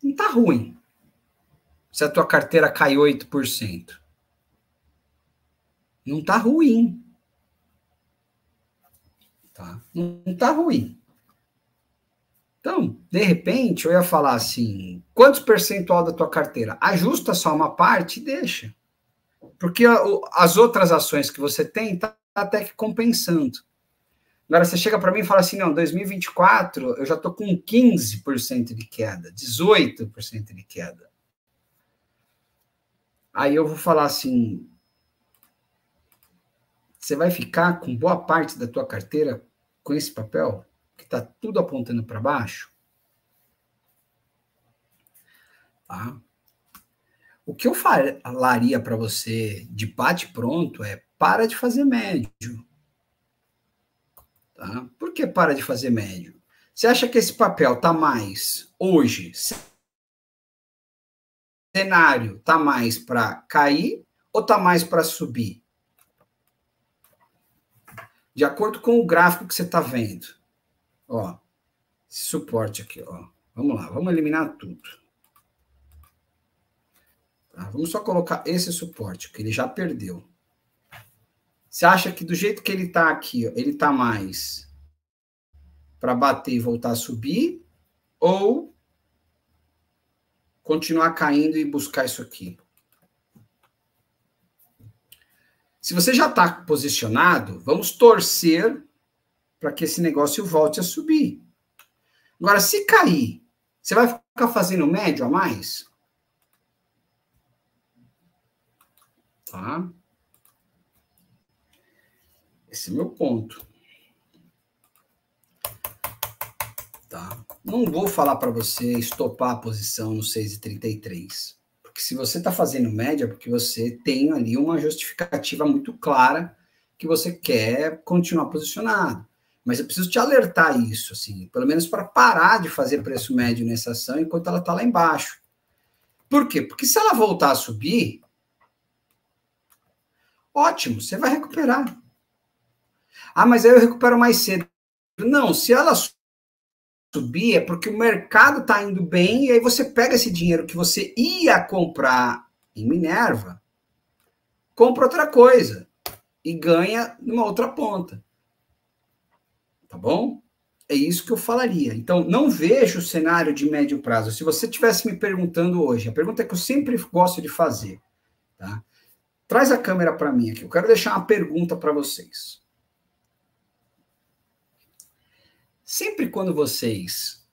Não está ruim se a tua carteira cai 8%. Não está ruim. Tá? Não está ruim. Então, de repente, eu ia falar assim: quantos percentual da tua carteira? Ajusta só uma parte e deixa. Porque as outras ações que você tem tá até que compensando. Agora, você chega para mim e fala assim: não, 2024 eu já estou com 15% de queda, 18% de queda. Aí eu vou falar assim: você vai ficar com boa parte da tua carteira com esse papel que está tudo apontando para baixo? Tá? O que eu falaria para você de bate pronto é para de fazer médio. Tá? Por que para de fazer médio? Você acha que esse papel está mais hoje? Cenário está mais para cair ou está mais para subir? de acordo com o gráfico que você está vendo. Ó, esse suporte aqui, ó. Vamos lá, vamos eliminar tudo. Tá? Vamos só colocar esse suporte, que ele já perdeu. Você acha que do jeito que ele está aqui, ó, ele está mais para bater e voltar a subir ou continuar caindo e buscar isso aqui? Se você já está posicionado, vamos torcer para que esse negócio volte a subir. Agora, se cair, você vai ficar fazendo médio a mais? Tá? Esse é meu ponto. Tá? Não vou falar para você estopar a posição no 6,33 se você está fazendo média, é porque você tem ali uma justificativa muito clara que você quer continuar posicionado. Mas eu preciso te alertar isso, assim, pelo menos para parar de fazer preço médio nessa ação enquanto ela está lá embaixo. Por quê? Porque se ela voltar a subir, ótimo, você vai recuperar. Ah, mas aí eu recupero mais cedo. Não, se ela subir é porque o mercado está indo bem e aí você pega esse dinheiro que você ia comprar em Minerva, compra outra coisa e ganha numa outra ponta. Tá bom? É isso que eu falaria. Então, não vejo o cenário de médio prazo. Se você tivesse me perguntando hoje, a pergunta que eu sempre gosto de fazer, tá? Traz a câmera para mim aqui. Eu quero deixar uma pergunta para vocês. Sempre quando vocês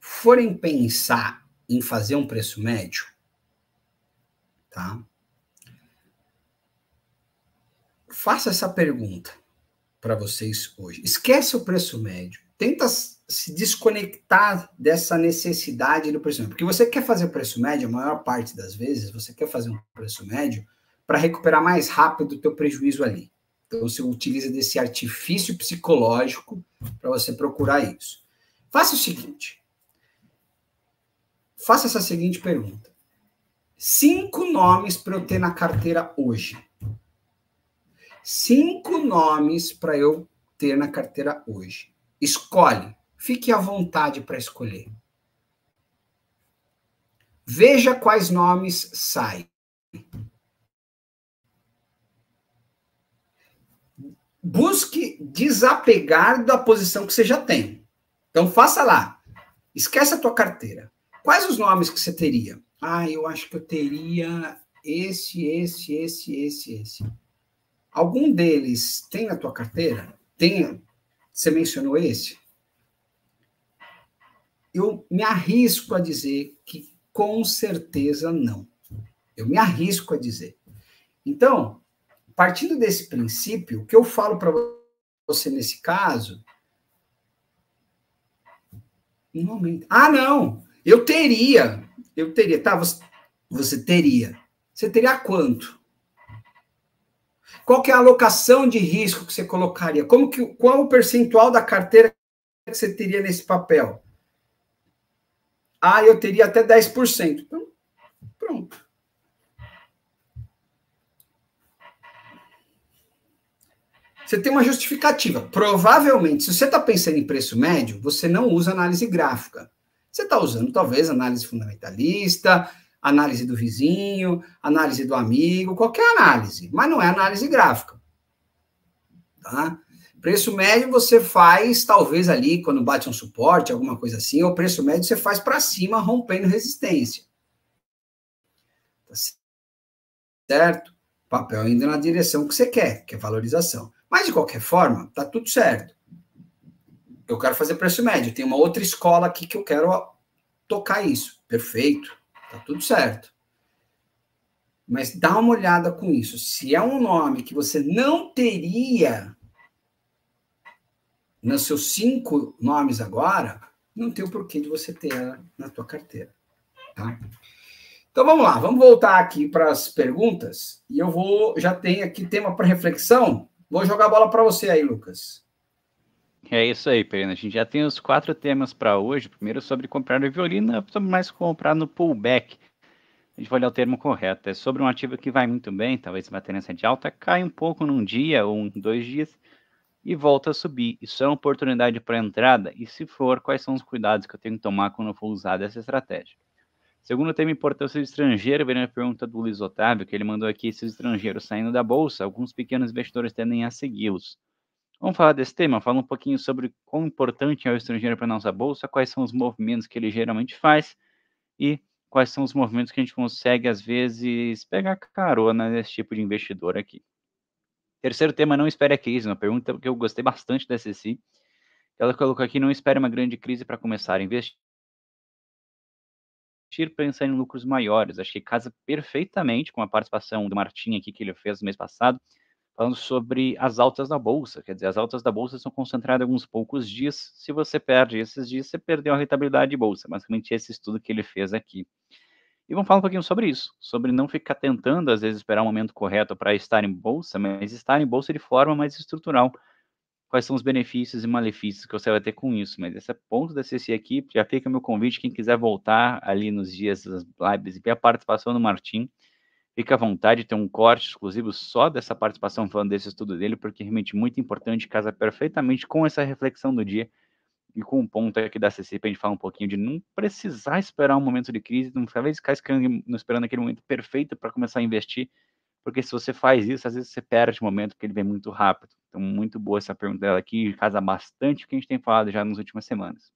forem pensar em fazer um preço médio, tá? Faça essa pergunta para vocês hoje. Esquece o preço médio. Tenta se desconectar dessa necessidade do preço médio. Porque você quer fazer o preço médio, a maior parte das vezes, você quer fazer um preço médio para recuperar mais rápido o teu prejuízo ali. Então você utiliza desse artifício psicológico para você procurar isso. Faça o seguinte. Faça essa seguinte pergunta. Cinco nomes para eu ter na carteira hoje. Cinco nomes para eu ter na carteira hoje. Escolhe. Fique à vontade para escolher. Veja quais nomes saem. busque desapegar da posição que você já tem. Então faça lá. Esquece a tua carteira. Quais os nomes que você teria? Ah, eu acho que eu teria esse, esse, esse, esse, esse. Algum deles tem na tua carteira? Tem? Você mencionou esse? Eu me arrisco a dizer que com certeza não. Eu me arrisco a dizer. Então, partindo desse princípio, o que eu falo para você nesse caso. Um momento. Ah, não! Eu teria. Eu teria, tá? Você, você teria. Você teria quanto? Qual que é a alocação de risco que você colocaria? Como que, qual o percentual da carteira que você teria nesse papel? Ah, eu teria até 10%. Então, pronto. Você tem uma justificativa. Provavelmente, se você está pensando em preço médio, você não usa análise gráfica. Você está usando, talvez, análise fundamentalista, análise do vizinho, análise do amigo, qualquer análise, mas não é análise gráfica. Tá? Preço médio você faz, talvez ali, quando bate um suporte, alguma coisa assim, ou preço médio você faz para cima, rompendo resistência. Tá certo? Papel indo na direção que você quer, que é valorização. Mas, de qualquer forma, tá tudo certo. Eu quero fazer preço médio. Tem uma outra escola aqui que eu quero tocar isso. Perfeito. Tá tudo certo. Mas dá uma olhada com isso. Se é um nome que você não teria nos seus cinco nomes agora, não tem o porquê de você ter ela na tua carteira. Tá? Então vamos lá, vamos voltar aqui para as perguntas. E eu vou, já tem aqui tema para reflexão. Vou jogar a bola para você aí, Lucas. É isso aí, Perina. A gente já tem os quatro temas para hoje. Primeiro sobre comprar no violino, mais comprar no pullback. A gente vai olhar o termo correto. É sobre um ativo que vai muito bem, talvez uma tendência de alta, cai um pouco num dia ou em dois dias e volta a subir. Isso é uma oportunidade para entrada? E se for, quais são os cuidados que eu tenho que tomar quando eu for usar dessa estratégia? Segundo tema, importância do estrangeiro, vem a pergunta do Luiz Otávio, que ele mandou aqui, se os estrangeiros saindo da Bolsa, alguns pequenos investidores tendem a segui-los. Vamos falar desse tema, falar um pouquinho sobre quão importante é o estrangeiro para a nossa Bolsa, quais são os movimentos que ele geralmente faz e quais são os movimentos que a gente consegue, às vezes, pegar carona nesse tipo de investidor aqui. Terceiro tema, não espere a crise, uma pergunta que eu gostei bastante da SEC. Ela colocou aqui, não espere uma grande crise para começar a investir investir pensando em lucros maiores. Acho que casa perfeitamente com a participação do Martim aqui que ele fez no mês passado, falando sobre as altas da bolsa. Quer dizer, as altas da bolsa são concentradas em alguns poucos dias. Se você perde esses dias, você perdeu a rentabilidade de bolsa. Basicamente, esse estudo que ele fez aqui. E vamos falar um pouquinho sobre isso, sobre não ficar tentando, às vezes, esperar o momento correto para estar em bolsa, mas estar em bolsa de forma mais estrutural quais são os benefícios e malefícios que você vai ter com isso. Mas esse é ponto da CC aqui, já fica meu convite, quem quiser voltar ali nos dias das lives e ver a participação do Martim, fica à vontade, tem um corte exclusivo só dessa participação, falando desse estudo dele, porque é realmente muito importante, casa perfeitamente com essa reflexão do dia e com um ponto aqui da CC para a gente falar um pouquinho de não precisar esperar um momento de crise, não talvez ficar esperando aquele momento perfeito para começar a investir, porque se você faz isso, às vezes você perde o momento porque ele vem muito rápido. Então, muito boa essa pergunta dela aqui, casa bastante o que a gente tem falado já nas últimas semanas.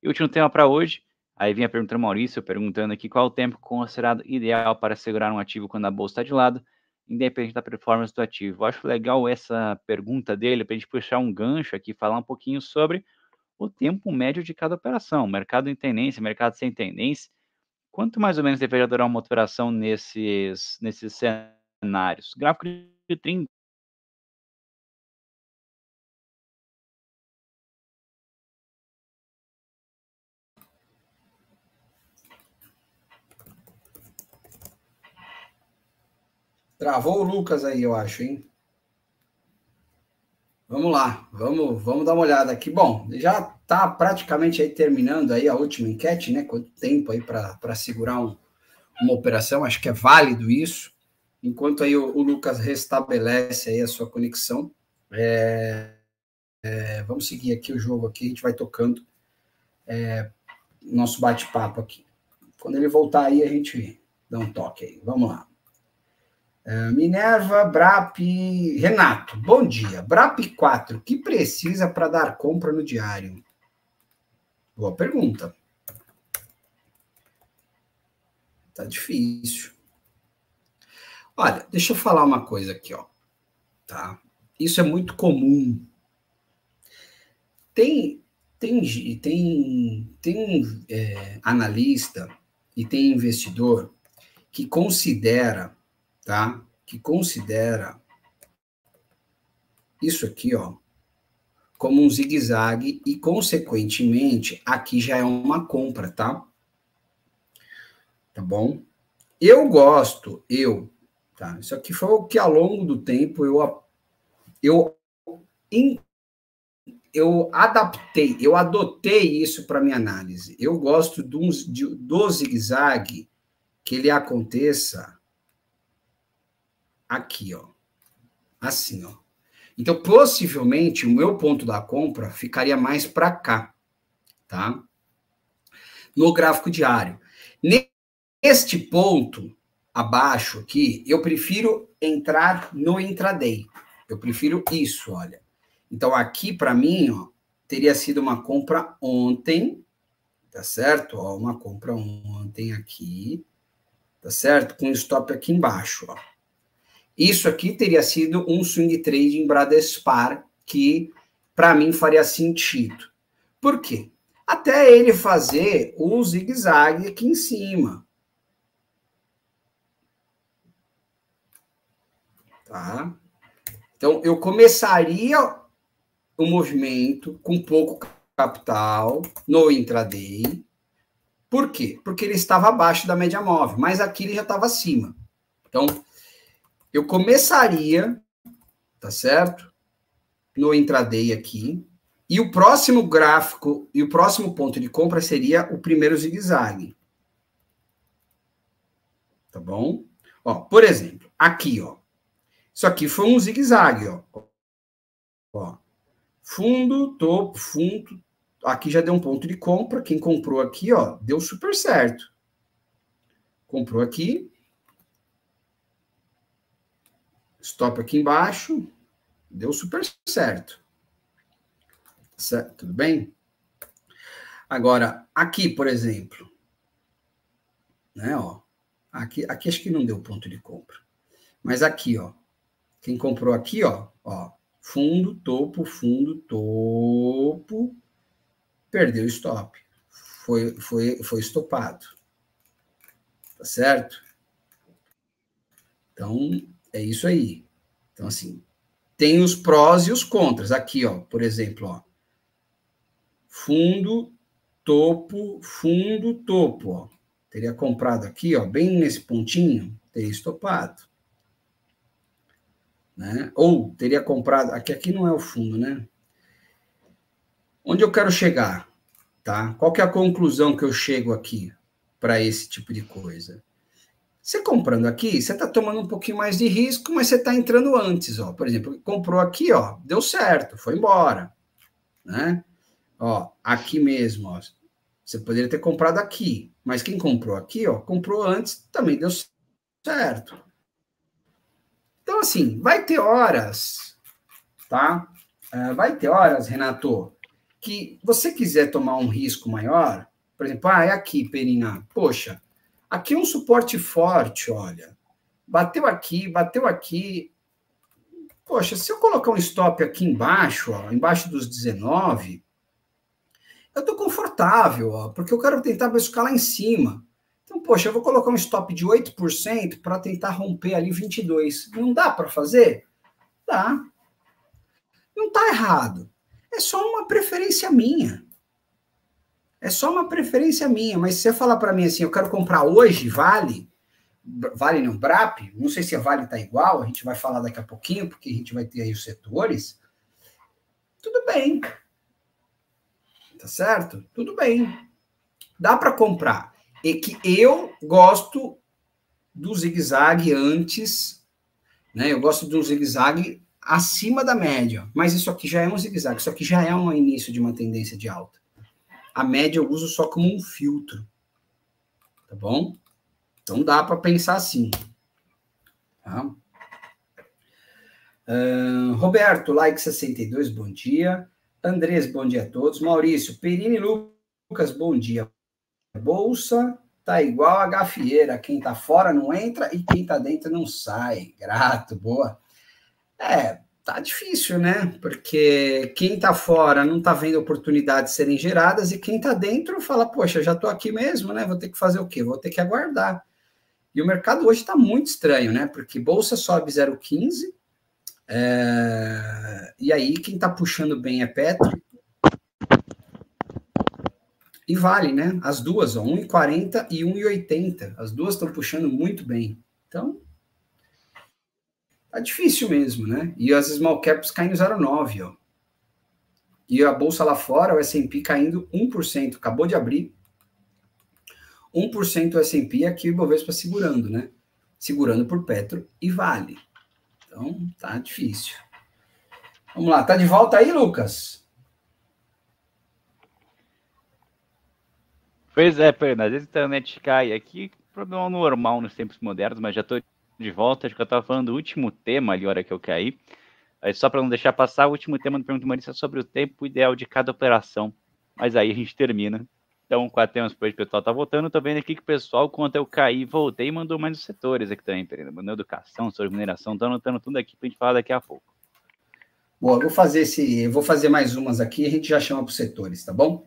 E o último tema para hoje, aí vinha do Maurício, perguntando aqui qual o tempo considerado ideal para segurar um ativo quando a bolsa está de lado, independente da performance do ativo. Eu acho legal essa pergunta dele, para a gente puxar um gancho aqui, falar um pouquinho sobre o tempo médio de cada operação, mercado em tendência, mercado sem tendência, Quanto mais ou menos deveria durar uma operação nesses, nesses cenários? Gráfico de 30. Travou o Lucas aí, eu acho, hein? Vamos lá, vamos, vamos dar uma olhada aqui. Bom, já tá praticamente aí terminando aí a última enquete, né? Quanto tempo aí para segurar um, uma operação? Acho que é válido isso. Enquanto aí o, o Lucas restabelece aí a sua conexão, é, é, vamos seguir aqui o jogo aqui, a gente vai tocando é, nosso bate-papo aqui. Quando ele voltar aí, a gente dá um toque aí. Vamos lá. É, Minerva, BRAP, Renato, bom dia. BRAP 4, que precisa para dar compra no diário? Boa pergunta. Tá difícil. Olha, deixa eu falar uma coisa aqui, ó. Tá? Isso é muito comum. Tem tem tem tem é, analista e tem investidor que considera, tá? Que considera isso aqui, ó, como um zigue-zague e, consequentemente, aqui já é uma compra, tá? Tá bom? Eu gosto, eu, tá? Isso aqui foi o que ao longo do tempo eu, eu, eu adaptei, eu adotei isso para minha análise. Eu gosto do, do zigue-zague que ele aconteça aqui, ó. Assim, ó. Então, possivelmente, o meu ponto da compra ficaria mais para cá, tá? No gráfico diário. Neste ponto, abaixo aqui, eu prefiro entrar no intraday. Eu prefiro isso, olha. Então, aqui, para mim, ó, teria sido uma compra ontem, tá certo? Ó, uma compra ontem aqui, tá certo? Com stop aqui embaixo, ó. Isso aqui teria sido um swing trade em Bradespar que para mim faria sentido. Por quê? Até ele fazer um zigue-zague aqui em cima. Tá? Então eu começaria o movimento com pouco capital no intraday. Por quê? Porque ele estava abaixo da média móvel, mas aqui ele já estava acima. Então, eu começaria, tá certo? No intraday aqui. E o próximo gráfico e o próximo ponto de compra seria o primeiro zigue-zague. Tá bom? Ó, por exemplo, aqui, ó. Isso aqui foi um zigue-zague, ó. ó. Fundo, topo, fundo. Aqui já deu um ponto de compra. Quem comprou aqui, ó, deu super certo. Comprou aqui, stop aqui embaixo, deu super certo. Tá certo. Tudo bem? Agora, aqui, por exemplo, né, ó, aqui, aqui acho que não deu ponto de compra. Mas aqui, ó, quem comprou aqui, ó, ó, fundo, topo, fundo, topo, perdeu stop. Foi, foi, foi estopado. Tá certo? Então, é isso aí. Então, assim, tem os prós e os contras. Aqui, ó, por exemplo, ó. Fundo, topo, fundo, topo, ó. Teria comprado aqui, ó, bem nesse pontinho, teria estopado. Né? Ou teria comprado, aqui aqui não é o fundo, né? Onde eu quero chegar, tá? Qual que é a conclusão que eu chego aqui para esse tipo de coisa? Você comprando aqui, você está tomando um pouquinho mais de risco, mas você está entrando antes, ó. Por exemplo, comprou aqui, ó, deu certo, foi embora, né? Ó, aqui mesmo, ó. Você poderia ter comprado aqui, mas quem comprou aqui, ó, comprou antes, também deu certo. Então, assim, vai ter horas, tá? É, vai ter horas, Renato, que você quiser tomar um risco maior, por exemplo, ah, é aqui, Perina, poxa, Aqui um suporte forte, olha. Bateu aqui, bateu aqui. Poxa, se eu colocar um stop aqui embaixo, ó, embaixo dos 19, eu estou confortável, ó, porque eu quero tentar buscar lá em cima. Então, poxa, eu vou colocar um stop de 8% para tentar romper ali 22. Não dá para fazer? Dá. Não está errado. É só uma preferência minha. É só uma preferência minha, mas se você falar para mim assim, eu quero comprar hoje, vale? Vale no Brap? Não sei se a Vale está igual, a gente vai falar daqui a pouquinho, porque a gente vai ter aí os setores. Tudo bem. Tá certo? Tudo bem. Dá para comprar. E é que eu gosto do zigue-zague antes, né? Eu gosto do zigue-zague acima da média, mas isso aqui já é um zigue-zague, isso aqui já é um início de uma tendência de alta. A média eu uso só como um filtro. Tá bom? Então dá para pensar assim. Tá? Uh, Roberto, like 62, bom dia. Andrés, bom dia a todos. Maurício, Perini Lucas, bom dia. Bolsa tá igual a gafieira, quem tá fora não entra e quem tá dentro não sai. Grato, boa. É, tá difícil, né? Porque quem tá fora não tá vendo oportunidades serem geradas e quem tá dentro fala, poxa, já tô aqui mesmo, né? Vou ter que fazer o quê? Vou ter que aguardar. E o mercado hoje está muito estranho, né? Porque bolsa sobe 0,15 é... e aí quem tá puxando bem é Petro e Vale, né? As duas, ó, 1,40 e 1,80. As duas estão puxando muito bem. Então, Tá difícil mesmo, né? E as small caps caindo 0,9, ó. E a bolsa lá fora, o S&P caindo 1%, acabou de abrir. 1% o S&P aqui o Ibovespa segurando, né? Segurando por Petro e Vale. Então, tá difícil. Vamos lá, tá de volta aí, Lucas? Pois é, Fernando, às vezes a internet cai aqui, problema normal nos tempos modernos, mas já estou de volta, acho que eu estava falando do último tema ali, hora que eu caí. Aí, é, só para não deixar passar, o último tema do Pergunta Marisa é sobre o tempo ideal de cada operação. Mas aí a gente termina. Então, quatro temas depois o pessoal tá voltando. Tô vendo aqui que o pessoal, quando eu caí, voltei e mandou mais os setores aqui também, Pereira. Mandou educação, sobre mineração, tô anotando tudo aqui para a gente falar daqui a pouco. Bom, vou fazer esse. Eu vou fazer mais umas aqui e a gente já chama para os setores, tá bom?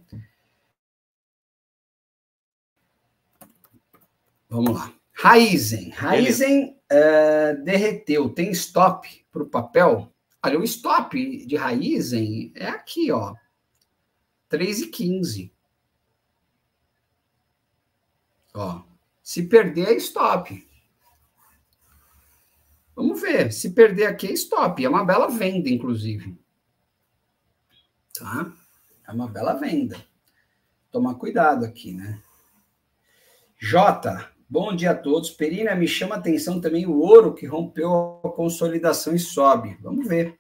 Vamos lá. Raizen. Raizen é, derreteu, tem stop para o papel? Olha, o stop de Raizen é aqui, ó. 3 e 15. Ó, se perder, é stop. Vamos ver. Se perder aqui, é stop. É uma bela venda, inclusive. Tá? É uma bela venda. Tomar cuidado aqui, né? J, Bom dia a todos. Perina, me chama a atenção também o ouro que rompeu a consolidação e sobe. Vamos ver.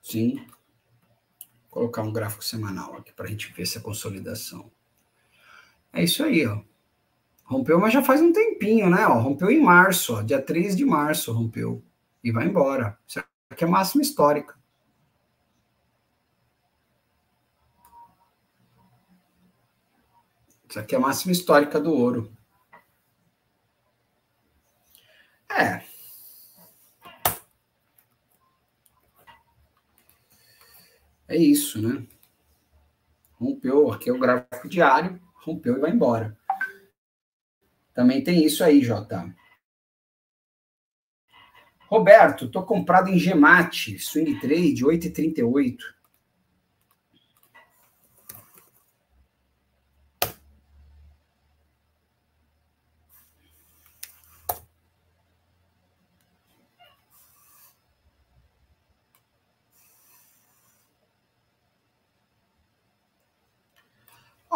Sim. Vou colocar um gráfico semanal aqui para a gente ver essa consolidação. É isso aí, ó. Rompeu, mas já faz um tempinho, né? Ó, rompeu em março, ó, dia 3 de março rompeu. E vai embora. Será que é máxima histórica. Isso aqui é a máxima histórica do ouro. É. É isso, né? Rompeu, aqui é o gráfico diário, rompeu e vai embora. Também tem isso aí, Jota. Roberto, estou comprado em Gemate, swing trade, 8,38.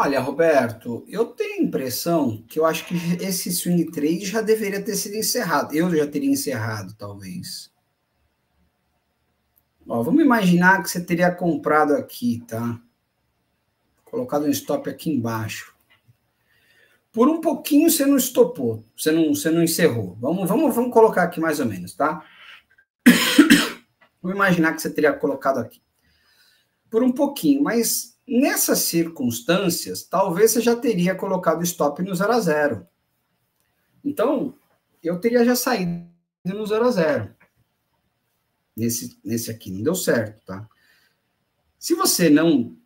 Olha, Roberto, eu tenho a impressão que eu acho que esse swing trade já deveria ter sido encerrado. Eu já teria encerrado, talvez. Ó, vamos imaginar que você teria comprado aqui, tá? Colocado um stop aqui embaixo. Por um pouquinho você não estopou, você não, você não encerrou. Vamos, vamos, vamos colocar aqui mais ou menos, tá? vamos imaginar que você teria colocado aqui. Por um pouquinho, mas Nessas circunstâncias, talvez você já teria colocado stop no 0 a 0. Então, eu teria já saído no 0 a 0. Nesse, nesse aqui não deu certo, tá? Se você não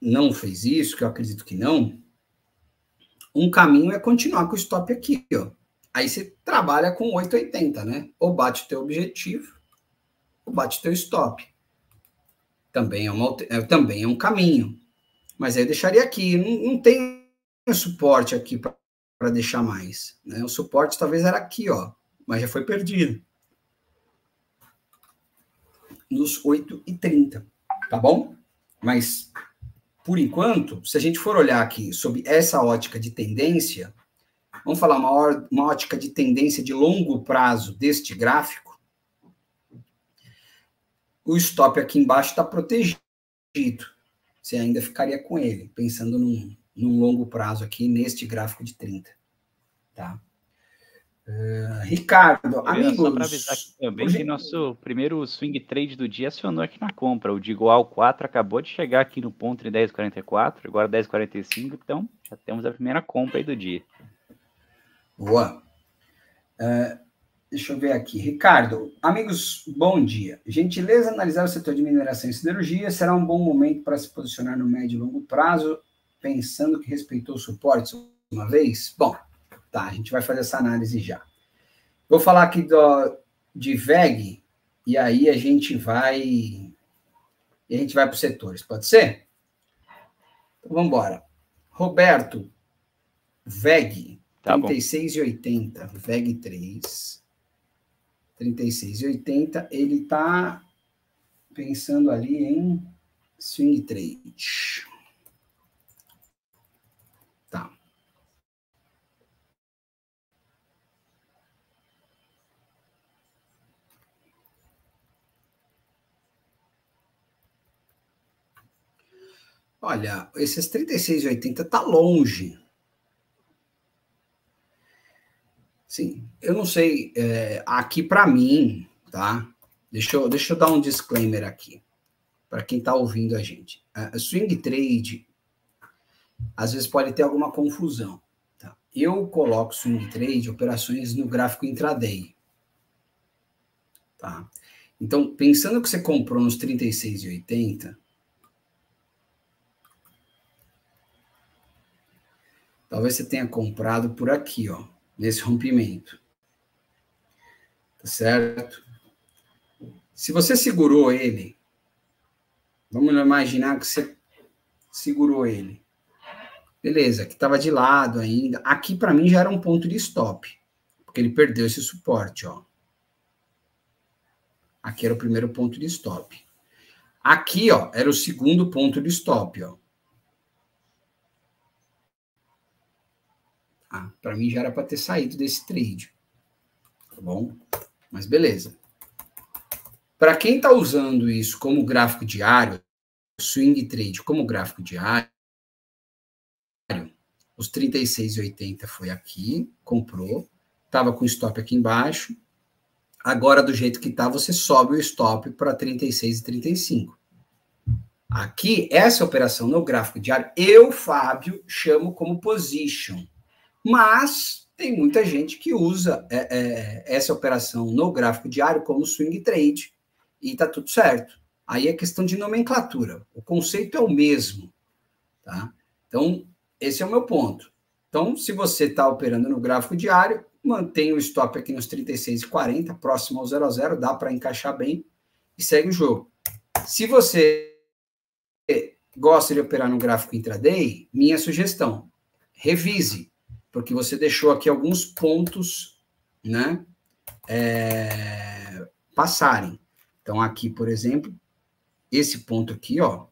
não fez isso, que eu acredito que não, um caminho é continuar com o stop aqui, ó. Aí você trabalha com 880, né? Ou bate o teu objetivo, ou bate o teu stop. Também é, uma, é, também é um caminho. Mas aí eu deixaria aqui. Não, não tem suporte aqui para deixar mais. Né? O suporte talvez era aqui, ó, mas já foi perdido. Nos 8,30. tá bom? Mas, por enquanto, se a gente for olhar aqui sob essa ótica de tendência, vamos falar uma, uma ótica de tendência de longo prazo deste gráfico, o stop aqui embaixo está protegido. Você ainda ficaria com ele, pensando num, num longo prazo aqui, neste gráfico de 30. Tá? Uh, Ricardo, amigos... Só para avisar também que nosso primeiro swing trade do dia acionou aqui na compra. O de igual 4 acabou de chegar aqui no ponto em 10,44, agora 10,45, então já temos a primeira compra aí do dia. Boa. Uh, Deixa eu ver aqui. Ricardo, amigos, bom dia. Gentileza analisar o setor de mineração e siderurgia. Será um bom momento para se posicionar no médio e longo prazo, pensando que respeitou os suportes uma vez? Bom, tá, a gente vai fazer essa análise já. Vou falar aqui do, de VEG e aí a gente vai e a gente vai para os setores, pode ser? Então, vamos embora. Roberto, VEG, tá 36,80, VEG 3. 36,80. Ele está pensando ali em swing trade. Tá. Olha, esses 36,80 tá longe Sim, eu não sei, é, aqui para mim, tá? Deixa eu, deixa eu dar um disclaimer aqui, para quem está ouvindo a gente. A swing trade, às vezes pode ter alguma confusão. Tá? Eu coloco swing trade, operações no gráfico intraday. Tá? Então, pensando que você comprou nos 36,80, talvez você tenha comprado por aqui, ó nesse rompimento. Tá certo? Se você segurou ele, vamos imaginar que você segurou ele. Beleza, que estava de lado ainda. Aqui para mim já era um ponto de stop, porque ele perdeu esse suporte, ó. Aqui era o primeiro ponto de stop. Aqui, ó, era o segundo ponto de stop, ó. Ah, para mim já era para ter saído desse trade. Tá bom? Mas beleza. Para quem está usando isso como gráfico diário, swing trade como gráfico diário, os 36,80 foi aqui, comprou, estava com stop aqui embaixo. Agora, do jeito que está, você sobe o stop para 36,35. Aqui, essa operação no gráfico diário, eu, Fábio, chamo como position mas tem muita gente que usa é, é, essa operação no gráfico diário como swing trade e tá tudo certo. Aí é questão de nomenclatura, o conceito é o mesmo, tá? Então, esse é o meu ponto. Então, se você está operando no gráfico diário, mantém o stop aqui nos 36,40, próximo ao 00, dá para encaixar bem e segue o jogo. Se você gosta de operar no gráfico intraday, minha sugestão, revise porque você deixou aqui alguns pontos, né, é, passarem. Então, aqui, por exemplo, esse ponto aqui, ó.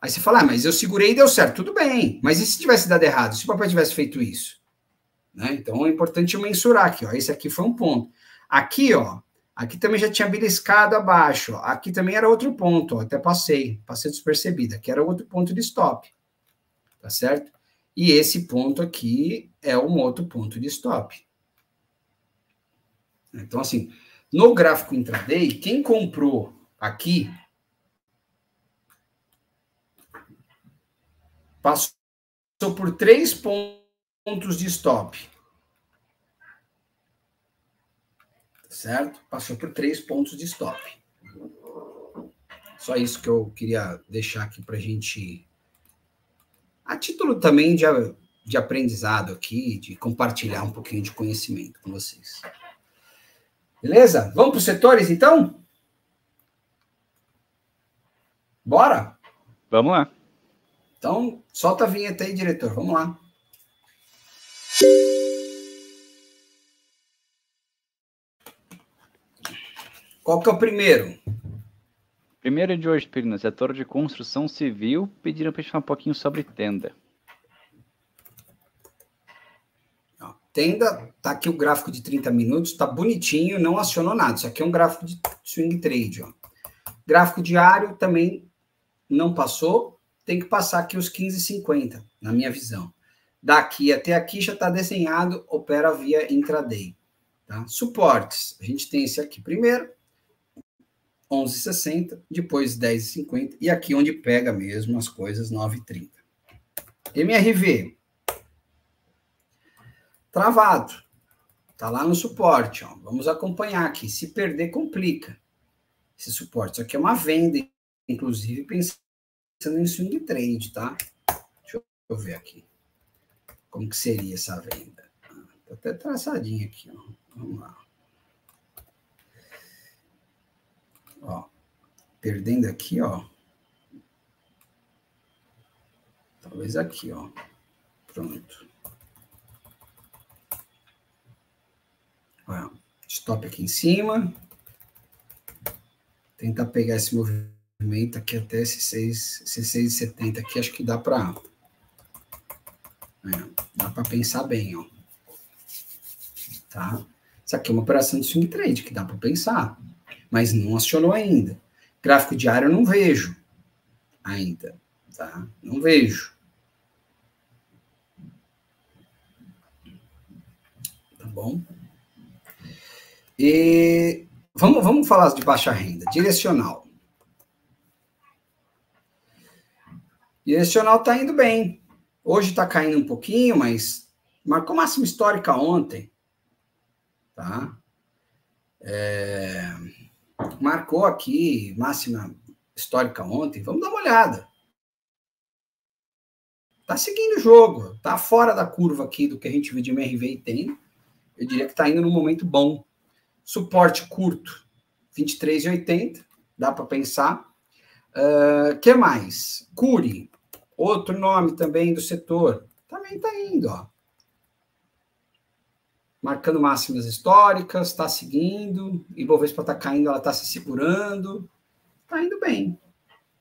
Aí você fala, ah, mas eu segurei e deu certo. Tudo bem, mas e se tivesse dado errado? Se o papai tivesse feito isso? Né? Então, é importante mensurar aqui, ó. Esse aqui foi um ponto. Aqui, ó, aqui também já tinha beliscado abaixo. Ó. Aqui também era outro ponto, ó. Até passei, passei despercebida. Aqui era outro ponto de stop, tá certo? E esse ponto aqui é um outro ponto de stop. Então, assim, no gráfico intraday, quem comprou aqui passou por três pontos de stop. Certo? Passou por três pontos de stop. Só isso que eu queria deixar aqui para gente. A título também de de aprendizado aqui, de compartilhar um pouquinho de conhecimento com vocês. Beleza? Vamos para os setores, então? Bora? Vamos lá. Então, solta a vinheta aí, diretor. Vamos lá. Qual que é o primeiro? Primeiro é de hoje, Pirina, setor de construção civil, pediram para a gente falar um pouquinho sobre tenda. tenda, tá aqui o gráfico de 30 minutos, tá bonitinho, não acionou nada. Isso aqui é um gráfico de swing trade, ó. Gráfico diário também não passou, tem que passar aqui os 15,50, na minha visão. Daqui até aqui já está desenhado, opera via intraday. Tá? Suportes, a gente tem esse aqui primeiro, 11,60, depois 10,50 e aqui onde pega mesmo as coisas 9,30. MRV, travado. Está lá no suporte. Ó. Vamos acompanhar aqui. Se perder, complica esse suporte. Isso aqui é uma venda, inclusive, pensando em swing trade, tá? Deixa eu ver aqui. Como que seria essa venda? Tá até traçadinho aqui, ó. Vamos lá. Ó, perdendo aqui, ó. Talvez aqui, ó. Pronto. stop aqui em cima. Tentar pegar esse movimento aqui até esse 6,70 aqui, acho que dá para... É, dá para pensar bem, ó. Tá? Isso aqui é uma operação de swing trade que dá para pensar, mas não acionou ainda. Gráfico diário eu não vejo ainda, tá? Não vejo. Tá bom? E vamos, vamos falar de baixa renda, direcional. Direcional está indo bem. Hoje está caindo um pouquinho, mas marcou máxima histórica ontem. Tá? É, marcou aqui máxima histórica ontem. Vamos dar uma olhada. Está seguindo o jogo. Está fora da curva aqui do que a gente viu de MRV e tem. Eu diria que está indo num momento bom. Suporte curto, 23,80, dá para pensar. Uh, que mais? Curi, outro nome também do setor, também está indo, ó. Marcando máximas históricas, está seguindo, Ibovespa está caindo, ela está se segurando, está indo bem.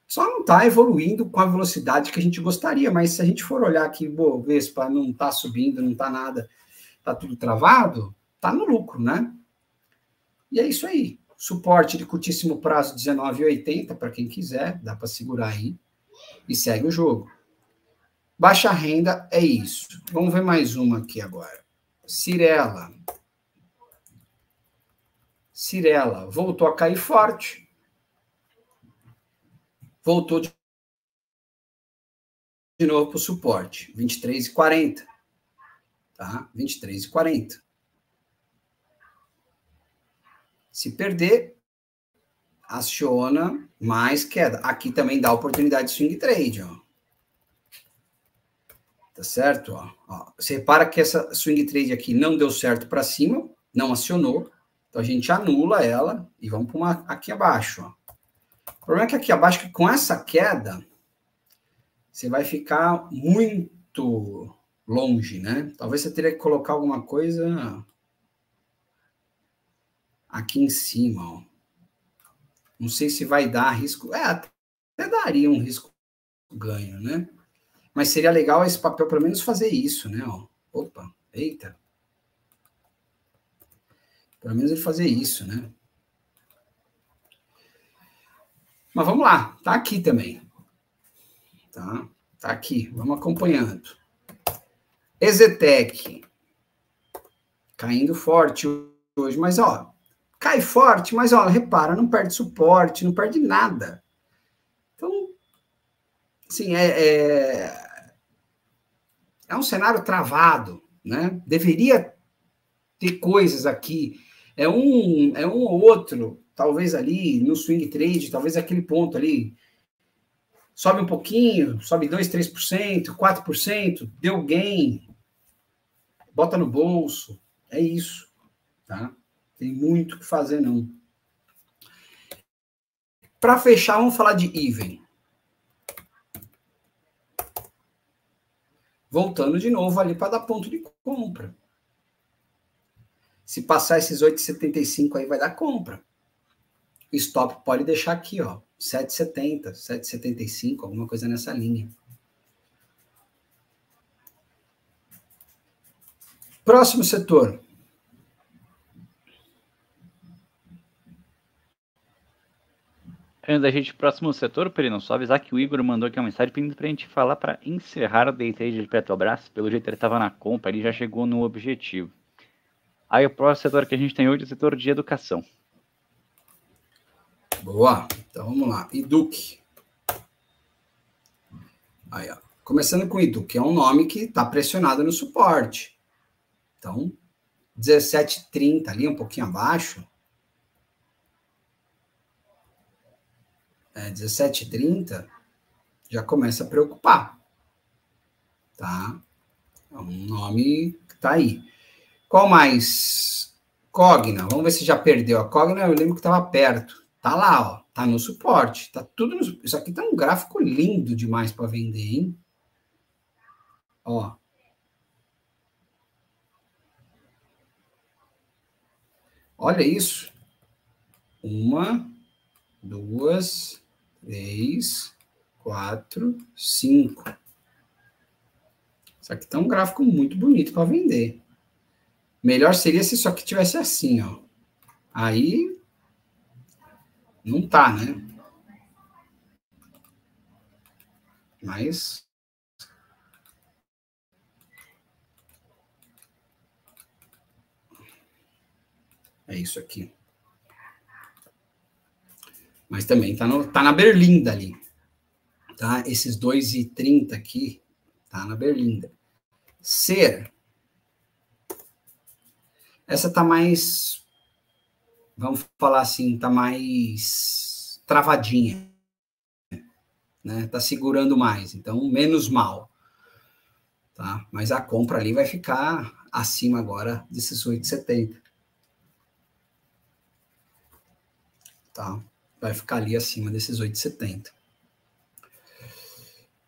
Só não está evoluindo com a velocidade que a gente gostaria, mas se a gente for olhar que Ibovespa não está subindo, não está nada, está tudo travado, está no lucro, né? E é isso aí. Suporte de curtíssimo prazo 19,80 para quem quiser, dá para segurar aí e segue o jogo. Baixa renda é isso. Vamos ver mais uma aqui agora. Cirela. Cirela voltou a cair forte. Voltou de, de novo para o suporte, 23,40. Tá? 23,40. Se perder, aciona mais queda. Aqui também dá oportunidade de swing trade, ó. Tá certo? Ó. ó. Você repara que essa swing trade aqui não deu certo para cima, não acionou. Então a gente anula ela e vamos para uma aqui abaixo. Ó. O problema é que aqui abaixo, que com essa queda, você vai ficar muito longe, né? Talvez você teria que colocar alguma coisa aqui em cima, ó. Não sei se vai dar risco. É, até daria um risco ganho, né? Mas seria legal esse papel pelo menos fazer isso, né? Ó. Opa, eita. Pelo menos ele fazer isso, né? Mas vamos lá, tá aqui também. Tá? Tá aqui, vamos acompanhando. Ezetec. Caindo forte hoje, mas ó, cai forte, mas olha, repara, não perde suporte, não perde nada. Então, assim, é, é, é um cenário travado, né? Deveria ter coisas aqui. É um, é um ou outro, talvez ali no swing trade, talvez aquele ponto ali. Sobe um pouquinho, sobe 2, 3%, 4%, deu gain, bota no bolso. É isso, tá? Tem muito o que fazer, não. Para fechar, vamos falar de even. Voltando de novo ali para dar ponto de compra. Se passar esses 8,75 aí vai dar compra. stop pode deixar aqui, ó, 7,70, 7,75, alguma coisa nessa linha. Próximo setor. Antes da gente ir próximo setor, Perino, só avisar que o Igor mandou aqui uma mensagem pedindo pra gente falar para encerrar o day trade de Petrobras. Pelo jeito ele estava na compra, ele já chegou no objetivo. Aí o próximo setor que a gente tem hoje é o setor de educação. Boa, então vamos lá. Eduque. Aí, ó. Começando com Edu, que é um nome que está pressionado no suporte. Então, 17,30 ali, um pouquinho abaixo, é, 17h30, já começa a preocupar. Tá? É um nome que tá aí. Qual mais? Cogna. Vamos ver se já perdeu a Cogna. Eu lembro que estava perto. Tá lá, ó. Tá no suporte. Tá tudo no... Isso aqui tá um gráfico lindo demais para vender, hein? Ó. Olha isso. Uma, duas, 3, 4, 5. Isso aqui está um gráfico muito bonito para vender. Melhor seria se isso aqui tivesse assim, ó. Aí não tá, né? Mas é isso aqui. Mas também tá, no, tá na berlinda ali. Tá? Esses 2,30 aqui tá na berlinda. Ser. Essa tá mais. Vamos falar assim, tá mais travadinha. Né? Tá segurando mais, então menos mal. Tá? Mas a compra ali vai ficar acima agora desses 8,70. Tá? vai ficar ali acima desses 8,70.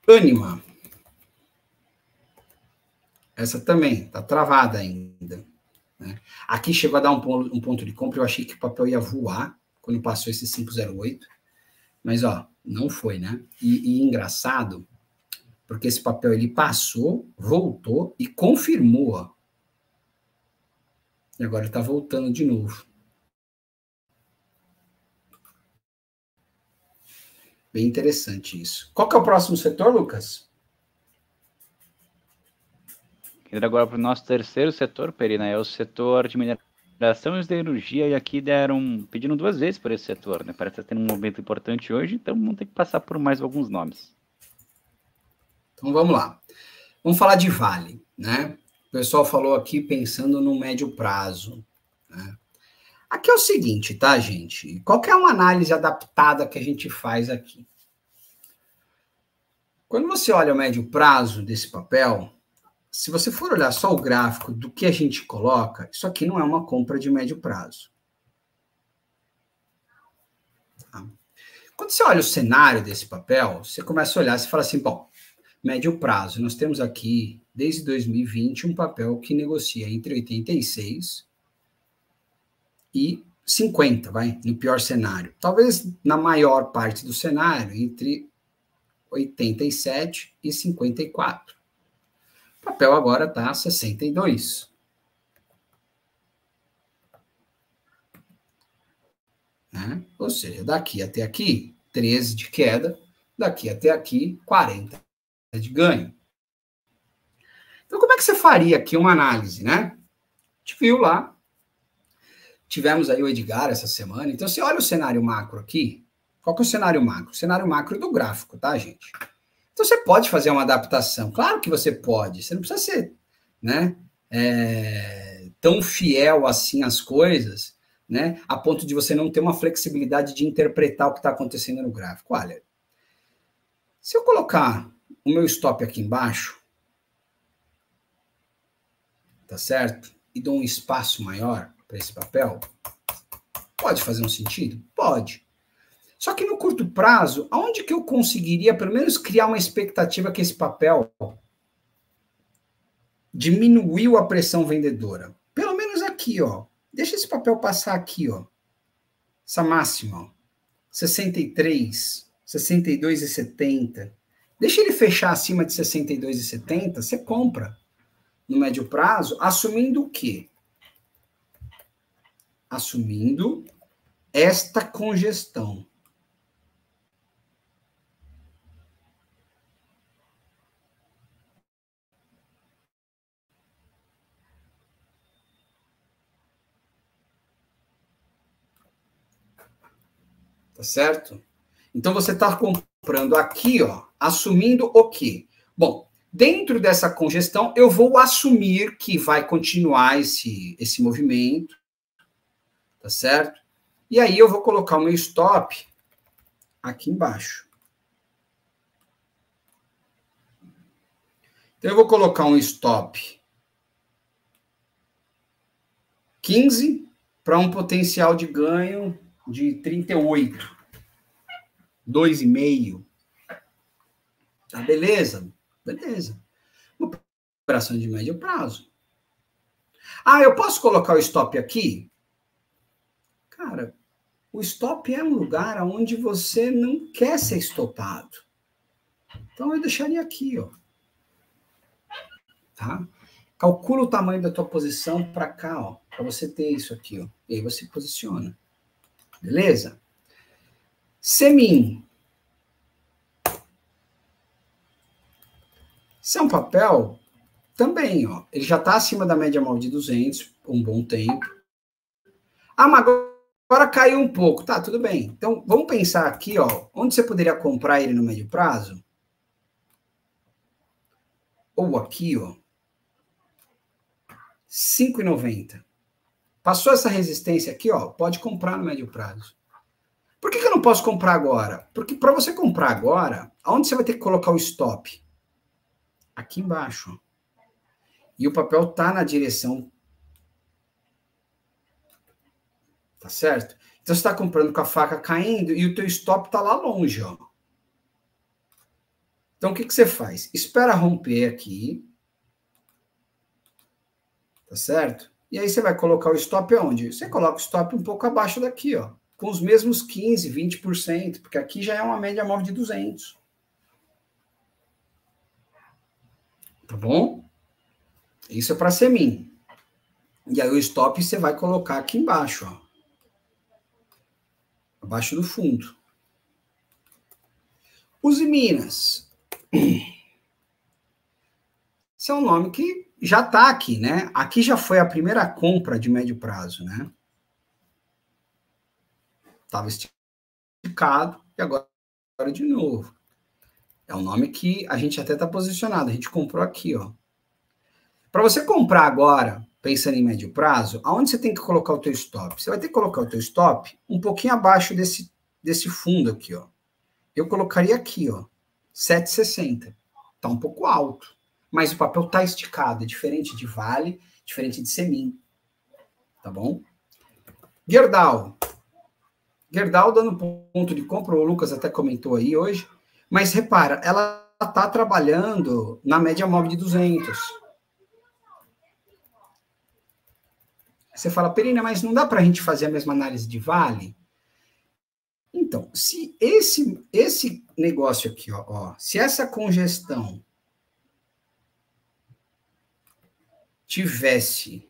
Anima. Essa também está travada ainda. Né? Aqui chegou a dar um ponto, um ponto de compra, eu achei que o papel ia voar quando passou esse 508, mas ó, não foi, né? E, e engraçado, porque esse papel ele passou, voltou e confirmou, ó. E agora está voltando de novo. Bem interessante isso. Qual que é o próximo setor, Lucas? Indo agora para o nosso terceiro setor, Perina, é o setor de mineração e energia e aqui deram, pediram duas vezes por esse setor, né? Parece tá ter um movimento importante hoje, então vamos ter que passar por mais alguns nomes. Então vamos lá. Vamos falar de Vale, né? O pessoal falou aqui pensando no médio prazo, né? Aqui é o seguinte, tá, gente? Qualquer é uma análise adaptada que a gente faz aqui. Quando você olha o médio prazo desse papel, se você for olhar só o gráfico do que a gente coloca, isso aqui não é uma compra de médio prazo. Tá? Quando você olha o cenário desse papel, você começa a olhar e fala assim: bom, médio prazo, nós temos aqui, desde 2020, um papel que negocia entre 86 e 50, vai, no pior cenário. Talvez na maior parte do cenário, entre 87 e 54. O papel agora está 62. Né? Ou seja, daqui até aqui, 13 de queda, daqui até aqui, 40 de ganho. Então, como é que você faria aqui uma análise, né? A gente viu lá Tivemos aí o Edgar essa semana. Então, você olha o cenário macro aqui. Qual que é o cenário macro? O cenário macro do gráfico, tá, gente? Então, você pode fazer uma adaptação. Claro que você pode. Você não precisa ser né, é, tão fiel assim às coisas, né, a ponto de você não ter uma flexibilidade de interpretar o que está acontecendo no gráfico. Olha, se eu colocar o meu stop aqui embaixo, tá certo? E dou um espaço maior, para esse papel? Pode fazer um sentido? Pode. Só que no curto prazo, aonde que eu conseguiria pelo menos criar uma expectativa que esse papel diminuiu a pressão vendedora? Pelo menos aqui, ó. Deixa esse papel passar aqui, ó. Essa máxima, ó. 63, 62 e 70. Deixa ele fechar acima de 62 e 70, você compra no médio prazo, assumindo o quê? assumindo esta congestão. Tá certo? Então você está comprando aqui, ó, assumindo o quê? Bom, dentro dessa congestão, eu vou assumir que vai continuar esse, esse movimento, tá certo? E aí eu vou colocar o meu stop aqui embaixo. Então eu vou colocar um stop 15 para um potencial de ganho de 38. 2,5. Tá beleza? Beleza. operação de médio prazo. Ah, eu posso colocar o stop aqui? Cara, o stop é um lugar onde você não quer ser estopado. Então eu deixaria aqui, ó. Tá? Calcula o tamanho da tua posição para cá, ó, para você ter isso aqui, ó. E aí você posiciona. Beleza? Semin. Esse é um papel também, ó. Ele já está acima da média móvel de 200, um bom tempo. Ah, mas agora Agora caiu um pouco, tá, tudo bem. Então, vamos pensar aqui, ó, onde você poderia comprar ele no médio prazo? Ou aqui, ó, 5,90. Passou essa resistência aqui, ó, pode comprar no médio prazo. Por que, que eu não posso comprar agora? Porque para você comprar agora, aonde você vai ter que colocar o stop? Aqui embaixo. E o papel tá na direção tá certo? Então você está comprando com a faca caindo e o teu stop está lá longe, ó. Então o que, que você faz? Espera romper aqui, tá certo? E aí você vai colocar o stop aonde? Você coloca o stop um pouco abaixo daqui, ó, com os mesmos 15, 20%, porque aqui já é uma média móvel de 200. Tá bom? Isso é para ser min. E aí o stop você vai colocar aqui embaixo, ó abaixo do fundo. Use Minas. Esse é um nome que já está aqui, né? Aqui já foi a primeira compra de médio prazo, né? Estava esticado e agora de novo. É um nome que a gente até está posicionado. A gente comprou aqui, ó. Para você comprar agora pensando em médio prazo, aonde você tem que colocar o teu stop? Você vai ter que colocar o teu stop um pouquinho abaixo desse, desse fundo aqui, ó. Eu colocaria aqui, ó, 7,60. Tá um pouco alto, mas o papel tá esticado, é diferente de Vale, diferente de Semin. Tá bom? Gerdau. Gerdau dando ponto de compra, o Lucas até comentou aí hoje, mas repara, ela tá trabalhando na média móvel de 200 Você fala, Perina, mas não dá para a gente fazer a mesma análise de Vale? Então, se esse, esse negócio aqui, ó, ó, se essa congestão tivesse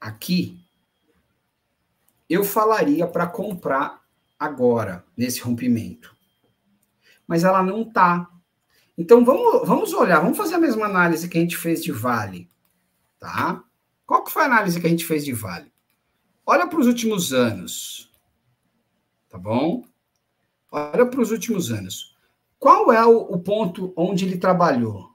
aqui, eu falaria para comprar agora, nesse rompimento. Mas ela não tá. Então, vamos, vamos olhar, vamos fazer a mesma análise que a gente fez de Vale, tá? Qual que foi a análise que a gente fez de Vale? Olha para os últimos anos, tá bom? Olha para os últimos anos. Qual é o, o ponto onde ele trabalhou?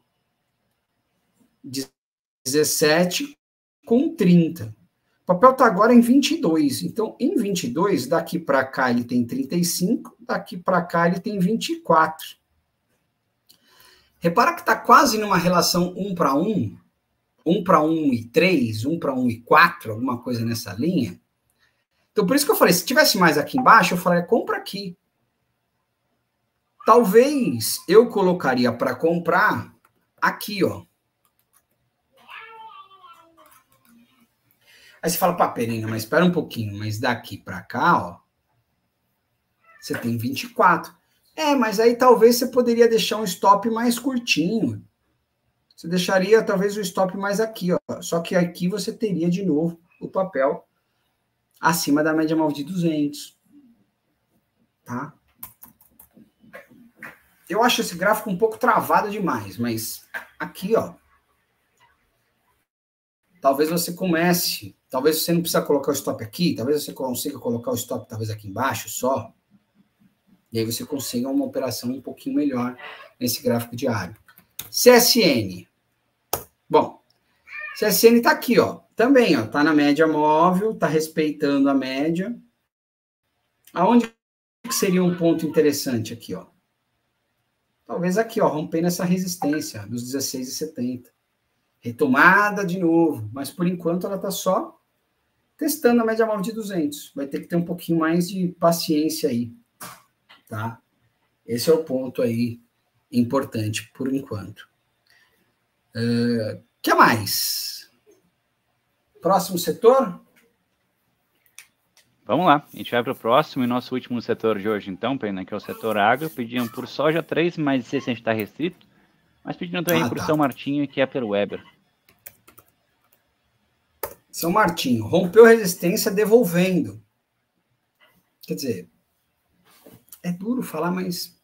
17 com 30. O papel está agora em 22. Então, em 22, daqui para cá ele tem 35, daqui para cá ele tem 24. Repara que está quase numa relação um para um 1 para 1 e 3, 1 para 1 e 4, alguma coisa nessa linha. Então, por isso que eu falei, se tivesse mais aqui embaixo, eu falaria, compra aqui. Talvez eu colocaria para comprar aqui, ó. Aí você fala, paperinha, mas espera um pouquinho, mas daqui para cá, ó, você tem 24. É, mas aí talvez você poderia deixar um stop mais curtinho. Você deixaria talvez o stop mais aqui, ó. Só que aqui você teria de novo o papel acima da média móvel de 200. Tá? Eu acho esse gráfico um pouco travado demais, mas aqui, ó. Talvez você comece, talvez você não precisa colocar o stop aqui, talvez você consiga colocar o stop talvez aqui embaixo só. E aí você consiga uma operação um pouquinho melhor nesse gráfico diário. CSN, Bom, CSN está aqui, ó. Também, ó, está na média móvel, está respeitando a média. Aonde seria um ponto interessante aqui, ó? Talvez aqui, ó, rompendo essa resistência nos 16,70. Retomada de novo, mas por enquanto ela está só testando a média móvel de 200. Vai ter que ter um pouquinho mais de paciência aí, tá? Esse é o ponto aí importante por enquanto. O eh, que mais? Próximo setor? Vamos lá, a gente vai para o próximo e nosso último setor de hoje, então, Pena, que é o setor agro. Pediam por soja 3, mas se a gente está restrito. Mas pedindo também ah, por tá. São Martinho e é pelo Weber. São Martinho rompeu resistência devolvendo. Quer dizer, é duro falar, mas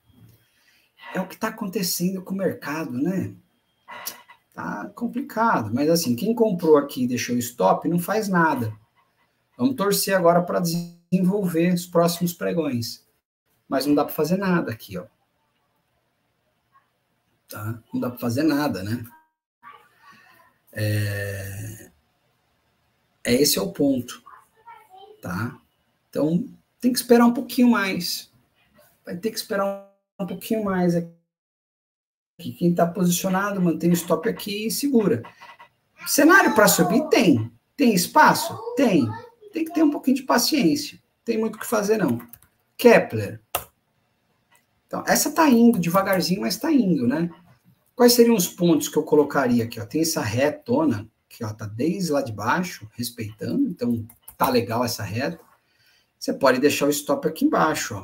é o que está acontecendo com o mercado, né? Tá complicado, mas assim, quem comprou aqui e deixou stop não faz nada. Vamos torcer agora para desenvolver os próximos pregões. Mas não dá para fazer nada aqui, ó. Tá? Não dá para fazer nada, né? É... é esse é o ponto, tá? Então tem que esperar um pouquinho mais. Vai ter que esperar um pouquinho mais aqui aqui. Quem está posicionado mantém o stop aqui e segura. Cenário para subir? Tem. Tem espaço? Tem. Tem que ter um pouquinho de paciência. Tem muito o que fazer, não. Kepler. Então, essa está indo devagarzinho, mas está indo, né? Quais seriam os pontos que eu colocaria aqui? Ó? Tem essa retona, que está desde lá de baixo, respeitando. Então, tá legal essa reta. Você pode deixar o stop aqui embaixo,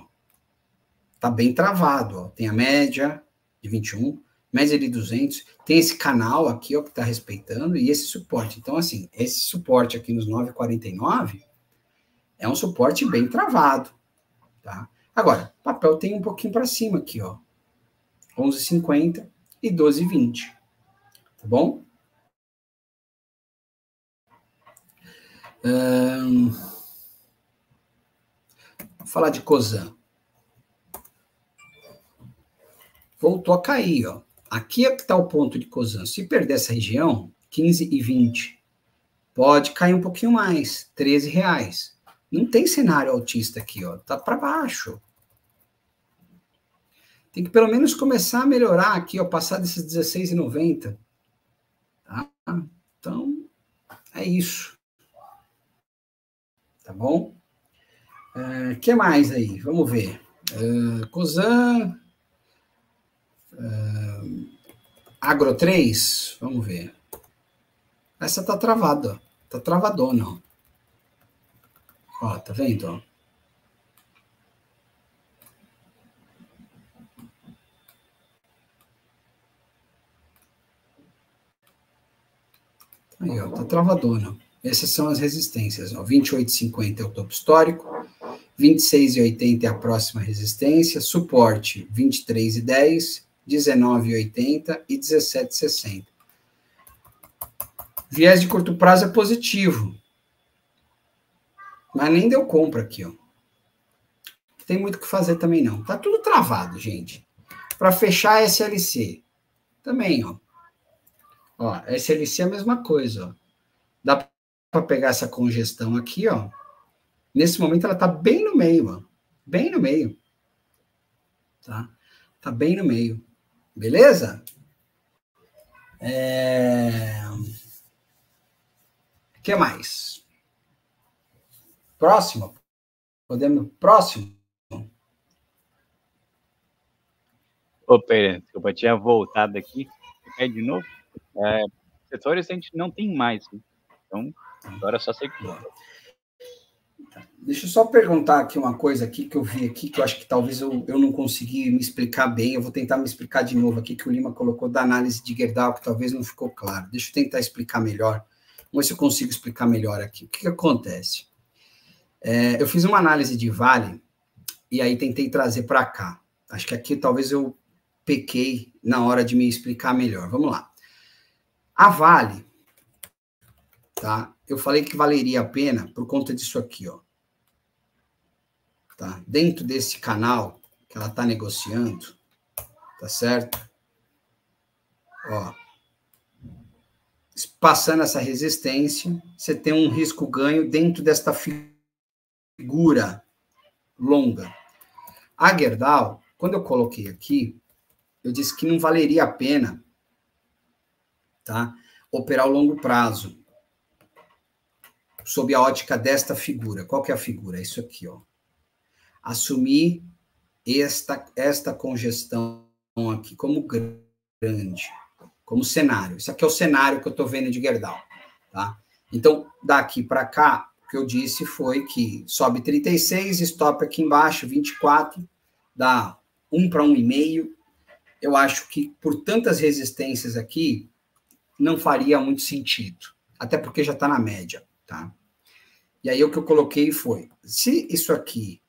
Está Tá bem travado, ó. Tem a média de 21, média de 200, tem esse canal aqui, ó, que está respeitando, e esse suporte. Então, assim, esse suporte aqui nos 9,49 é um suporte bem travado, tá? Agora, papel tem um pouquinho para cima aqui, ó, 11,50 e 12,20, tá bom? vou falar de Cozan. Voltou a cair, ó. Aqui é que está o ponto de Cozan. Se perder essa região, 15 e 20, pode cair um pouquinho mais, 13 reais. Não tem cenário altista aqui, ó. Tá para baixo. Tem que pelo menos começar a melhorar aqui, ó, passar desses 16,90. Tá? Então, é isso. Tá bom? O uh, eh, que mais aí? Vamos ver. Uh, Uh, Agro 3, vamos ver. Essa tá travada, tá travadona, ó. Ó, tá vendo? Aí, ó, tá travadona. Essas são as resistências, ó. 28,50 é o topo histórico, 26,80 é a próxima resistência, suporte 23,10 19,80 e 17,60. Viés de curto prazo é positivo. Mas nem deu compra aqui, ó. Tem muito o que fazer também não. Tá tudo travado, gente. Para fechar a SLC. Também, ó. Ó, SLC é a mesma coisa, ó. Dá para pegar essa congestão aqui, ó. Nesse momento ela tá bem no meio, ó. Bem no meio. Tá? Tá bem no meio. Beleza? É... que mais? Próximo. Podemos. Próximo. Ô, Pedro eu tinha voltado aqui. É de novo. É, setores a gente não tem mais. Né? Então, agora é só seguir. Deixa eu só perguntar aqui uma coisa aqui que eu vi aqui, que eu acho que talvez eu, eu não consegui me explicar bem. Eu vou tentar me explicar de novo aqui, que o Lima colocou da análise de Gerdau, que talvez não ficou claro. Deixa eu tentar explicar melhor. Vamos ver se eu consigo explicar melhor aqui. O que, que acontece? É, eu fiz uma análise de Vale e aí tentei trazer para cá. Acho que aqui talvez eu pequei na hora de me explicar melhor. Vamos lá. A Vale, tá? Eu falei que valeria a pena por conta disso aqui, ó tá? dentro desse canal que ela está negociando, tá certo? Ó, passando essa resistência, você tem um risco ganho dentro desta figura longa. A Gerdau, quando eu coloquei aqui, eu disse que não valeria a pena tá? operar o longo prazo sob a ótica desta figura. Qual que é a figura? É isso aqui, ó assumir esta, esta congestão aqui como grande, como cenário. Isso aqui é o cenário que eu estou vendo de Gerdau. Tá? Então, daqui para cá, o que eu disse foi que sobe 36, stop aqui embaixo, 24, dá 1 para 1,5. Eu acho que por tantas resistências aqui, não faria muito sentido, até porque já está na média. Tá? E aí o que eu coloquei foi, se isso aqui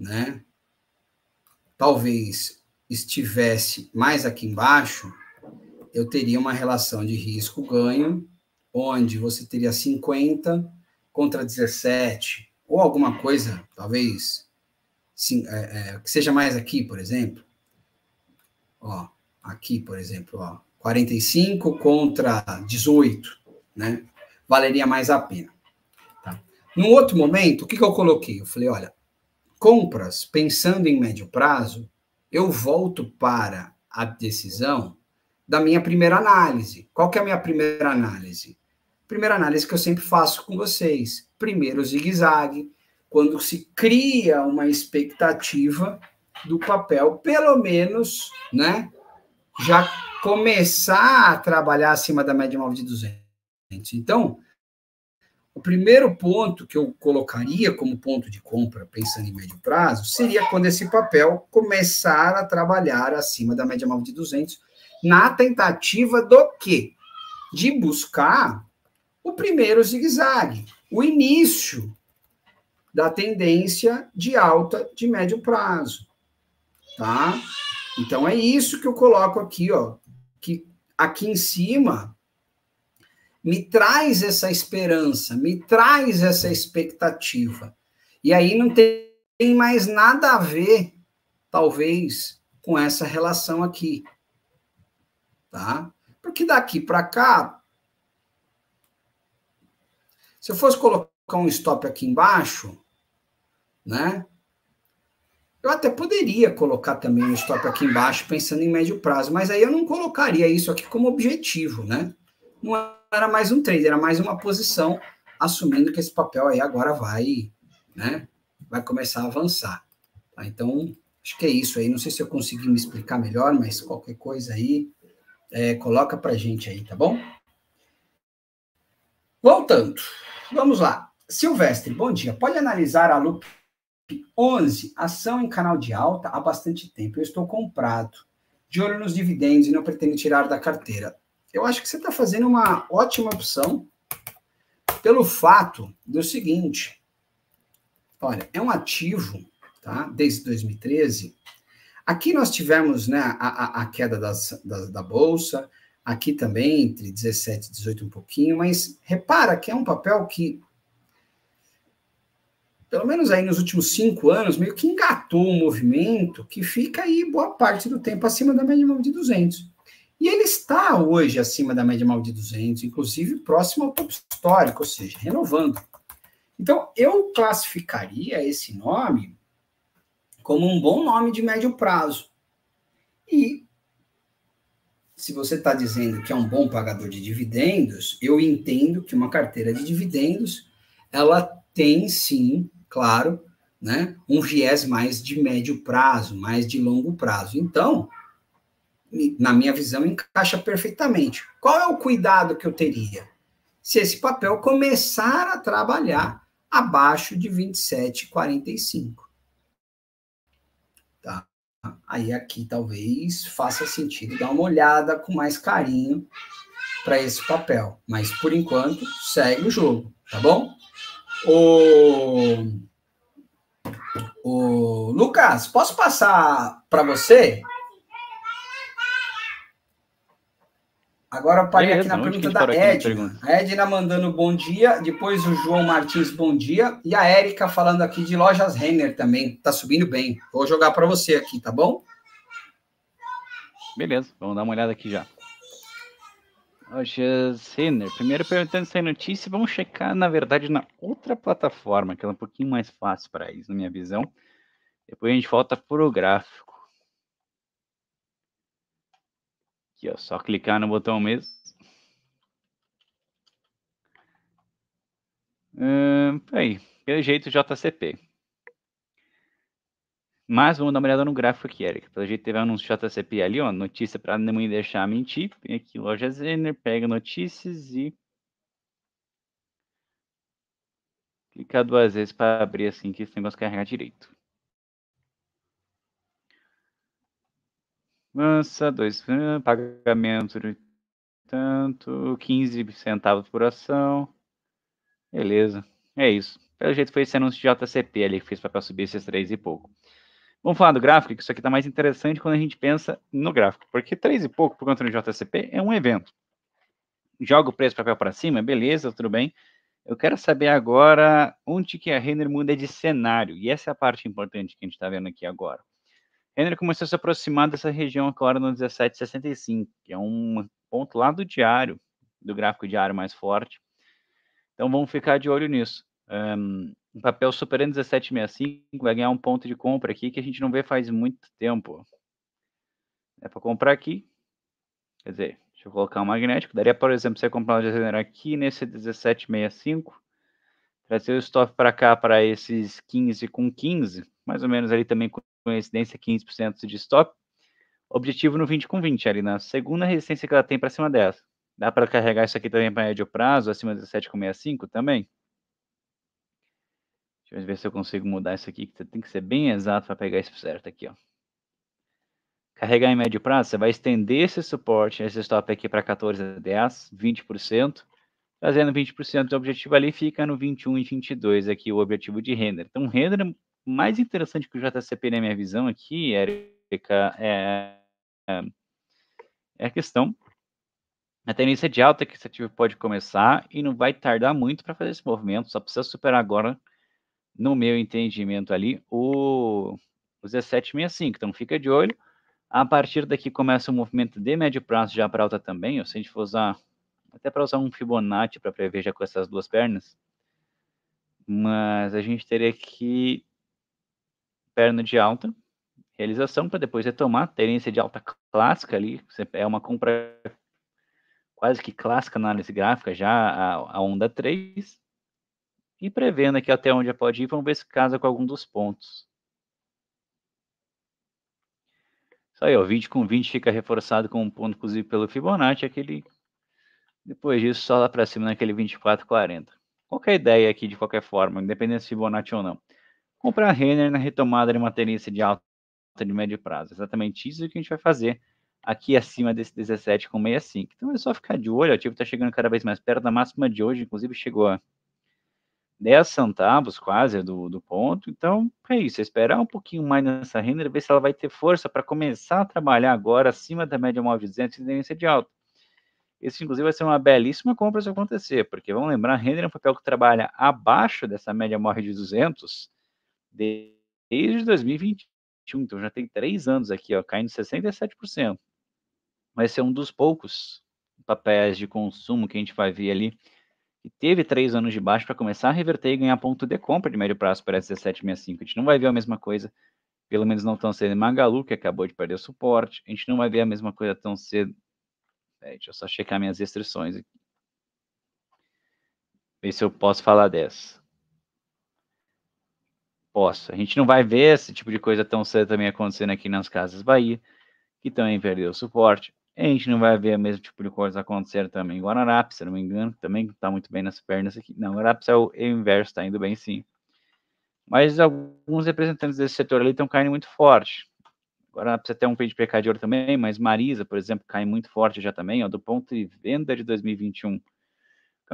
né, talvez estivesse mais aqui embaixo, eu teria uma relação de risco-ganho, onde você teria 50 contra 17, ou alguma coisa, talvez, sim, é, é, que seja mais aqui, por exemplo. Ó, aqui, por exemplo, ó, 45 contra 18, né? Valeria mais a pena. Tá? Num outro momento, o que, que eu coloquei? Eu falei, olha, compras, pensando em médio prazo, eu volto para a decisão da minha primeira análise. Qual que é a minha primeira análise? Primeira análise que eu sempre faço com vocês. Primeiro, o zigue-zague, quando se cria uma expectativa do papel, pelo menos, né, já começar a trabalhar acima da média móvel de 200. Então, o primeiro ponto que eu colocaria como ponto de compra, pensando em médio prazo, seria quando esse papel começar a trabalhar acima da média móvel de 200, na tentativa do quê? De buscar o primeiro zigue-zague, o início da tendência de alta de médio prazo, tá? Então é isso que eu coloco aqui, ó, que aqui em cima me traz essa esperança, me traz essa expectativa. E aí não tem mais nada a ver, talvez, com essa relação aqui. Tá? Porque daqui para cá, se eu fosse colocar um stop aqui embaixo, né? Eu até poderia colocar também um stop aqui embaixo, pensando em médio prazo, mas aí eu não colocaria isso aqui como objetivo, né? Não é era mais um trade, era mais uma posição, assumindo que esse papel aí agora vai, né, vai começar a avançar. Tá? Então, acho que é isso aí. Não sei se eu consegui me explicar melhor, mas qualquer coisa aí, é, coloca para gente aí, tá bom? Voltando, vamos lá. Silvestre, bom dia. Pode analisar a Lupe 11, ação em canal de alta há bastante tempo. Eu estou comprado, de olho nos dividendos e não pretendo tirar da carteira eu acho que você está fazendo uma ótima opção pelo fato do seguinte: olha, é um ativo, tá? Desde 2013. Aqui nós tivemos né, a, a, a queda das, da, da, bolsa, aqui também entre 17 e 18 um pouquinho, mas repara que é um papel que, pelo menos aí nos últimos cinco anos, meio que engatou um movimento que fica aí boa parte do tempo acima da mínima de 200. E ele está hoje acima da média mal de 200, inclusive próximo ao topo histórico, ou seja, renovando. Então, eu classificaria esse nome como um bom nome de médio prazo. E se você está dizendo que é um bom pagador de dividendos, eu entendo que uma carteira de dividendos ela tem sim, claro, né, um viés mais de médio prazo, mais de longo prazo. Então, na minha visão, encaixa perfeitamente. Qual é o cuidado que eu teria? Se esse papel começar a trabalhar abaixo de 27,45. Tá? Aí aqui talvez faça sentido dar uma olhada com mais carinho para esse papel. Mas por enquanto, segue o jogo, tá bom? O, o Lucas, posso passar para você Agora eu parei Beleza, aqui na pergunta da Edna. A Edna mandando bom dia, depois o João Martins bom dia e a Érica falando aqui de lojas Renner também. Tá subindo bem. Vou jogar para você aqui, tá bom? Beleza, vamos dar uma olhada aqui já. Lojas Renner. Primeiro perguntando se notícia, vamos checar na verdade na outra plataforma, que é um pouquinho mais fácil para isso, na minha visão. Depois a gente volta para o gráfico. Aqui, ó, só clicar no botão mesmo. Hum, aí, pelo jeito JCP. Mas vamos dar uma olhada no gráfico aqui, Eric. Pelo jeito teve anúncio JCP ali, ó. Notícia para não me deixar mentir. Vem aqui, loja Zener, pega notícias e. Clicar duas vezes para abrir assim que esse negócio carregar direito. Mansa, 2 pagamentos pagamento de tanto, 15 centavos por ação. Beleza, é isso. Pelo jeito foi esse anúncio de JCP ali que fez para subir esses três e pouco. Vamos falar do gráfico, que isso aqui está mais interessante quando a gente pensa no gráfico, porque três e pouco por conta do JCP é um evento. Joga o preço papel para cima, beleza, tudo bem. Eu quero saber agora onde que a render muda é de cenário, e essa é a parte importante que a gente está vendo aqui agora. Henry começou a se aproximar dessa região agora no 1765, que é um ponto lá do diário, do gráfico diário mais forte. Então vamos ficar de olho nisso. Eh, um, o papel superando 1765 vai ganhar um ponto de compra aqui que a gente não vê faz muito tempo. É para comprar aqui. Quer dizer, deixa eu colocar um magnético. Daria, por exemplo, você comprar um aqui nesse 1765 trazer o stop para cá para esses 15 com 15, mais ou menos ali também com com 15% de stop. Objetivo no 20 com 20, ali na segunda resistência que ela tem para cima dessa. Dá para carregar isso aqui também para médio prazo, acima de 17,65 também? Deixa eu ver se eu consigo mudar isso aqui, que tem que ser bem exato para pegar isso certo aqui, ó. Carregar em médio prazo, você vai estender esse suporte, esse stop aqui para 10, 20%. Fazendo 20% do objetivo ali, fica no 21 e 22 aqui o objetivo de render. Então, render mais interessante que o JCP, na minha visão aqui, Érica, é, é a questão a tendência de alta que esse ativo pode começar e não vai tardar muito para fazer esse movimento, só precisa superar agora, no meu entendimento ali, o, o 1765. Então fica de olho. A partir daqui começa o um movimento de médio prazo já para alta também. Ou se a gente for usar, até para usar um Fibonacci para prever já com essas duas pernas. Mas a gente teria que inverno de alta realização para depois retomar tendência de alta clássica ali, é uma compra quase que clássica na análise gráfica já, a, a onda 3, e prevendo aqui até onde pode ir, vamos ver se casa com algum dos pontos. Isso aí, ó, 20 com 20 fica reforçado com um ponto, inclusive, pelo Fibonacci, aquele... Depois disso, só lá para cima naquele 24,40. Qual é a ideia aqui, de qualquer forma, independente se Fibonacci ou não? comprar a Renner na retomada de uma tendência de alta de médio prazo. Exatamente isso que a gente vai fazer aqui acima desse 17,65. Então é só ficar de olho, o ativo está chegando cada vez mais perto da máxima de hoje, inclusive chegou a 10 centavos quase do, do ponto. Então é isso, é esperar um pouquinho mais nessa Renner, ver se ela vai ter força para começar a trabalhar agora acima da média móvel de 200 e tendência de alta. Esse, inclusive, vai ser uma belíssima compra se acontecer, porque vamos lembrar, Renner é um papel que trabalha abaixo dessa média móvel de 200, desde 2021, então já tem três anos aqui, ó, caindo 67%. Vai ser um dos poucos papéis de consumo que a gente vai ver ali, que teve três anos de baixo para começar a reverter e ganhar ponto de compra de médio prazo para 1765 A gente não vai ver a mesma coisa, pelo menos não tão cedo. Magalu, que acabou de perder o suporte, a gente não vai ver a mesma coisa tão cedo. Pera, é, deixa eu só checar minhas restrições aqui. Ver se eu posso falar dessa possa. A gente não vai ver esse tipo de coisa tão cedo também acontecendo aqui nas Casas Bahia, que também perdeu o suporte. A gente não vai ver o mesmo tipo de coisa acontecer também em Guararapes, se não me engano, também está muito bem nas pernas aqui. Não, Guararapes é o inverso, está indo bem sim. Mas alguns representantes desse setor ali estão caindo muito forte. Agora precisa ter um PDPK de ouro também, mas Marisa, por exemplo, cai muito forte já também, ó, do ponto de venda de 2021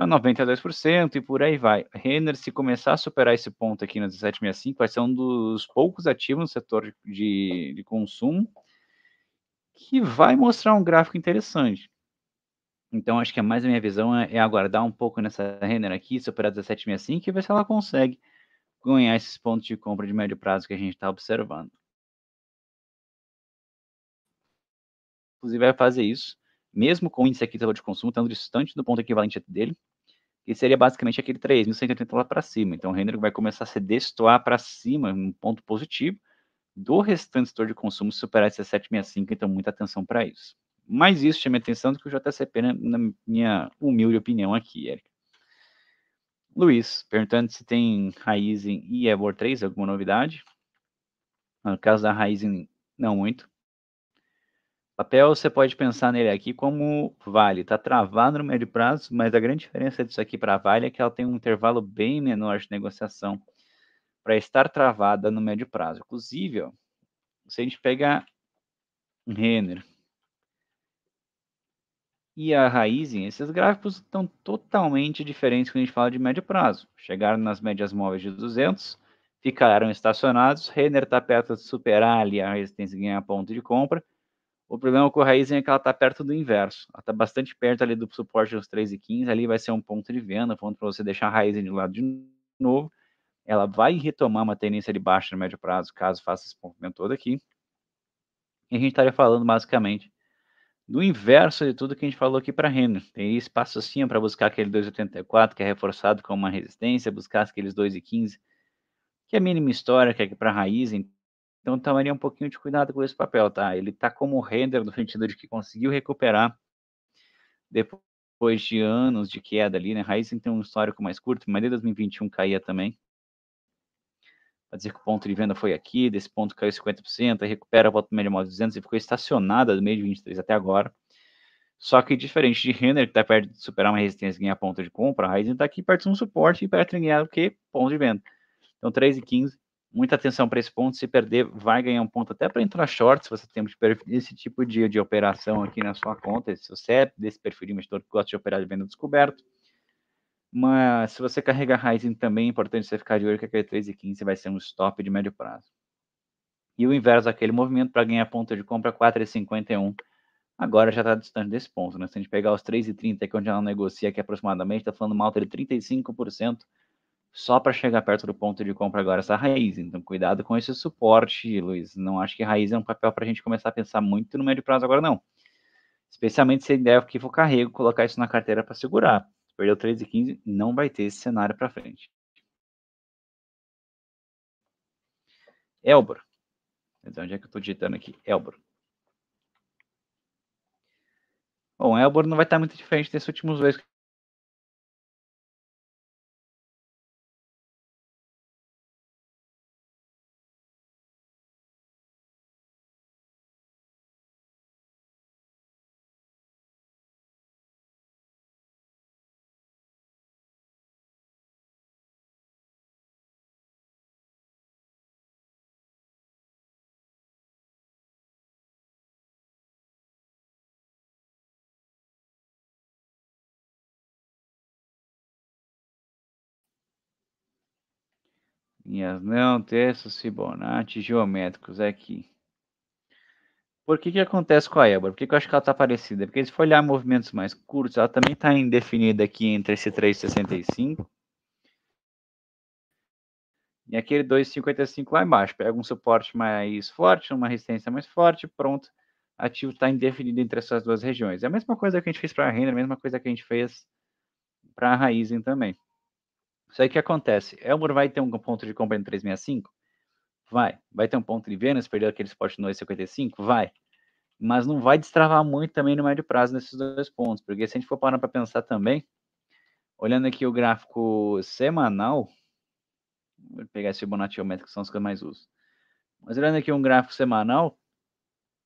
92% e por aí vai. Renner, se começar a superar esse ponto aqui no 1765, vai ser um dos poucos ativos no setor de, de consumo que vai mostrar um gráfico interessante. Então, acho que é mais a minha visão é, é aguardar um pouco nessa Renner aqui, superar 17,65 e ver se ela consegue ganhar esses pontos de compra de médio prazo que a gente está observando. Inclusive, vai fazer isso mesmo com o índice aqui de consumo estando distante do ponto equivalente dele, que seria basicamente aquele 3.180 lá para cima. Então, o render vai começar a se destoar para cima, um ponto positivo, do restante setor de consumo superar esse 765, então muita atenção para isso. Mas isso chama atenção do que o JCP, na, né, na minha humilde opinião aqui, Eric. Luiz, perguntando se tem Ryzen e Evor 3, alguma novidade. No caso da Ryzen, não muito. Papel você pode pensar nele aqui como vale, está travado no médio prazo, mas a grande diferença disso aqui para Vale é que ela tem um intervalo bem menor de negociação para estar travada no médio prazo. Inclusive, ó, se a gente pegar Renner e a raiz. esses gráficos estão totalmente diferentes quando a gente fala de médio prazo. Chegaram nas médias móveis de 200, ficaram estacionados, Renner está perto de superar ali a resistência e ganhar ponto de compra, o problema com a Ryzen é que ela está perto do inverso. Ela está bastante perto ali do suporte dos 3,15. Ali vai ser um ponto de venda, ponto para você deixar a Ryzen de lado de novo. Ela vai retomar uma tendência de baixa no médio prazo, caso faça esse movimento todo aqui. E a gente estaria falando basicamente do inverso de tudo que a gente falou aqui para Renner. Tem espaço assim para buscar aquele 2,84 que é reforçado com uma resistência, buscar aqueles 2,15, que é a mínima história que é para a Ryzen então tomaria um pouquinho de cuidado com esse papel, tá? Ele tá como render no sentido de que conseguiu recuperar depois de anos de queda ali, né? Raizen tem um histórico mais curto, mas em 2021 caía também. Para dizer que o ponto de venda foi aqui, desse ponto caiu 50%, recupera a volta média de 200 e ficou estacionada do meio de 23 até agora. Só que diferente de render, que está perto de superar uma resistência e ganhar ponto de compra, a Ryzen está aqui perto de um suporte e perto de ganhar o que? Ponto de venda. Então, 3 e 15 muita atenção para esse ponto. Se perder, vai ganhar um ponto até para entrar short, se você tem esse tipo de, de operação aqui na sua conta. Se você é desse perfil de investidor que gosta de operar de venda descoberto. Mas se você carregar Rising também, é importante você ficar de olho que aquele 3,15 vai ser um stop de médio prazo. E o inverso daquele movimento para ganhar ponto de compra 4,51. Agora já está distante desse ponto, né? Se a gente pegar os 3,30, que é onde ela negocia, que é aproximadamente, está falando uma alta de 35% só para chegar perto do ponto de compra agora essa raiz. Então, cuidado com esse suporte, Luiz. Não acho que raiz é um papel para a gente começar a pensar muito no médio prazo agora, não. Especialmente se a ideia é que for carrego, colocar isso na carteira para segurar. Perdeu 15, não vai ter esse cenário para frente. Elbor. Onde é que eu estou digitando aqui? Elbor. Bom, Elbor não vai estar muito diferente desses últimos dois que linhas não, terços, Fibonacci, geométricos aqui. É Por que que acontece com a Elbor? Por que, que eu acho que ela está parecida? Porque se for olhar movimentos mais curtos, ela também está indefinida aqui entre esse 3,65 e aquele 2,55 lá embaixo. Pega um suporte mais forte, uma resistência mais forte, pronto. Ativo está indefinido entre essas duas regiões. É a mesma coisa que a gente fez para a renda, a mesma coisa que a gente fez para a raiz também. Só aí que acontece? Elmore vai ter um ponto de compra em 365? Vai. Vai ter um ponto de Vênus, perdeu aquele spot no 55? Vai. Mas não vai destravar muito também no médio prazo nesses dois pontos, porque se a gente for parar para pensar também, olhando aqui o gráfico semanal, vou pegar esse Fibonacci geométrico, que são os que eu mais uso. Mas olhando aqui um gráfico semanal,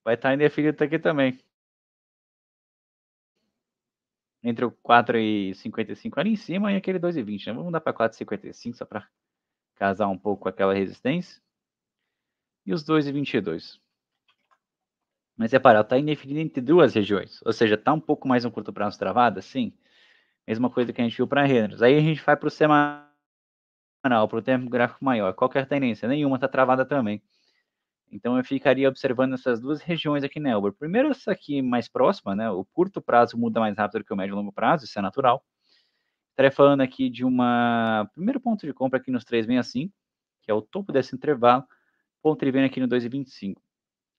vai estar tá indefinido aqui também entre o 4,55 ali em cima e aquele 2,20, né? Vamos dar para 4,55 só para casar um pouco aquela resistência. E os 2,22. Mas repara, está indefinido entre duas regiões, ou seja, está um pouco mais um curto prazo travado sim. Mesma coisa que a gente viu para Renos. Aí a gente vai para o semanal, para o tempo gráfico maior. Qual é a tendência? Nenhuma está travada também. Então eu ficaria observando essas duas regiões aqui na Elber. Primeiro essa aqui mais próxima, né? O curto prazo muda mais rápido que o médio e longo prazo, isso é natural. Estaria falando aqui de uma primeiro ponto de compra aqui nos 365, que é o topo desse intervalo, ponto de venda aqui no 225.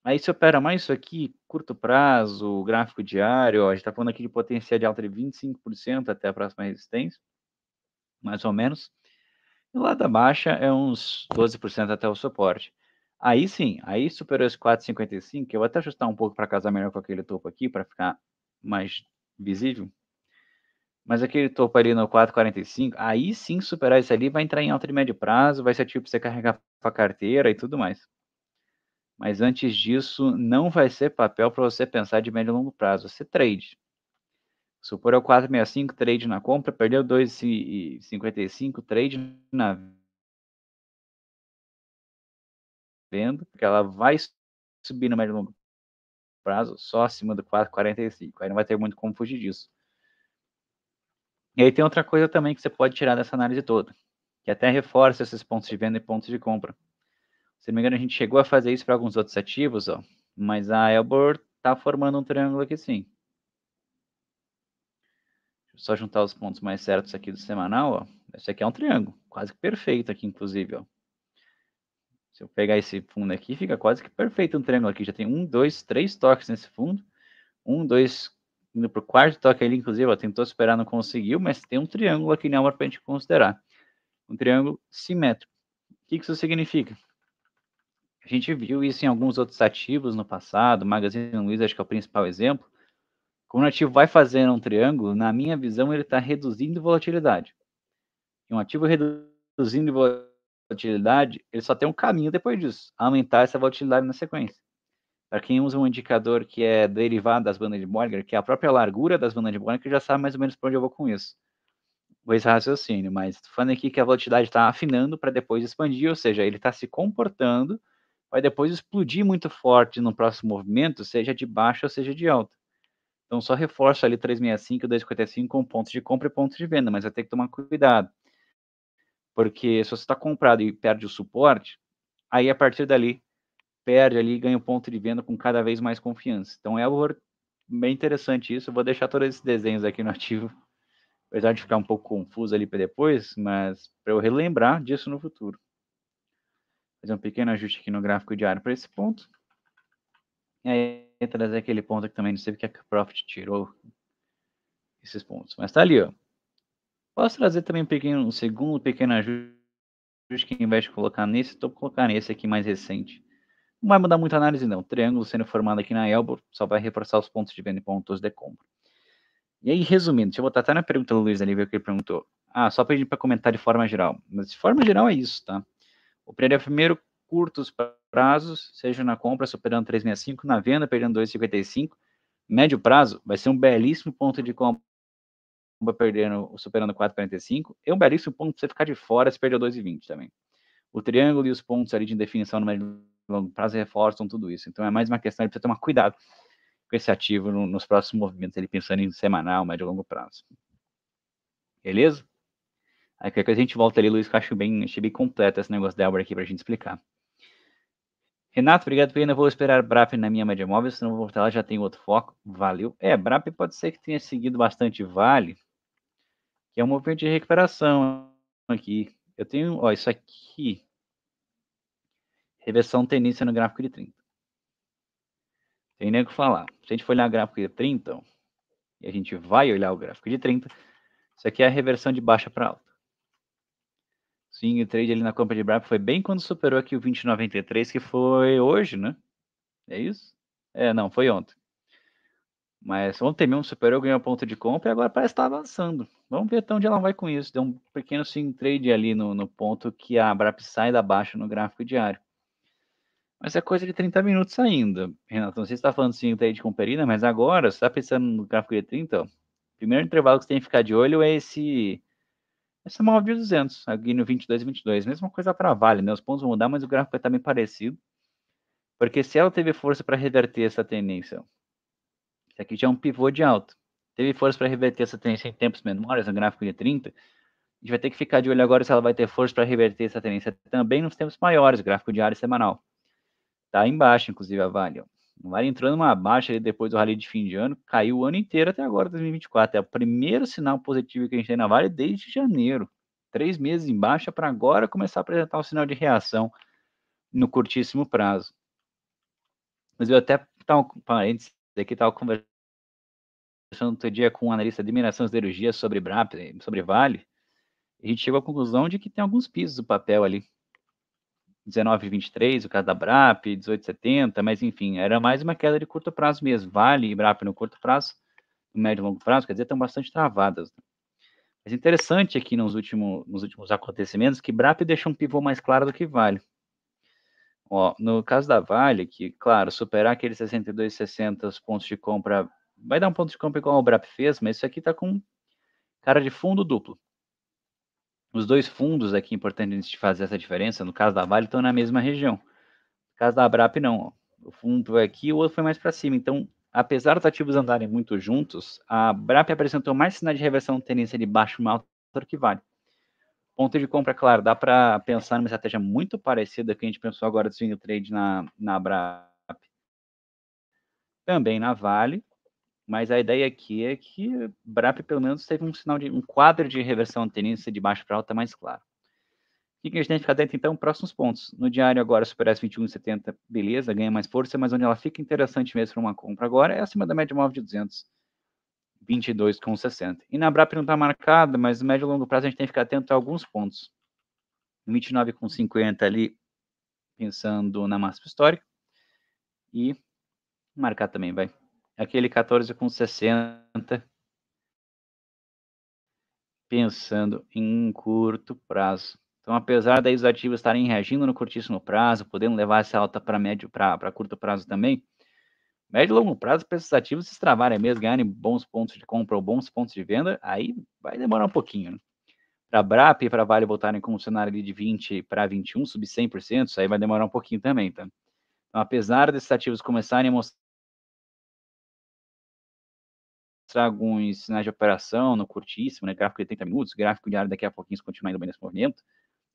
Aí se opera mais isso aqui, curto prazo, gráfico diário, ó, a gente está falando aqui de potencial de alta de 25% até a próxima resistência, mais ou menos. E lá da baixa é uns 12% até o suporte. Aí sim, aí superou esse 4,55, eu vou até ajustar um pouco para casar melhor com aquele topo aqui, para ficar mais visível. Mas aquele topo ali no 4,45, aí sim superar isso ali, vai entrar em alta de médio prazo, vai ser tipo você carregar para carteira e tudo mais. Mas antes disso, não vai ser papel para você pensar de médio e longo prazo, você trade. Supor é o 4,65, trade na compra, perdeu 2,55, trade na vendo, que ela vai subir no médio e longo prazo só acima do 4,45. Aí não vai ter muito como fugir disso. E aí tem outra coisa também que você pode tirar dessa análise toda, que até reforça esses pontos de venda e pontos de compra. Se não me engano, a gente chegou a fazer isso para alguns outros ativos, ó, mas a Elbor está formando um triângulo aqui sim. Deixa eu só juntar os pontos mais certos aqui do semanal, ó. Esse aqui é um triângulo, quase perfeito aqui, inclusive, ó. Se eu pegar esse fundo aqui, fica quase que perfeito um triângulo aqui. Já tem um, dois, três toques nesse fundo. Um, dois, indo para o quarto toque ali, inclusive, ó, tentou esperar, não conseguiu, mas tem um triângulo aqui na né, para a gente considerar. Um triângulo simétrico. O que, que isso significa? A gente viu isso em alguns outros ativos no passado, Magazine Luiza acho que é o principal exemplo. Quando o ativo vai fazendo um triângulo, na minha visão, ele está reduzindo volatilidade. Um ativo reduzindo volatilidade volatilidade, ele só tem um caminho depois disso, aumentar essa volatilidade na sequência. Para quem usa um indicador que é derivado das bandas de Bollinger, que é a própria largura das bandas de Bollinger, já sabe mais ou menos para onde eu vou com isso. Vou esse raciocínio, mas estou falando aqui que a volatilidade está afinando para depois expandir, ou seja, ele está se comportando, vai depois explodir muito forte no próximo movimento, seja de baixa ou seja de alta. Então só reforço ali 365 e 255 com pontos de compra e pontos de venda, mas vai ter que tomar cuidado. Porque se você está comprado e perde o suporte, aí a partir dali perde ali e ganha um ponto de venda com cada vez mais confiança. Então é bem interessante isso. Eu vou deixar todos esses desenhos aqui no ativo, apesar de ficar um pouco confuso ali para depois, mas para eu relembrar disso no futuro. Fazer um pequeno ajuste aqui no gráfico diário para esse ponto. E aí trazer aquele ponto que também não sei porque a Profit tirou esses pontos. Mas tá ali, ó. Posso trazer também um, pequeno, um segundo pequeno ajuste que, ao invés de colocar nesse, estou colocando esse aqui mais recente. Não vai mudar muita análise, não. triângulo sendo formado aqui na elbow só vai reforçar os pontos de venda e pontos de compra. E aí, resumindo, deixa eu botar até na pergunta do Luiz ali, ver o que ele perguntou. Ah, só pedir para comentar de forma geral. Mas de forma geral é isso, tá? Operaria é primeiro curtos prazos, seja na compra superando 3,65, na venda perdendo 2,55. Médio prazo vai ser um belíssimo ponto de compra uma perdendo, superando 4,45. É um belíssimo ponto você ficar de fora se perder 2,20 também. O triângulo e os pontos ali de indefinição no médio e longo prazo reforçam tudo isso. Então é mais uma questão de você tomar cuidado com esse ativo no, nos próximos movimentos, ele pensando em semanal, médio e longo prazo. Beleza? Aí que a gente volta ali, Luiz, que eu acho bem, achei bem completo esse negócio da Elber aqui para a gente explicar. Renato, obrigado, Pena. Vou esperar BRAP na minha média móvel, senão vou voltar lá, já tem outro foco. Valeu. É, BRAP pode ser que tenha seguido bastante Vale, que é um movimento de recuperação aqui. Eu tenho, ó, isso aqui, reversão tendência no gráfico de 30. Tem nem o que falar. Se a gente for olhar o gráfico de 30, e a gente vai olhar o gráfico de 30, isso aqui é a reversão de baixa para alta. Sim, o trade ali na compra de Bravo foi bem quando superou aqui o 20,93, que foi hoje, né? É isso? É, não, foi ontem. Mas ontem mesmo superou, ganhou ponto de compra e agora parece estar tá avançando. Vamos ver até onde ela vai com isso. Deu um pequeno swing trade ali no, no ponto que a Abrap sai da baixa no gráfico diário. Mas é coisa de 30 minutos ainda. Renato, não sei se está falando swing trade com Perina, mas agora, você está pensando no gráfico de 30, ó. Primeiro intervalo que você tem que ficar de olho é esse essa móvel de 200, aqui no 22 e 22. Mesma coisa para Vale, né? Os pontos vão mudar, mas o gráfico vai estar tá bem parecido. Porque se ela teve força para reverter essa tendência, isso aqui já é um pivô de alto. Teve força para reverter essa tendência em tempos menores, no gráfico de 30. A gente vai ter que ficar de olho agora se ela vai ter força para reverter essa tendência também nos tempos maiores, gráfico diário e semanal. em tá embaixo, inclusive, a Vale. Ó. O Vale entrou numa baixa ali depois do rally de fim de ano, caiu o ano inteiro até agora, 2024. É o primeiro sinal positivo que a gente tem na Vale desde janeiro. Três meses em baixa para agora começar a apresentar um sinal de reação no curtíssimo prazo. Mas eu até tá um parênteses aqui estava conversando outro dia com um analista de mineração e siderurgia sobre BRAP, eh, sobre Vale, e a gente chegou à conclusão de que tem alguns pisos do papel ali. 19,23, o caso da BRAP, 18,70, mas enfim, era mais uma queda de curto prazo mesmo. Vale e BRAP no curto prazo, no médio e longo prazo, quer dizer, estão bastante travadas. Né? Mas interessante aqui nos, últimos nos últimos acontecimentos que BRAP deixou um pivô mais claro do que Vale. Ó, no caso da Vale, que, claro, superar aqueles 62,60 pontos de compra vai dar um ponto de compra igual o BRAP fez, mas isso aqui está com cara de fundo duplo. Os dois fundos aqui, importante a gente fazer essa diferença, no caso da Vale, estão na mesma região. No caso da Brap não. Ó. O fundo foi é aqui, o outro foi mais para cima. Então, apesar dos ativos andarem muito juntos, a Brap apresentou mais sinais de reversão de tendência de baixo e alto do que Vale. Ponto de compra, claro, dá para pensar numa estratégia muito parecida que a gente pensou agora do swing trade na, na Brap. Também na Vale, mas a ideia aqui é que Brap pelo menos teve um sinal de um quadro de reversão de tendência de baixo para alta mais claro. O que a gente tem que ficar atento, então, próximos pontos. No diário agora, supera S21,70, beleza, ganha mais força, mas onde ela fica interessante mesmo para uma compra agora é acima da média móvel de 200 22,60. E na BRAP não está marcada, mas no médio e longo prazo a gente tem que ficar atento a alguns pontos. 29,50 ali, pensando na massa histórica. E marcar também, vai. Aquele 14,60, pensando em curto prazo. Então, apesar das os estarem reagindo no curtíssimo prazo, podendo levar essa alta para médio para curto prazo também, Médio e longo prazo, para esses ativos se estravarem mesmo, ganharem bons pontos de compra ou bons pontos de venda, aí vai demorar um pouquinho. Né? Para BRAP e para Vale voltarem com um cenário ali de 20 para 21, subir 100%, isso aí vai demorar um pouquinho também, tá? Então, apesar desses ativos começarem a mostrar alguns sinais de operação no curtíssimo, né, gráfico de 30 minutos, gráfico diário daqui a pouquinho se continuar indo bem nesse movimento,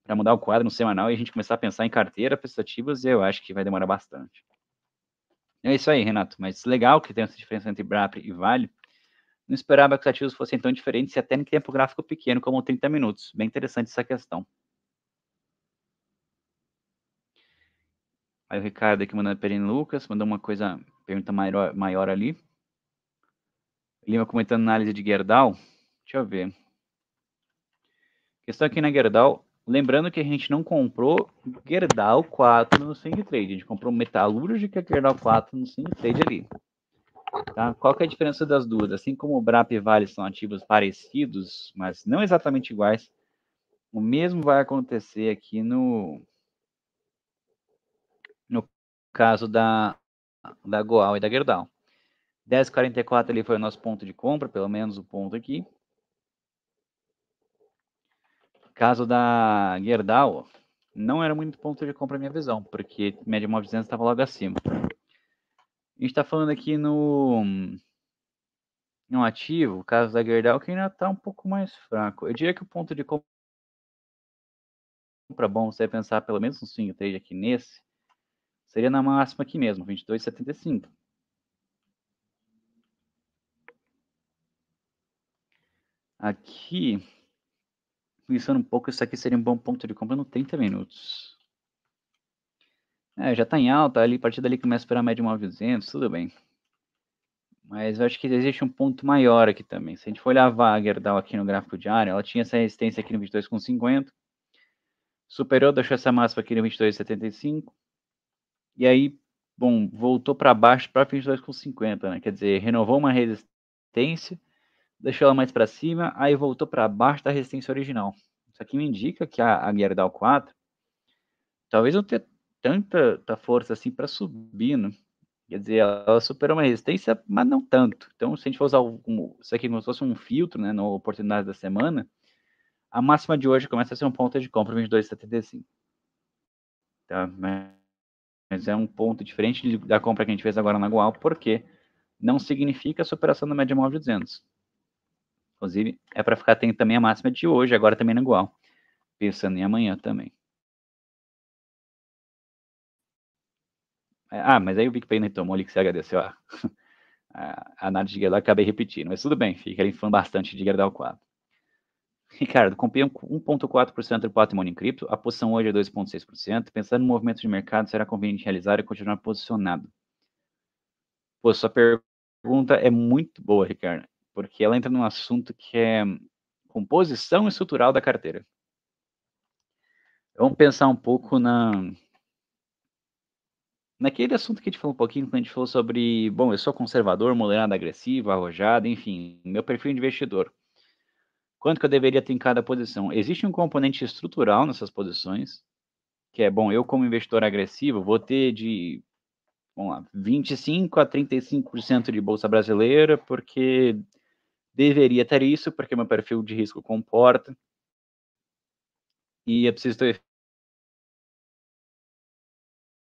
para mudar o quadro no semanal e a gente começar a pensar em carteira, ativos, eu acho que vai demorar bastante. É isso aí, Renato. Mas legal que tem essa diferença entre BRAP e Vale. Não esperava que os ativos fossem tão diferentes e até em tempo gráfico pequeno, como 30 minutos. Bem interessante essa questão. Aí o Ricardo aqui mandando para Lucas, mandou uma coisa, pergunta maior, maior ali. Lima comentando análise de Gerdau. Deixa eu ver. Questão aqui na né, Gerdau, Lembrando que a gente não comprou Gerdau 4 no Swing Trade, a gente comprou Metalúrgica Gerdau 4 no Swing Trade ali. Tá? Qual que é a diferença das duas? Assim como o BRAP e Vale são ativos parecidos, mas não exatamente iguais, o mesmo vai acontecer aqui no, no caso da, da Goal e da Gerdau. 10,44 ali foi o nosso ponto de compra, pelo menos o ponto aqui. Caso da Gerdau, não era muito ponto de compra minha visão, porque média 900 estava logo acima. A gente está falando aqui no um ativo, caso da Gerdau, que ainda está um pouco mais fraco. Eu diria que o ponto de compra bom, você pensar pelo menos um swing trade aqui nesse, seria na máxima aqui mesmo, 22,75. Aqui, pensando um pouco, isso aqui seria um bom ponto de compra no 30 minutos. É, já está em alta, ali, a partir dali começa a esperar a média de 900, tudo bem. Mas eu acho que existe um ponto maior aqui também. Se a gente for olhar a Wagerdal aqui no gráfico diário, ela tinha essa resistência aqui no 22,50. Superou, deixou essa máxima aqui no 22,75. E aí, bom, voltou para baixo para 22,50, né? Quer dizer, renovou uma resistência deixou ela mais para cima, aí voltou para baixo da resistência original. Isso aqui me indica que a, a Gerdau 4 talvez não tenha tanta, tanta força assim para subir, né? Quer dizer, ela superou uma resistência, mas não tanto. Então, se a gente for usar um, isso aqui como se fosse um filtro, né, na oportunidade da semana, a máxima de hoje começa a ser um ponto de compra 22,75. Tá? Mas é um ponto diferente da compra que a gente fez agora na Gual, porque não significa a superação da média móvel de 200. Inclusive, é para ficar atento também à máxima de hoje, agora também no é igual. Pensando em amanhã também. É, ah, mas aí o Big Payne tomou ali que você agradeceu a, a análise de Gerdau, acabei repetindo. Mas tudo bem, ficarem falando bastante de Gerdau 4. Ricardo, comprei 1,4% do patrimônio em cripto, a posição hoje é 2,6%. Pensando no movimento de mercado, será conveniente realizar e continuar posicionado? Pô, sua pergunta é muito boa, Ricardo porque ela entra num assunto que é composição estrutural da carteira. Vamos pensar um pouco na naquele assunto que a gente falou um pouquinho quando a gente falou sobre, bom, eu sou conservador, moderado, agressivo, arrojado, enfim, meu perfil de investidor. Quanto que eu deveria ter em cada posição? Existe um componente estrutural nessas posições, que é, bom, eu como investidor agressivo vou ter de vamos lá, 25 a 35% de bolsa brasileira, porque deveria ter isso, porque meu perfil de risco comporta. E eu preciso ter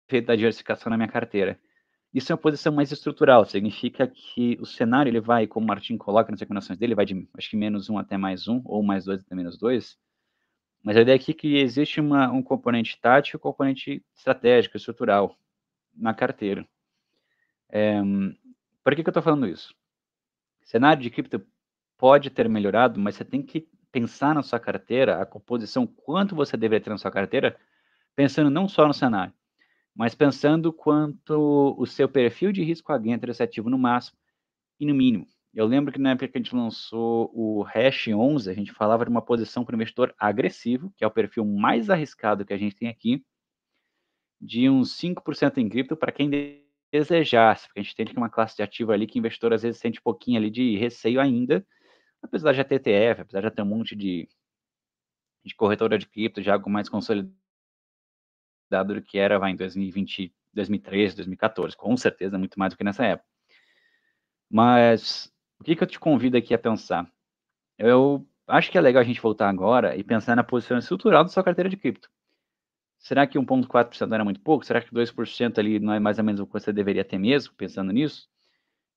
feito da diversificação na minha carteira. Isso é uma posição mais estrutural, significa que o cenário ele vai, como o Martin coloca nas recomendações dele, vai de acho que menos um até mais um, ou mais dois até menos dois. Mas a ideia aqui é que existe uma, um componente tático e um componente estratégico, estrutural, na carteira. É, por que, que eu estou falando isso? Cenário de cripto pode ter melhorado, mas você tem que pensar na sua carteira, a composição, quanto você deveria ter na sua carteira, pensando não só no cenário, mas pensando quanto o seu perfil de risco aguenta é esse ativo no máximo e no mínimo. Eu lembro que na época que a gente lançou o Hash 11, a gente falava de uma posição para o investidor agressivo, que é o perfil mais arriscado que a gente tem aqui, de uns 5% em cripto para quem desejasse, porque a gente tem é uma classe de ativo ali que o investidor às vezes sente um pouquinho ali de receio ainda, apesar de já ter ETF, apesar de já ter um monte de, de corretora de cripto, já algo mais consolidado do que era vai, em 2020, 2013, 2014, com certeza muito mais do que nessa época. Mas o que, que eu te convido aqui a pensar? Eu acho que é legal a gente voltar agora e pensar na posição estrutural da sua carteira de cripto. Será que 1,4% não era muito pouco? Será que 2% ali não é mais ou menos o que você deveria ter mesmo, pensando nisso?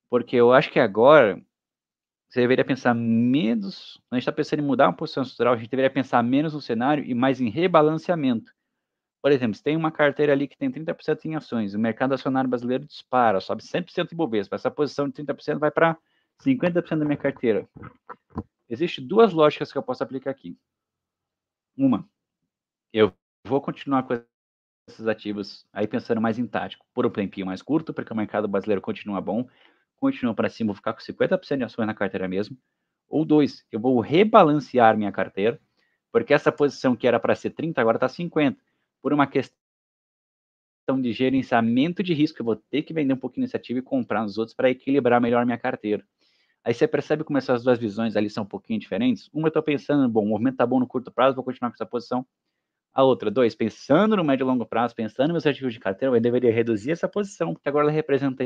Porque eu acho que agora você deveria pensar menos. A gente está pensando em mudar uma posição estrutural, a gente deveria pensar menos no cenário e mais em rebalanceamento. Por exemplo, se tem uma carteira ali que tem 30% em ações, o mercado acionário brasileiro dispara, sobe 100% em Bovespa, essa posição de 30% vai para 50% da minha carteira. Existem duas lógicas que eu posso aplicar aqui. Uma, eu vou continuar com esses ativos, aí pensando mais em tático, por um tempinho mais curto, porque o mercado brasileiro continua bom, continuo para cima, vou ficar com 50% de ações na carteira mesmo. Ou dois, eu vou rebalancear minha carteira, porque essa posição que era para ser 30 agora está 50, por uma questão de gerenciamento de risco. Eu vou ter que vender um pouquinho de ativo e comprar nos outros para equilibrar melhor minha carteira. Aí você percebe como essas duas visões ali são um pouquinho diferentes. Uma eu estou pensando, bom, o movimento tá bom no curto prazo, vou continuar com essa posição. A outra, dois, pensando no médio e longo prazo, pensando nos meus ativos de carteira, eu deveria reduzir essa posição, porque agora ela representa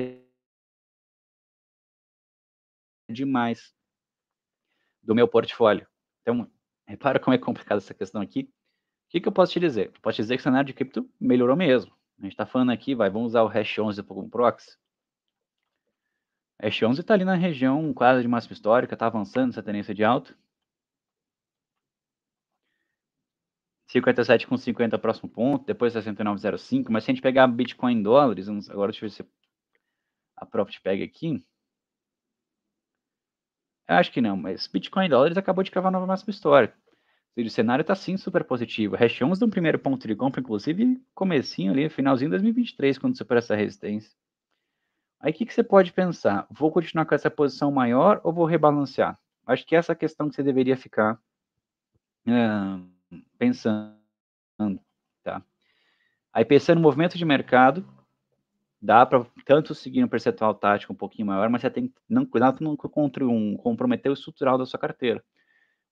demais do meu portfólio. Então, repara como é complicada essa questão aqui. O que, que eu posso te dizer? Eu posso te dizer que o cenário de cripto melhorou mesmo. A gente está falando aqui, vai, vamos usar o hash 11 como proxy. Hash 11 está ali na região quase de máxima histórica, está avançando essa tendência de alta. 57,50 próximo ponto, depois 69,05. Mas se a gente pegar Bitcoin em dólares, agora deixa eu ver se a Profit pega aqui acho que não, mas Bitcoin dólares acabou de cavar nova máxima histórica. O cenário está sim super positivo. Hash 11 deu um primeiro ponto de compra, inclusive comecinho ali, finalzinho de 2023, quando supera essa resistência. Aí o que, que você pode pensar? Vou continuar com essa posição maior ou vou rebalancear? Acho que essa é a questão que você deveria ficar uh, pensando. Tá? Aí pensando no movimento de mercado, dá para tanto seguir um percentual tático um pouquinho maior, mas você tem que não cuidado não contra um comprometer o estrutural da sua carteira.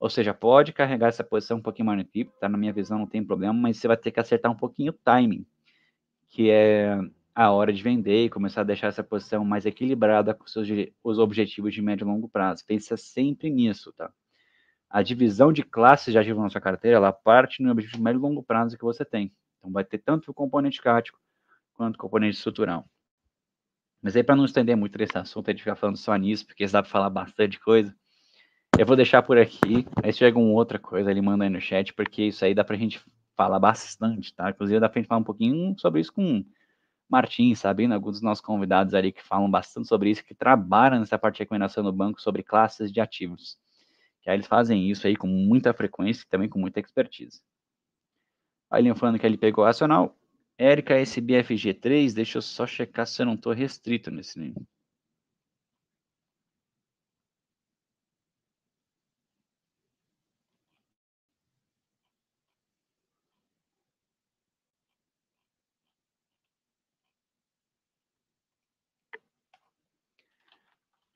Ou seja, pode carregar essa posição um pouquinho mais no equipe, tá? Na minha visão não tem problema, mas você vai ter que acertar um pouquinho o timing, que é a hora de vender e começar a deixar essa posição mais equilibrada com seus, os objetivos de médio e longo prazo. Pensa sempre nisso, tá? A divisão de classes de ativo na sua carteira, ela parte no objetivo de médio e longo prazo que você tem. Então vai ter tanto o componente cático quanto componente estrutural. Mas aí, para não estender muito nesse assunto, a gente ficar falando só nisso, porque dá para falar bastante coisa. Eu vou deixar por aqui. Aí se chega uma outra coisa, ele manda aí no chat, porque isso aí dá para a gente falar bastante, tá? Inclusive dá pra gente falar um pouquinho sobre isso com o Martim, sabendo alguns dos nossos convidados ali que falam bastante sobre isso, que trabalham nessa parte de recomendação do banco sobre classes de ativos. Que aí eles fazem isso aí com muita frequência e também com muita expertise. Aí ele falando que ele pegou o racional, Érica SBFG3, deixa eu só checar se eu não estou restrito nesse nível.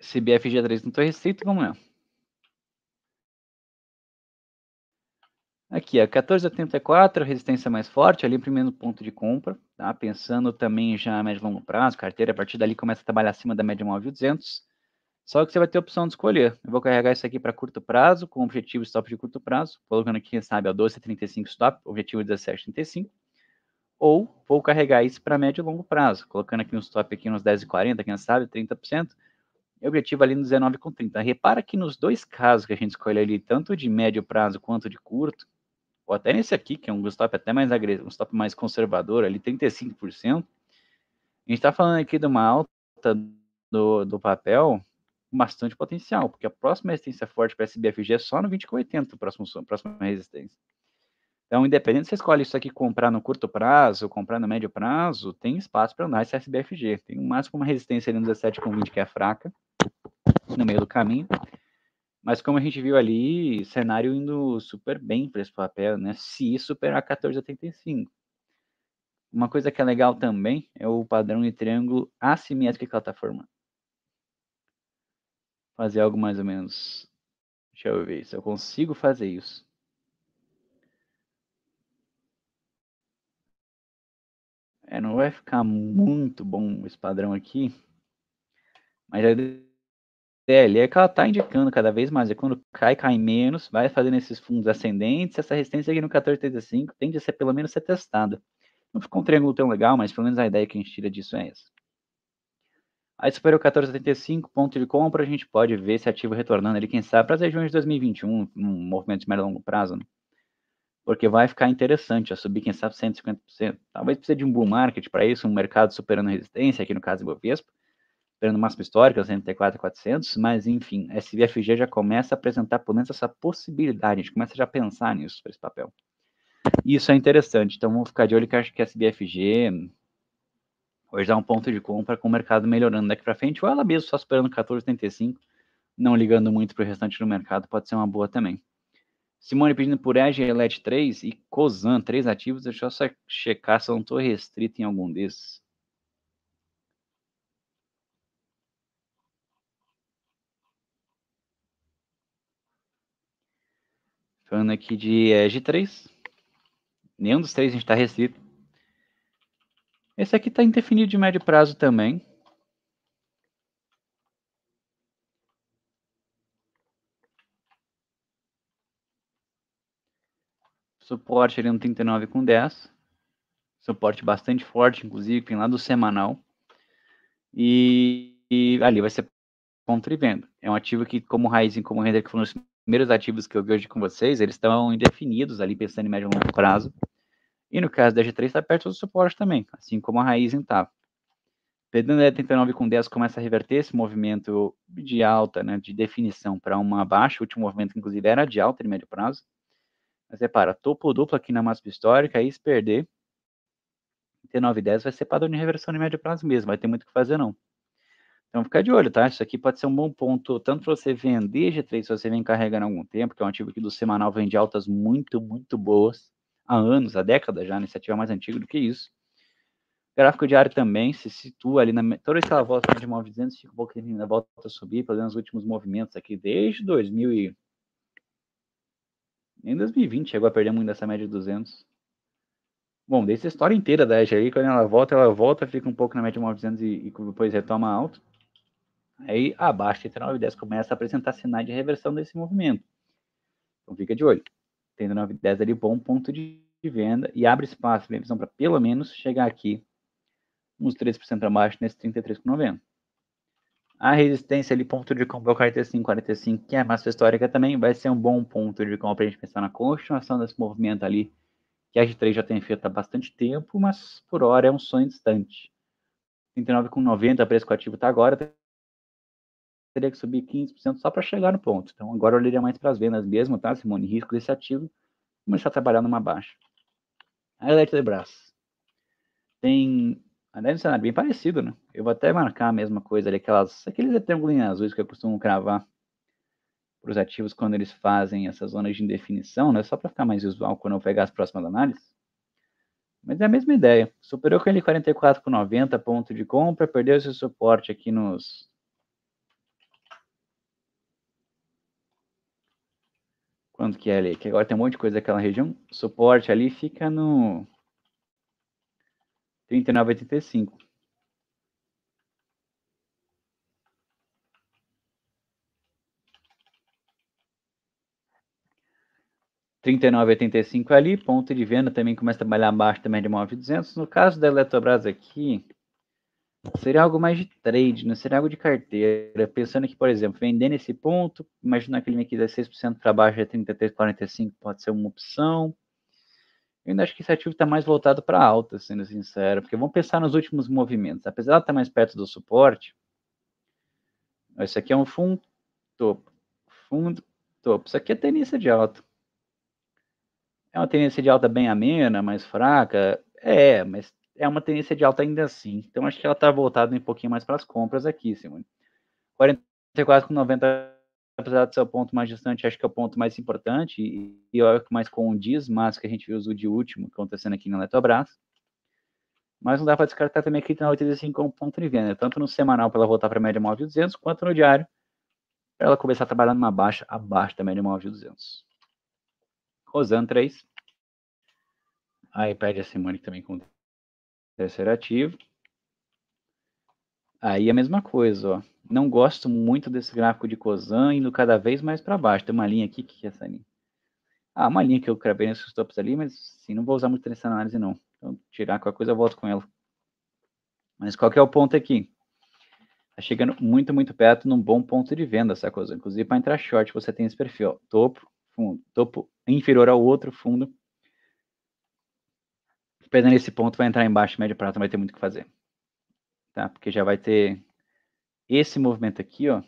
Se BFG3 não estou restrito, como é? Aqui, a 1484, resistência mais forte, ali primeiro ponto de compra, tá? Pensando também já a médio e longo prazo, carteira, a partir dali começa a trabalhar acima da média móvel 200. Só que você vai ter a opção de escolher. Eu vou carregar isso aqui para curto prazo, com objetivo stop de curto prazo, colocando aqui, quem sabe, a 12,35 stop, objetivo 17,35. Ou vou carregar isso para médio e longo prazo, colocando aqui um stop aqui nos 10,40, quem sabe, 30%. E objetivo ali nos 19,30. Repara que nos dois casos que a gente escolhe ali, tanto de médio prazo quanto de curto, ou até nesse aqui, que é um stop até mais agressivo, um stop mais conservador, ali 35%, a gente está falando aqui de uma alta do, do papel com bastante potencial, porque a próxima resistência forte para SBFG é só no 20,80, próximo próxima resistência. Então, independente se você escolhe isso aqui comprar no curto prazo, comprar no médio prazo, tem espaço para andar esse SBFG. Tem o máximo uma resistência ali no 17,20 que é fraca, no meio do caminho. Mas como a gente viu ali, cenário indo super bem para esse papel, né? Se superar 1485. Uma coisa que é legal também é o padrão de triângulo assimétrico que ela está formando. Fazer algo mais ou menos. Deixa eu ver se eu consigo fazer isso. É, não vai ficar muito bom esse padrão aqui. Mas aí DL é, é que ela está indicando cada vez mais, e é quando cai, cai menos, vai fazendo esses fundos ascendentes, essa resistência aqui no 1435 tende a ser pelo menos ser testada. Não ficou um triângulo tão legal, mas pelo menos a ideia que a gente tira disso é essa. Aí superou 14,75, ponto de compra, a gente pode ver esse ativo retornando ele, quem sabe, para as regiões de 2021, um movimento de médio e longo prazo, né? porque vai ficar interessante, a subir, quem sabe, 150%. Talvez precise de um bull market para isso, um mercado superando resistência, aqui no caso do Bovespa, superando máximo histórico, 74 400, mas enfim, a SBFG já começa a apresentar pelo menos essa possibilidade, a gente começa já a pensar nisso para esse papel. E isso é interessante, então vamos ficar de olho que acho que a SBFG hoje dá um ponto de compra com o mercado melhorando daqui para frente, ou ela mesmo só esperando 14,35, não ligando muito para o restante do mercado, pode ser uma boa também. Simone pedindo por Edge, LED 3 e Cosan, três ativos, deixa eu só checar se eu não estou restrito em algum desses. Falando aqui de é, G3. Nenhum dos três a gente está restrito. Esse aqui está indefinido de médio prazo também. Suporte ali no 39 com 10. Suporte bastante forte, inclusive, vem lá do semanal. E, e ali vai ser compra e venda. É um ativo que, como raiz e como renda que forneceu primeiros ativos que eu vi hoje com vocês, eles estão indefinidos ali, pensando em médio e longo prazo. E no caso da G3, está perto do suporte também, assim como a raiz estava. Perdendo a 39 com 10, começa a reverter esse movimento de alta, né, de definição para uma baixa. O último movimento, inclusive, era de alta em médio prazo. Mas repara, topo duplo aqui na massa histórica, aí se perder, 39 10 vai ser padrão de reversão em médio prazo mesmo, vai ter muito o que fazer não. Então, fica de olho, tá? Isso aqui pode ser um bom ponto, tanto para você vender G3, se você vem carregando há algum tempo, que é um ativo que do semanal vende altas muito, muito boas, há anos, há décadas já, nesse né? ativo é mais antigo do que isso. O gráfico diário também se situa ali na. Toda essa volta de 900, fica um pouquinho na volta a subir, fazendo os últimos movimentos aqui desde 2000 e. Em 2020 chegou a perder muito dessa média de 200. Bom, desde a história inteira da Edge aí, quando ela volta, ela volta, fica um pouco na média de 900 e, e depois retoma alto. Aí a baixa entre 9 e 10 começa a apresentar sinais de reversão desse movimento. Então fica de olho. Tem 9 e 10 ali, bom ponto de venda e abre espaço, visão para pelo menos chegar aqui uns 3% para baixo nesse 33,90. A resistência ali, ponto de compra é o 45, 45, que é a massa histórica também, vai ser um bom ponto de compra para a gente pensar na continuação desse movimento ali, que a G3 já tem feito há bastante tempo, mas por hora é um sonho distante. 39,90, preço que o ativo está agora, teria que subir 15% só para chegar no ponto. Então, agora eu olharia mais para as vendas mesmo, tá, Simone? Risco desse ativo, começar a trabalhar numa baixa. A Eletrobras. Tem Aliás, um cenário bem parecido, né? Eu vou até marcar a mesma coisa ali, aquelas, aqueles retângulos azuis que eu costumo cravar para os ativos quando eles fazem essas zonas de indefinição, né? Só para ficar mais visual quando eu pegar as próximas análises. Mas é a mesma ideia. Superou aquele 44,90 ponto de compra, perdeu esse suporte aqui nos Quanto que é ali? Que agora tem um monte de coisa daquela região. O suporte ali fica no 39,85. 39,85 ali, ponto de venda também começa a trabalhar abaixo também de 9,200. No caso da Eletrobras aqui, Seria algo mais de trade, não né? seria algo de carteira. Pensando que, por exemplo, vendendo esse ponto, imagina aquele aqui 16% para baixo é 33,45, pode ser uma opção. Eu ainda acho que esse ativo está mais voltado para alta, sendo sincero, porque vamos pensar nos últimos movimentos. Apesar de estar mais perto do suporte, esse aqui é um fundo topo, fundo topo. Isso aqui é tendência de alta. É uma tendência de alta bem amena, mais fraca, é, mas é uma tendência de alta ainda assim. Então acho que ela está voltada um pouquinho mais para as compras aqui, Simone. 44,90, apesar de ser o ponto mais distante, acho que é o ponto mais importante e, e o que mais condiz, mas que a gente viu o de último acontecendo aqui na Eletrobras. Mas não dá para descartar também aqui tá na 85 como ponto de venda, tanto no semanal para ela voltar para a média móvel de 200, quanto no diário para ela começar a trabalhar numa baixa abaixo da média móvel de 200. Rosan 3. Aí pede a Simone também com Terceiro ativo. Aí a mesma coisa, ó. Não gosto muito desse gráfico de Cosan indo cada vez mais para baixo. Tem uma linha aqui, que é essa linha? Ah, uma linha que eu cravei nesses tops ali, mas sim, não vou usar muito nessa análise não. Então, tirar qualquer coisa, eu volto com ela. Mas qual que é o ponto aqui? Tá chegando muito, muito perto num bom ponto de venda essa coisa. Inclusive, para entrar short, você tem esse perfil, ó, topo, fundo, topo inferior ao outro fundo, perdendo esse ponto, vai entrar embaixo, médio prazo vai ter muito o que fazer. Tá? Porque já vai ter esse movimento aqui, ó,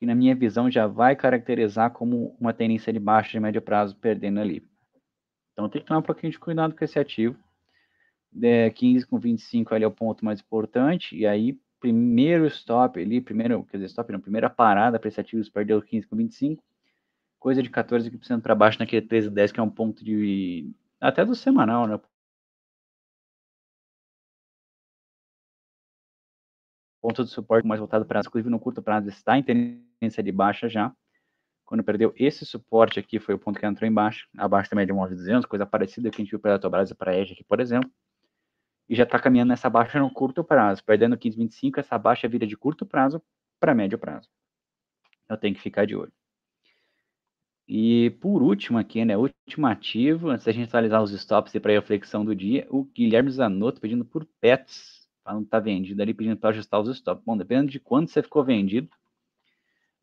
que na minha visão já vai caracterizar como uma tendência de baixa de médio prazo perdendo ali. Então tem que tomar um pouquinho de cuidado com esse ativo. É, 15 com 25 ali é o ponto mais importante, e aí primeiro stop ali, primeiro, quer dizer, stop não, primeira parada para esse ativo, perdeu 15 com 25, coisa de 14% para baixo naquele 13 10 que é um ponto de, até do semanal, né? Ponto de suporte mais voltado para inclusive no curto prazo está em tendência de baixa já. Quando perdeu esse suporte aqui, foi o ponto que entrou embaixo, abaixo também de 1.900, coisa parecida que a gente viu para a Petrobras e para a EG aqui, por exemplo. E já está caminhando nessa baixa no curto prazo, perdendo 15,25, essa baixa vira de curto prazo para médio prazo. Eu tenho que ficar de olho. E por último aqui, né, ultimativo, antes da gente atualizar os stops e para a reflexão do dia, o Guilherme Zanotto pedindo por pets, falando que tá vendido ali, pedindo para ajustar os stops. Bom, dependendo de quando você ficou vendido,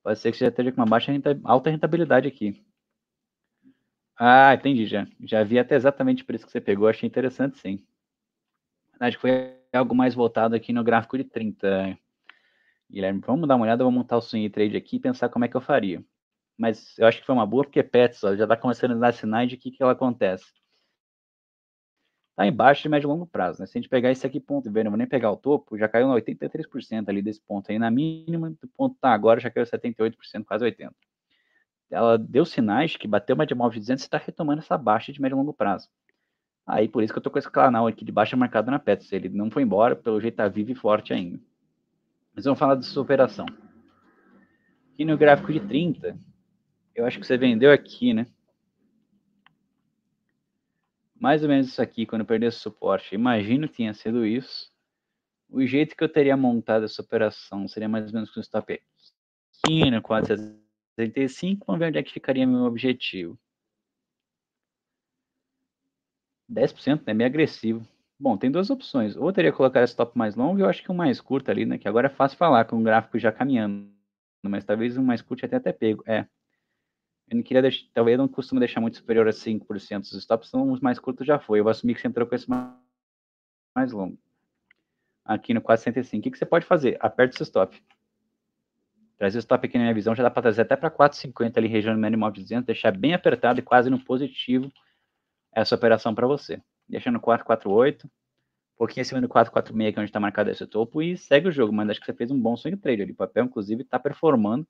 pode ser que você já esteja com uma baixa alta rentabilidade aqui. Ah, entendi já. Já vi até exatamente por isso que você pegou, achei interessante sim. Acho que foi algo mais voltado aqui no gráfico de 30, Guilherme. Vamos dar uma olhada, vou montar o swing trade aqui e pensar como é que eu faria mas eu acho que foi uma boa, porque Pets ó, já está começando a dar sinais de que, que ela acontece. Está embaixo de médio e longo prazo. Né? Se a gente pegar esse aqui ponto, ver, não vou nem pegar o topo, já caiu 83% ali desse ponto aí na mínima, do ponto tá agora já caiu 78%, quase 80%. Ela deu sinais de que bateu uma de móvel de 200 e está retomando essa baixa de médio e longo prazo. Aí por isso que eu estou com esse canal aqui de baixa marcado na Pets. Ele não foi embora, pelo jeito está vivo e forte ainda. Mas vamos falar de superação. Aqui no gráfico de 30, eu acho que você vendeu aqui, né? Mais ou menos isso aqui, quando eu perder esse suporte. Imagino que tenha sido isso. O jeito que eu teria montado essa operação seria mais ou menos com o stop aqui no 475. Vamos ver onde é que ficaria meu objetivo. 10% é né? meio agressivo. Bom, tem duas opções. Ou eu teria colocado esse stop mais longo, eu acho que um mais curto ali, né? Que agora é fácil falar com o gráfico já caminhando. Mas talvez um mais curto até até pego. É. Eu não queria deixar, talvez não costumo deixar muito superior a 5% os stops, então os mais curtos já foi. Eu vou assumir que você entrou com esse mais, mais longo. Aqui no 465. O que, que você pode fazer? Aperta o stop. Trazer o stop aqui na minha visão já dá para trazer até para 4,50 ali, região mínima de 200, deixar bem apertado e quase no positivo essa operação para você. Deixa no 448, um pouquinho acima do 446, que é onde está marcado esse topo, e segue o jogo. Mas acho que você fez um bom swing trade ali. O papel, inclusive, está performando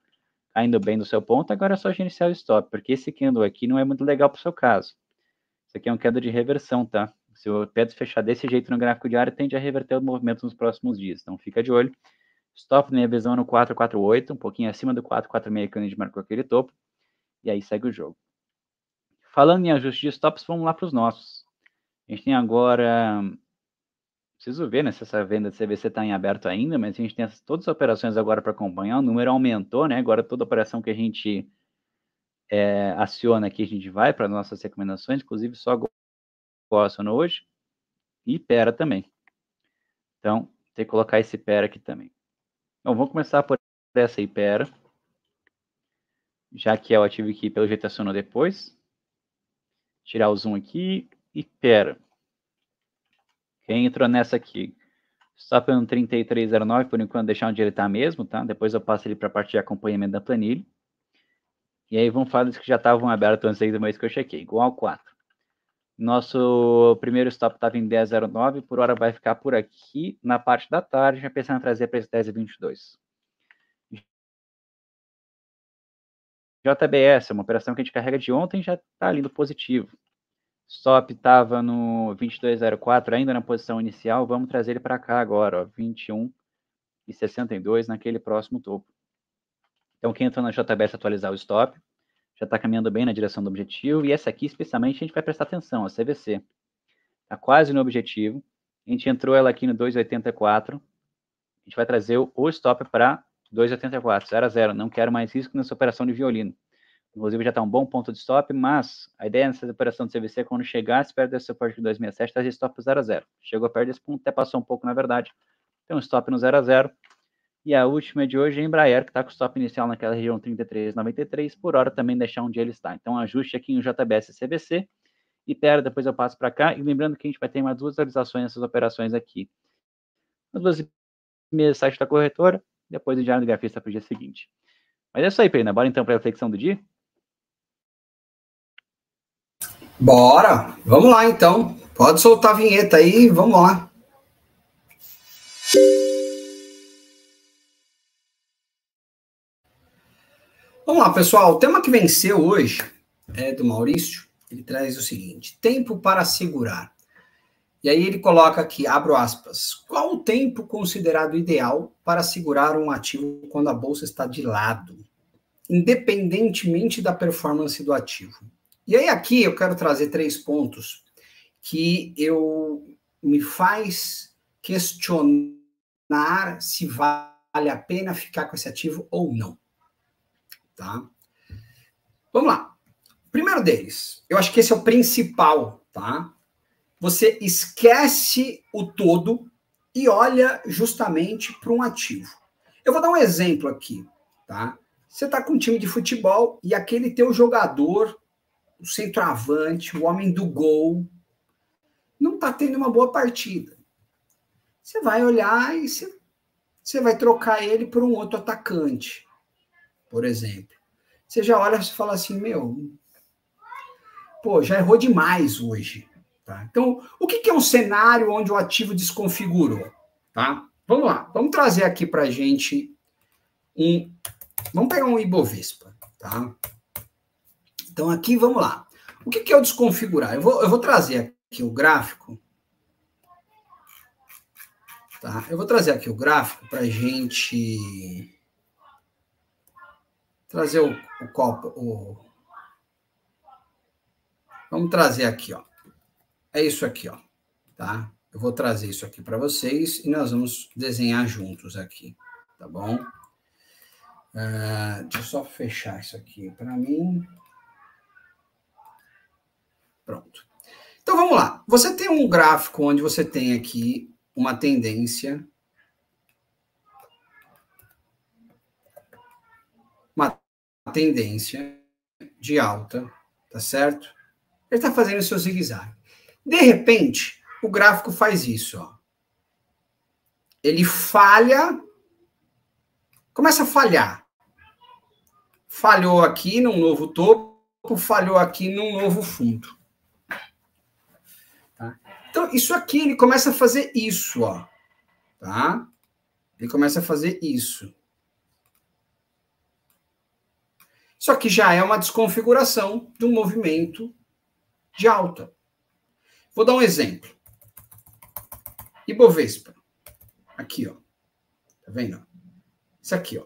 ainda bem do seu ponto, agora é só gerenciar o stop, porque esse candle aqui não é muito legal para o seu caso. Isso aqui é um candle de reversão, tá? Se o pé fechar desse jeito no gráfico diário, tende a reverter o movimento nos próximos dias. Então fica de olho. Stop na minha visão no 448, um pouquinho acima do 446 que a gente marcou aquele topo. E aí segue o jogo. Falando em ajuste de stops, vamos lá para os nossos. A gente tem agora Preciso ver né, se essa venda de CVC está em aberto ainda, mas a gente tem todas as operações agora para acompanhar, o número aumentou, né? Agora toda operação que a gente é, aciona aqui, a gente vai para nossas recomendações, inclusive só acionou hoje e Pera também. Então, tem que colocar esse Pera aqui também. Então, vamos começar por essa Ipera, já que é o ativo que pelo jeito acionou depois. Tirar o zoom aqui, e Ipera. Quem entrou nessa aqui? Só pelo 3309, por enquanto, deixar onde ele está mesmo, tá? Depois eu passo ele para a parte de acompanhamento da planilha. E aí vamos falar dos que já estavam abertos antes do mês que eu chequei, igual 4. Nosso primeiro stop estava em 10,09, por hora vai ficar por aqui na parte da tarde, já pensando em trazer para esse 10,22. JBS, é uma operação que a gente carrega de ontem, já está ali no positivo. Stop estava no 2204, ainda na posição inicial. Vamos trazer ele para cá agora, ó, 21 e 62 naquele próximo topo. Então, quem entrou na JBS é atualizar o stop, já está caminhando bem na direção do objetivo. E essa aqui, especialmente, a gente vai prestar atenção, a CVC. Está quase no objetivo. A gente entrou ela aqui no 284. A gente vai trazer o stop para 284, 0 a 0. Não quero mais risco nessa operação de violino. Inclusive já está um bom ponto de stop, mas a ideia é nessa operação de CVC é quando chegasse perto desse suporte de 2007, traz stop 0 a 0. Chegou perto desse ponto, até passou um pouco, na verdade. Tem um stop no 0 a 0. E a última é de hoje é a Embraer, que está com o stop inicial naquela região 33,93, por hora também deixar onde ele está. Então ajuste aqui em JBS CVC, e pera, depois eu passo para cá. E lembrando que a gente vai ter mais duas atualizações nessas operações aqui. As duas meses site da corretora, depois o diário do grafista para o dia seguinte. Mas é isso aí, Pena. Né? Bora então para a reflexão do dia? Bora! Vamos lá então. Pode soltar a vinheta aí, vamos lá. Vamos lá, pessoal. O tema que venceu hoje é do Maurício. Ele traz o seguinte: tempo para segurar. E aí ele coloca aqui, abro aspas, qual o tempo considerado ideal para segurar um ativo quando a bolsa está de lado, independentemente da performance do ativo? E aí aqui eu quero trazer três pontos que eu me faz questionar se vale a pena ficar com esse ativo ou não. Tá? Vamos lá. Primeiro deles, eu acho que esse é o principal, tá? Você esquece o todo e olha justamente para um ativo. Eu vou dar um exemplo aqui, tá? Você está com um time de futebol e aquele teu jogador o centroavante, o homem do gol, não está tendo uma boa partida. Você vai olhar e você, você vai trocar ele por um outro atacante, por exemplo. Você já olha e fala assim, meu, pô, já errou demais hoje. Tá? Então, o que, que é um cenário onde o ativo desconfigurou? Tá? Vamos lá, vamos trazer aqui para gente um. Vamos pegar um Ibovespa, tá? Então, aqui, vamos lá. O que, que é o desconfigurar? Eu vou, eu vou trazer aqui o gráfico. Tá? Eu vou trazer aqui o gráfico para a gente trazer o, o copo. O... Vamos trazer aqui, ó. É isso aqui, ó. Tá? Eu vou trazer isso aqui para vocês e nós vamos desenhar juntos aqui, tá bom? Uh, deixa eu só fechar isso aqui para mim. Pronto. Então vamos lá. Você tem um gráfico onde você tem aqui uma tendência. Uma tendência de alta, tá certo? Ele está fazendo o seu zigue-zague. De repente, o gráfico faz isso. Ó. Ele falha, começa a falhar. Falhou aqui num novo topo, falhou aqui num novo fundo. Então, isso aqui, ele começa a fazer isso, ó. Tá? Ele começa a fazer isso. Isso aqui já é uma desconfiguração de um movimento de alta. Vou dar um exemplo. Ibovespa. Aqui, ó. Tá vendo? Isso aqui, ó.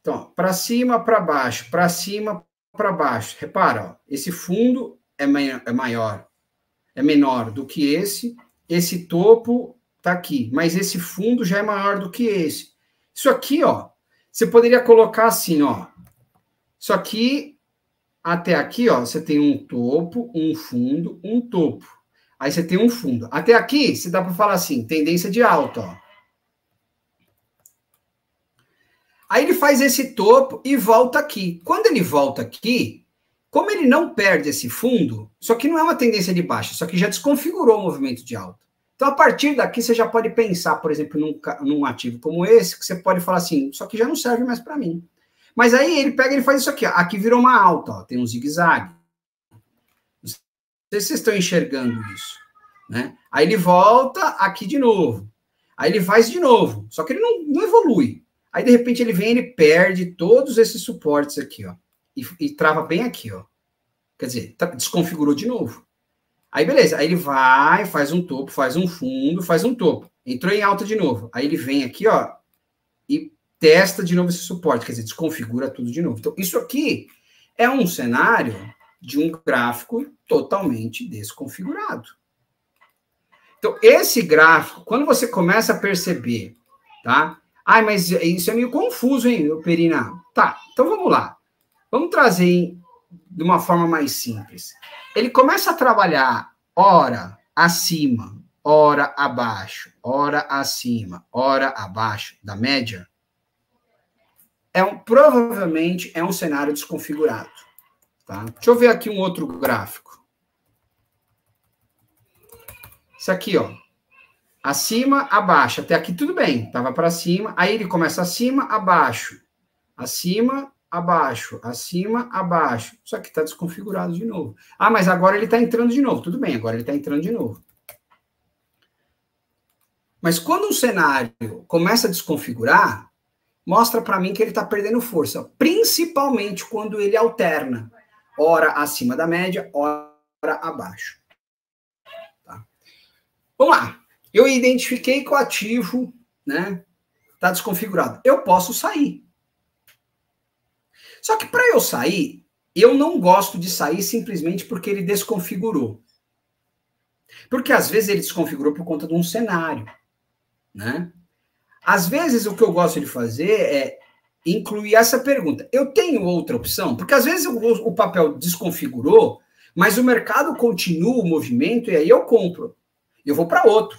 Então, para cima, para baixo, para cima, para baixo. Repara, ó, esse fundo é, é maior é menor do que esse, esse topo está aqui, mas esse fundo já é maior do que esse. Isso aqui, ó, você poderia colocar assim, ó. Isso aqui até aqui, ó, você tem um topo, um fundo, um topo. Aí você tem um fundo. Até aqui, você dá para falar assim, tendência de alta, ó. Aí ele faz esse topo e volta aqui. Quando ele volta aqui, como ele não perde esse fundo, só que não é uma tendência de baixa, só que já desconfigurou o movimento de alta. Então, a partir daqui, você já pode pensar, por exemplo, num, num ativo como esse, que você pode falar assim, só que já não serve mais para mim. Mas aí ele pega e faz isso aqui. Ó. Aqui virou uma alta, ó, tem um zigue-zague. Não sei se vocês estão enxergando isso. Né? Aí ele volta aqui de novo. Aí ele faz de novo, só que ele não, não evolui. Aí, de repente, ele vem e ele perde todos esses suportes aqui. Ó e, e trava bem aqui, ó. Quer dizer, desconfigurou de novo. Aí beleza, aí ele vai, faz um topo, faz um fundo, faz um topo. Entrou em alta de novo. Aí ele vem aqui, ó, e testa de novo esse suporte, quer dizer, desconfigura tudo de novo. Então, isso aqui é um cenário de um gráfico totalmente desconfigurado. Então, esse gráfico, quando você começa a perceber, tá? Ai, mas isso é meio confuso, hein, Perina? Tá, então vamos lá. Vamos trazer de uma forma mais simples. Ele começa a trabalhar hora acima, hora abaixo, hora acima, hora abaixo da média. É um, provavelmente é um cenário desconfigurado. Tá? Deixa eu ver aqui um outro gráfico. Isso aqui, ó. Acima, abaixo. Até aqui tudo bem. Tava para cima. Aí ele começa acima, abaixo. Acima, abaixo, acima, abaixo. Só que está desconfigurado de novo. Ah, mas agora ele está entrando de novo. Tudo bem, agora ele está entrando de novo. Mas quando um cenário começa a desconfigurar, mostra para mim que ele está perdendo força, principalmente quando ele alterna, hora acima da média, hora abaixo. Tá? Vamos lá. Eu identifiquei que o ativo, né, está desconfigurado. Eu posso sair. Só que para eu sair, eu não gosto de sair simplesmente porque ele desconfigurou. Porque às vezes ele desconfigurou por conta de um cenário, né? Às vezes o que eu gosto de fazer é incluir essa pergunta. Eu tenho outra opção? Porque às vezes o, o papel desconfigurou, mas o mercado continua o movimento e aí eu compro. Eu vou para outro,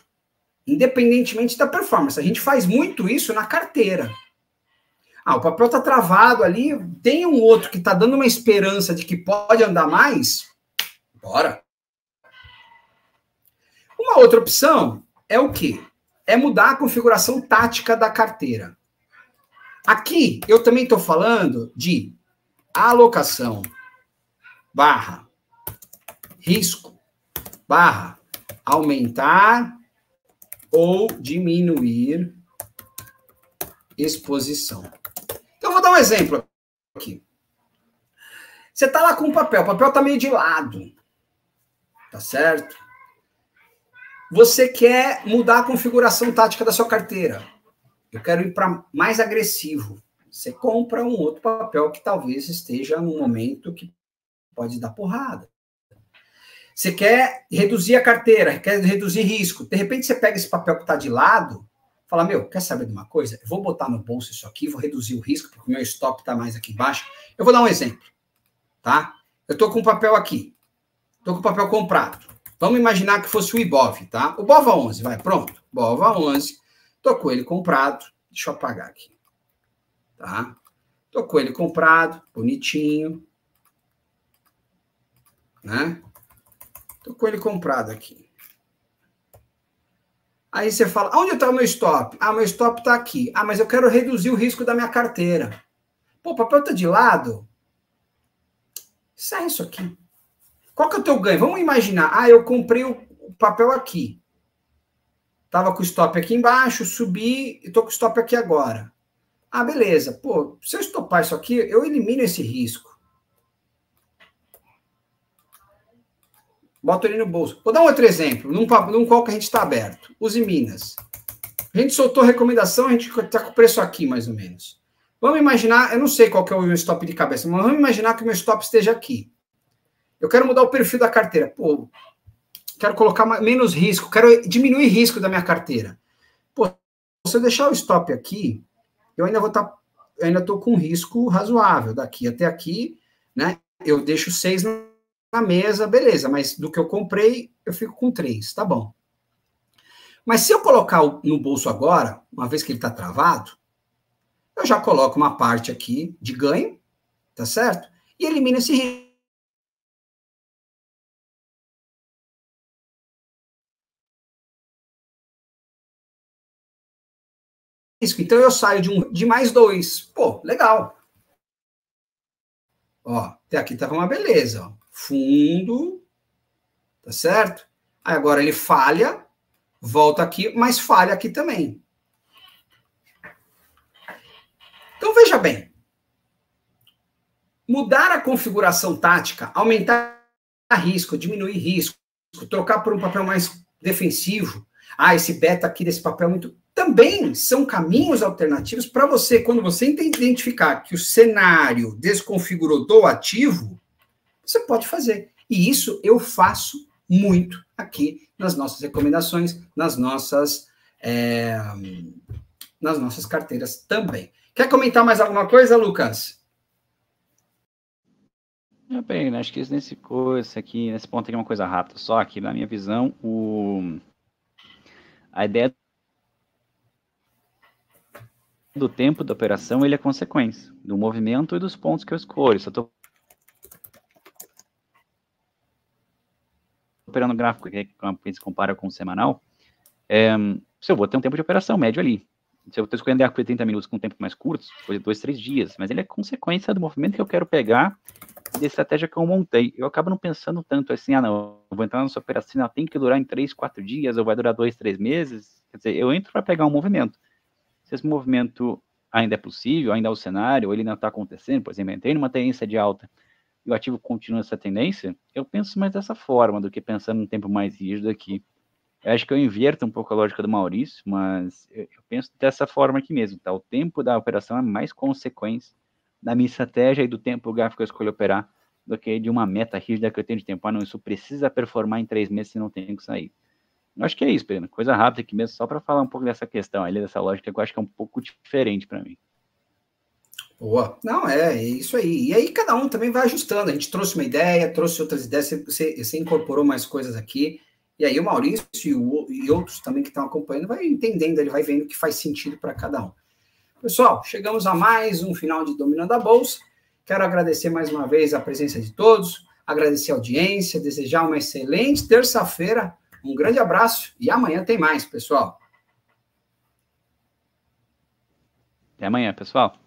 independentemente da performance. A gente faz muito isso na carteira. Ah, o papel está travado ali, tem um outro que está dando uma esperança de que pode andar mais, bora. Uma outra opção é o quê? É mudar a configuração tática da carteira. Aqui eu também estou falando de alocação barra risco barra aumentar ou diminuir exposição. Então, eu vou dar um exemplo aqui. Você está lá com o papel, o papel está meio de lado. Tá certo? Você quer mudar a configuração tática da sua carteira. Eu quero ir para mais agressivo. Você compra um outro papel que talvez esteja num momento que pode dar porrada. Você quer reduzir a carteira, quer reduzir risco. De repente você pega esse papel que está de lado Fala, meu, quer saber de uma coisa? Eu vou botar no bolso isso aqui, vou reduzir o risco, porque o meu stop está mais aqui embaixo. Eu vou dar um exemplo, tá? Eu estou com um papel aqui, estou com papel comprado. Vamos imaginar que fosse o IBOV, tá? O BOVA 11, vai, pronto. BOVA 11, estou com ele comprado. Deixa eu apagar aqui, tá? Estou com ele comprado, bonitinho, né? Estou com ele comprado aqui. Aí você fala, onde está o meu stop? Ah, meu stop está aqui. Ah, mas eu quero reduzir o risco da minha carteira. Pô, o papel está de lado. Sai é isso aqui. Qual que é o teu ganho? Vamos imaginar. Ah, eu comprei o papel aqui. Tava com o stop aqui embaixo, subi e tô com o stop aqui agora. Ah, beleza. Pô, se eu estopar isso aqui, eu elimino esse risco. Boto ele no bolso. Vou dar um outro exemplo, num, num qual que a gente está aberto. Use Minas. A gente soltou recomendação, a gente está com o preço aqui, mais ou menos. Vamos imaginar, eu não sei qual que é o meu stop de cabeça, mas vamos imaginar que o meu stop esteja aqui. Eu quero mudar o perfil da carteira. Pô, quero colocar menos risco, quero diminuir risco da minha carteira. Pô, se eu deixar o stop aqui, eu ainda vou estar, tá, ainda estou com um risco razoável daqui até aqui, né? Eu deixo seis na mesa, beleza, mas do que eu comprei, eu fico com três, tá bom. Mas se eu colocar no bolso agora, uma vez que ele está travado, eu já coloco uma parte aqui de ganho, tá certo? E elimino esse risco. Então eu saio de, um, de mais dois. Pô, legal. Ó, até aqui estava uma beleza. Ó fundo, tá certo? Aí agora ele falha, volta aqui, mas falha aqui também. Então veja bem, mudar a configuração tática, aumentar risco, diminuir risco, trocar por um papel mais defensivo, ah, esse beta aqui desse papel é muito. Também são caminhos alternativos para você, quando você identificar que o cenário desconfigurou do ativo, você pode fazer. E isso eu faço muito aqui nas nossas recomendações, nas nossas, é, nas nossas carteiras também. Quer comentar mais alguma coisa, Lucas? É bem, né? acho que nesse, coisa aqui, nesse ponto aqui é uma coisa rápida, só que na minha visão, o, a ideia do tempo da operação ele é consequência do movimento e dos pontos que eu escolho. Só estou operando gráfico, que se é compara com o semanal, é, se eu vou ter um tempo de operação médio ali. Se eu estou escolhendo a 30 minutos com um tempo mais curto, coisa dois, três dias, mas ele é consequência do movimento que eu quero pegar e da estratégia que eu montei. Eu acabo não pensando tanto assim, ah, não, eu vou entrar nessa operação, ela tem que durar em três, quatro dias, ou vai durar dois, três meses. Quer dizer, eu entro para pegar um movimento. Se esse movimento ainda é possível, ainda é o cenário, ou ele não está acontecendo, por exemplo, eu entrei numa tendência de alta, e o ativo continua essa tendência, eu penso mais dessa forma do que pensando num tempo mais rígido aqui. Eu acho que eu inverto um pouco a lógica do Maurício, mas eu, eu penso dessa forma aqui mesmo, tá? O tempo da operação é mais consequência da minha estratégia e do tempo gráfico que eu escolho operar do que de uma meta rígida que eu tenho de tempo. Ah, não, isso precisa performar em três meses, senão tenho que sair. Eu acho que é isso, Pedro. Coisa rápida aqui mesmo, só para falar um pouco dessa questão ali, dessa lógica, que eu acho que é um pouco diferente para mim. Boa. Não, é, é isso aí. E aí cada um também vai ajustando. A gente trouxe uma ideia, trouxe outras ideias, você, você incorporou mais coisas aqui. E aí o Maurício e, o, e outros também que estão acompanhando vai entendendo, ele vai vendo o que faz sentido para cada um. Pessoal, chegamos a mais um final de Dominando a Bolsa. Quero agradecer mais uma vez a presença de todos, agradecer a audiência, desejar uma excelente terça-feira. Um grande abraço e amanhã tem mais, pessoal. Até amanhã, pessoal.